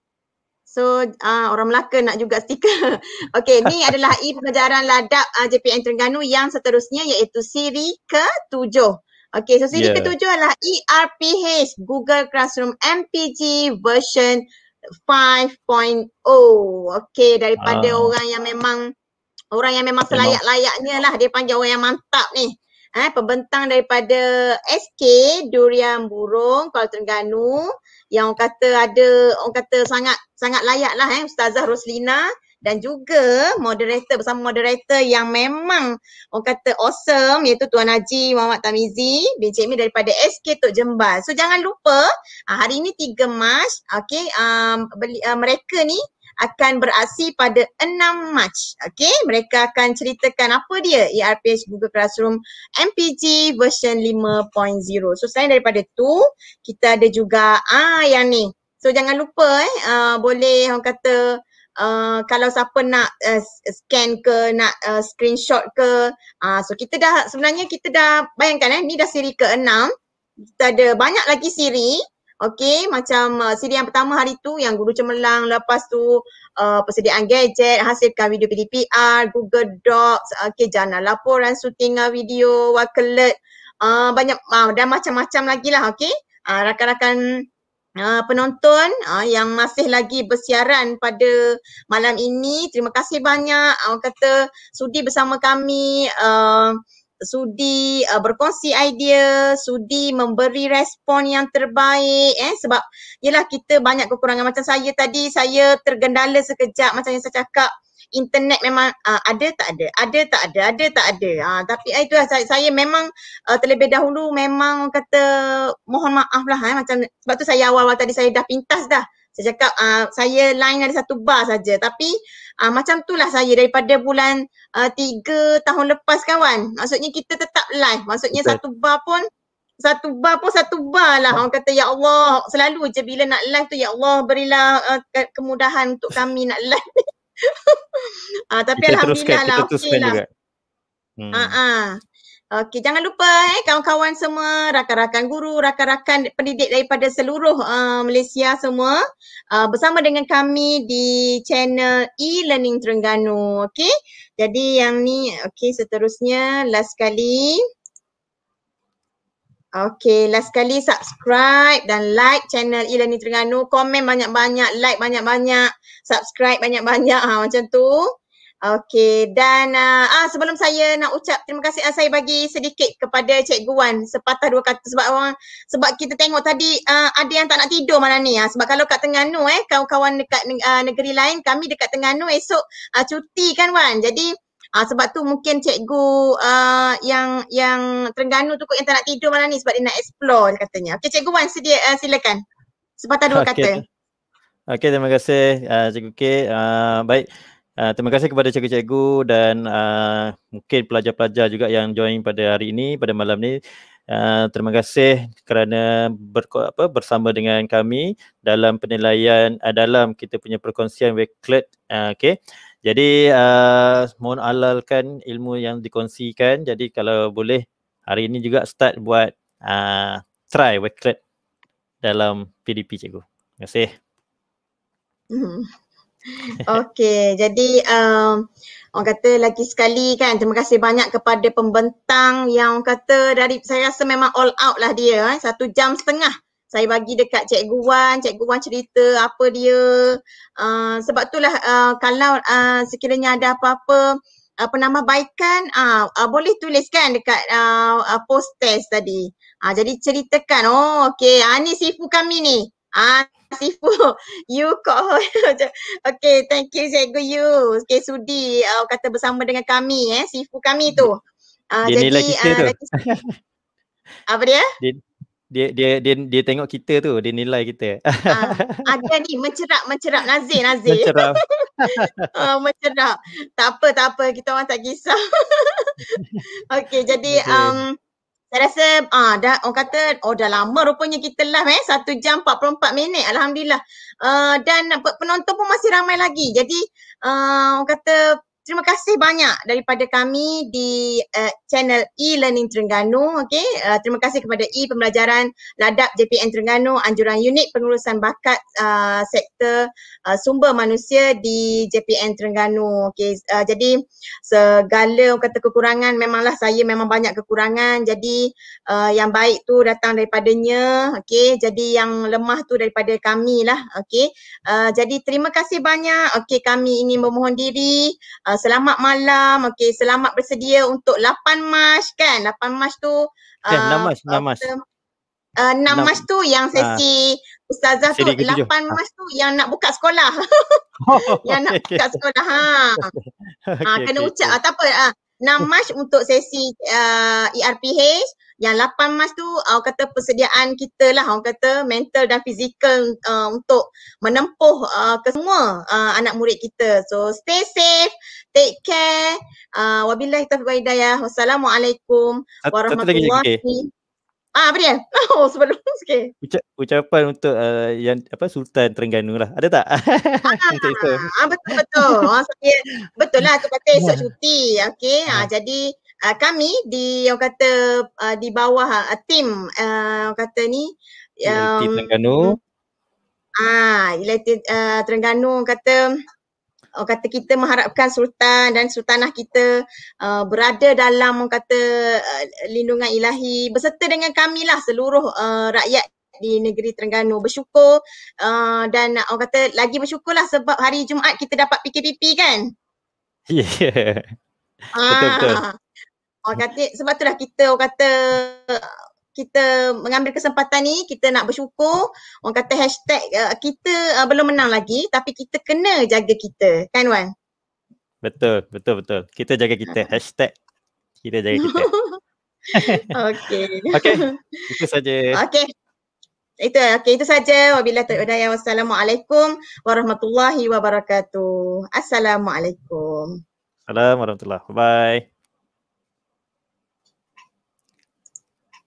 So ah orang Melaka nak juga stiker. Okey, ni adalah e pengajaran ladap uh, ah, JPN Terengganu yang seterusnya iaitu siri ke-7. Okey, so siri yeah. ke-7 adalah ERPH Google Classroom MPG version 5.0 okey daripada uh. orang yang memang orang yang memang selayak-layaknya lah dia panggil orang yang mantap ni eh pembentang daripada SK Durian Burung Kuala Terengganu yang orang kata ada orang kata sangat sangat layak lah eh Ustazah Roslina dan juga moderator bersama moderator yang memang orang kata awesome iaitu Tuan Haji Muhammad Tamizi bin Cik Mi daripada SK Tok Jembal. So jangan lupa ah, hari ini 3 Mac, okay? um, beli, uh, mereka ni akan beraksi pada 6 Mac. okay? mereka akan ceritakan apa dia ERPH Google Classroom MPG version 5.0. So selain daripada tu, kita ada juga ah yang ni. So jangan lupa eh uh, boleh orang kata uh, kalau siapa nak uh, scan ke nak uh, screenshot ke uh, so kita dah sebenarnya kita dah bayangkan eh ni dah siri ke enam. kita ada banyak lagi siri okay? macam uh, siri yang pertama hari tu yang guru cemerlang lepas tu uh, persediaan gadget hasilkan video PDPR Google Docs uh, okey jana laporan syuting uh, video wakilat uh, banyak uh, dan macam-macam lagi lah okay? uh, rakan-rakan uh, penonton uh, yang masih lagi bersiaran pada malam ini. Terima kasih banyak. Orang kata sudi bersama kami. Uh, sudi uh, berkongsi idea, sudi memberi respon yang terbaik eh sebab yalah kita banyak kekurangan macam saya tadi saya tergendala sekejap macam yang saya cakap internet memang uh, ada tak ada ada tak ada ada tak ada uh, tapi uh, itulah saya, saya memang uh, terlebih dahulu memang kata mohon maaf lah eh, macam sebab tu saya awal-awal tadi saya dah pintas dah saya cakap uh, saya line ada satu bar saja tapi uh, macam lah saya daripada bulan uh, tiga tahun lepas kawan maksudnya kita tetap live. maksudnya Betul. satu bar pun satu bar pun satu bar lah orang kata ya Allah selalu je bila nak live tu ya Allah berilah uh, ke- kemudahan untuk kami nak live uh, tapi kita alhamdulillah lah, teruskan, lah kita okay lah hmm. uh-uh. Okey, jangan lupa eh kawan-kawan semua, rakan-rakan guru, rakan-rakan pendidik daripada seluruh uh, Malaysia semua uh, bersama dengan kami di channel e-learning Terengganu. Okey, jadi yang ni okey seterusnya last kali. Okey, last kali subscribe dan like channel e-learning Terengganu. Komen banyak-banyak, like banyak-banyak, subscribe banyak-banyak ha, macam tu. Okey dan uh, ah sebelum saya nak ucap terima kasih uh, saya bagi sedikit kepada cikgu Wan sepatah dua kata sebab orang sebab kita tengok tadi uh, ada yang tak nak tidur malam ni uh, sebab kalau kat Terengganu eh kawan-kawan dekat uh, negeri lain kami dekat Terengganu esok uh, cuti kan Wan jadi uh, sebab tu mungkin cikgu uh, yang yang Terengganu tu kot yang tak nak tidur malam ni sebab dia nak explore katanya. Okey cikgu Wan sedia uh, silakan. Sepatah dua okay. kata. Okey terima kasih uh, cikgu K. Uh, baik. Uh, terima kasih kepada cikgu-cikgu dan uh, mungkin pelajar-pelajar juga yang join pada hari ini, pada malam ini. Uh, ah, terima kasih kerana ber, apa, bersama dengan kami dalam penilaian uh, dalam kita punya perkongsian Wakelet. Uh, okay. Jadi uh, mohon alalkan ilmu yang dikongsikan. Jadi kalau boleh hari ini juga start buat uh, try Wakelet dalam PDP cikgu. Terima kasih. Mm-hmm. Okey, jadi um, orang kata lagi sekali kan terima kasih banyak kepada pembentang yang orang kata dari saya rasa memang all out lah dia eh. satu jam setengah saya bagi dekat Cikgu Wan, Cikgu Wan cerita apa dia uh, sebab itulah uh, kalau uh, sekiranya ada apa-apa uh, penambahbaikan uh, uh, boleh tuliskan dekat uh, uh, post test tadi uh, jadi ceritakan, oh okey, uh, ni sifu kami ni Ah, Sifu, you call her. okay, thank you cikgu you. Okay, sudi uh, kata bersama dengan kami eh, Sifu kami tu. Uh, dia jadi, nilai kita uh, tu. Apa dia? dia? Dia, dia, dia, dia tengok kita tu, dia nilai kita. uh, ah, ada ni, mencerap, mencerap. Nazir, Nazir. Mencerap. uh, mencerap. Tak apa, tak apa. Kita orang tak kisah. okay, jadi okay. um, saya rasa ah dah orang kata oh dah lama rupanya kita live eh satu jam 44 minit alhamdulillah. Uh, dan penonton pun masih ramai lagi. Jadi uh, orang kata Terima kasih banyak daripada kami di uh, channel e-learning Terengganu. Okay? Uh, eh, terima kasih kepada e-pembelajaran LADAP JPN Terengganu, anjuran unit pengurusan bakat uh, sektor uh, sumber manusia di JPN Terengganu. Okay? Uh, jadi segala kata kekurangan memanglah saya memang banyak kekurangan. Jadi uh, yang baik tu datang daripadanya. Okay? Jadi yang lemah tu daripada kami lah. Okay? Uh, jadi terima kasih banyak. Okay, kami ini memohon diri. Uh, Ah, selamat malam. Okey, selamat bersedia untuk 8 Mac kan? 8 Mac tu uh, eh, 6 Mac, 6 Mac. Uh, 6, Mac tu yang ah. sesi uh, ustazah tu 8 ah. Mac tu yang nak buka sekolah. oh, yang nak okay. buka sekolah. Ha. okay, ha kena okay, ucap okay. ataupun lah. ah uh, 6 Mac untuk sesi uh, ERPH, yang lapan mas tu uh, kata persediaan kita lah orang kata mental dan fizikal uh, untuk menempuh uh, ke semua uh, anak murid kita so stay safe take care uh, wabillahi taufiq wa hidayah wassalamualaikum warahmatullahi satu ah apa dia oh sebelum okey Uca- ucapan untuk uh, yang apa sultan terengganu lah ada tak ah, ah, betul betul oh, betul lah tu kata esok ya. cuti okey ah, ya. jadi uh, kami di orang kata uh, di bawah uh, ah, tim uh, orang kata ni um, tim Terengganu ah uh, uh, Terengganu kata orang kata kita mengharapkan sultan dan sultanah kita uh, berada dalam orang kata uh, lindungan ilahi berserta dengan kami lah seluruh uh, rakyat di negeri Terengganu bersyukur uh, dan orang kata lagi bersyukur lah sebab hari Jumaat kita dapat PKPP kan Ya yeah. Ah. Betul-betul. Orang kata sebab itulah kita orang kata kita mengambil kesempatan ni kita nak bersyukur orang kata hashtag uh, kita uh, belum menang lagi tapi kita kena jaga kita kan Wan? Betul, betul, betul. Kita jaga kita. Hashtag kita jaga kita. okay. okay. Itu saja. Okay. Itu, okay. Itu saja. Wabillahi taufiq Wassalamualaikum warahmatullahi wabarakatuh. Assalamualaikum. Assalamualaikum warahmatullahi Bye.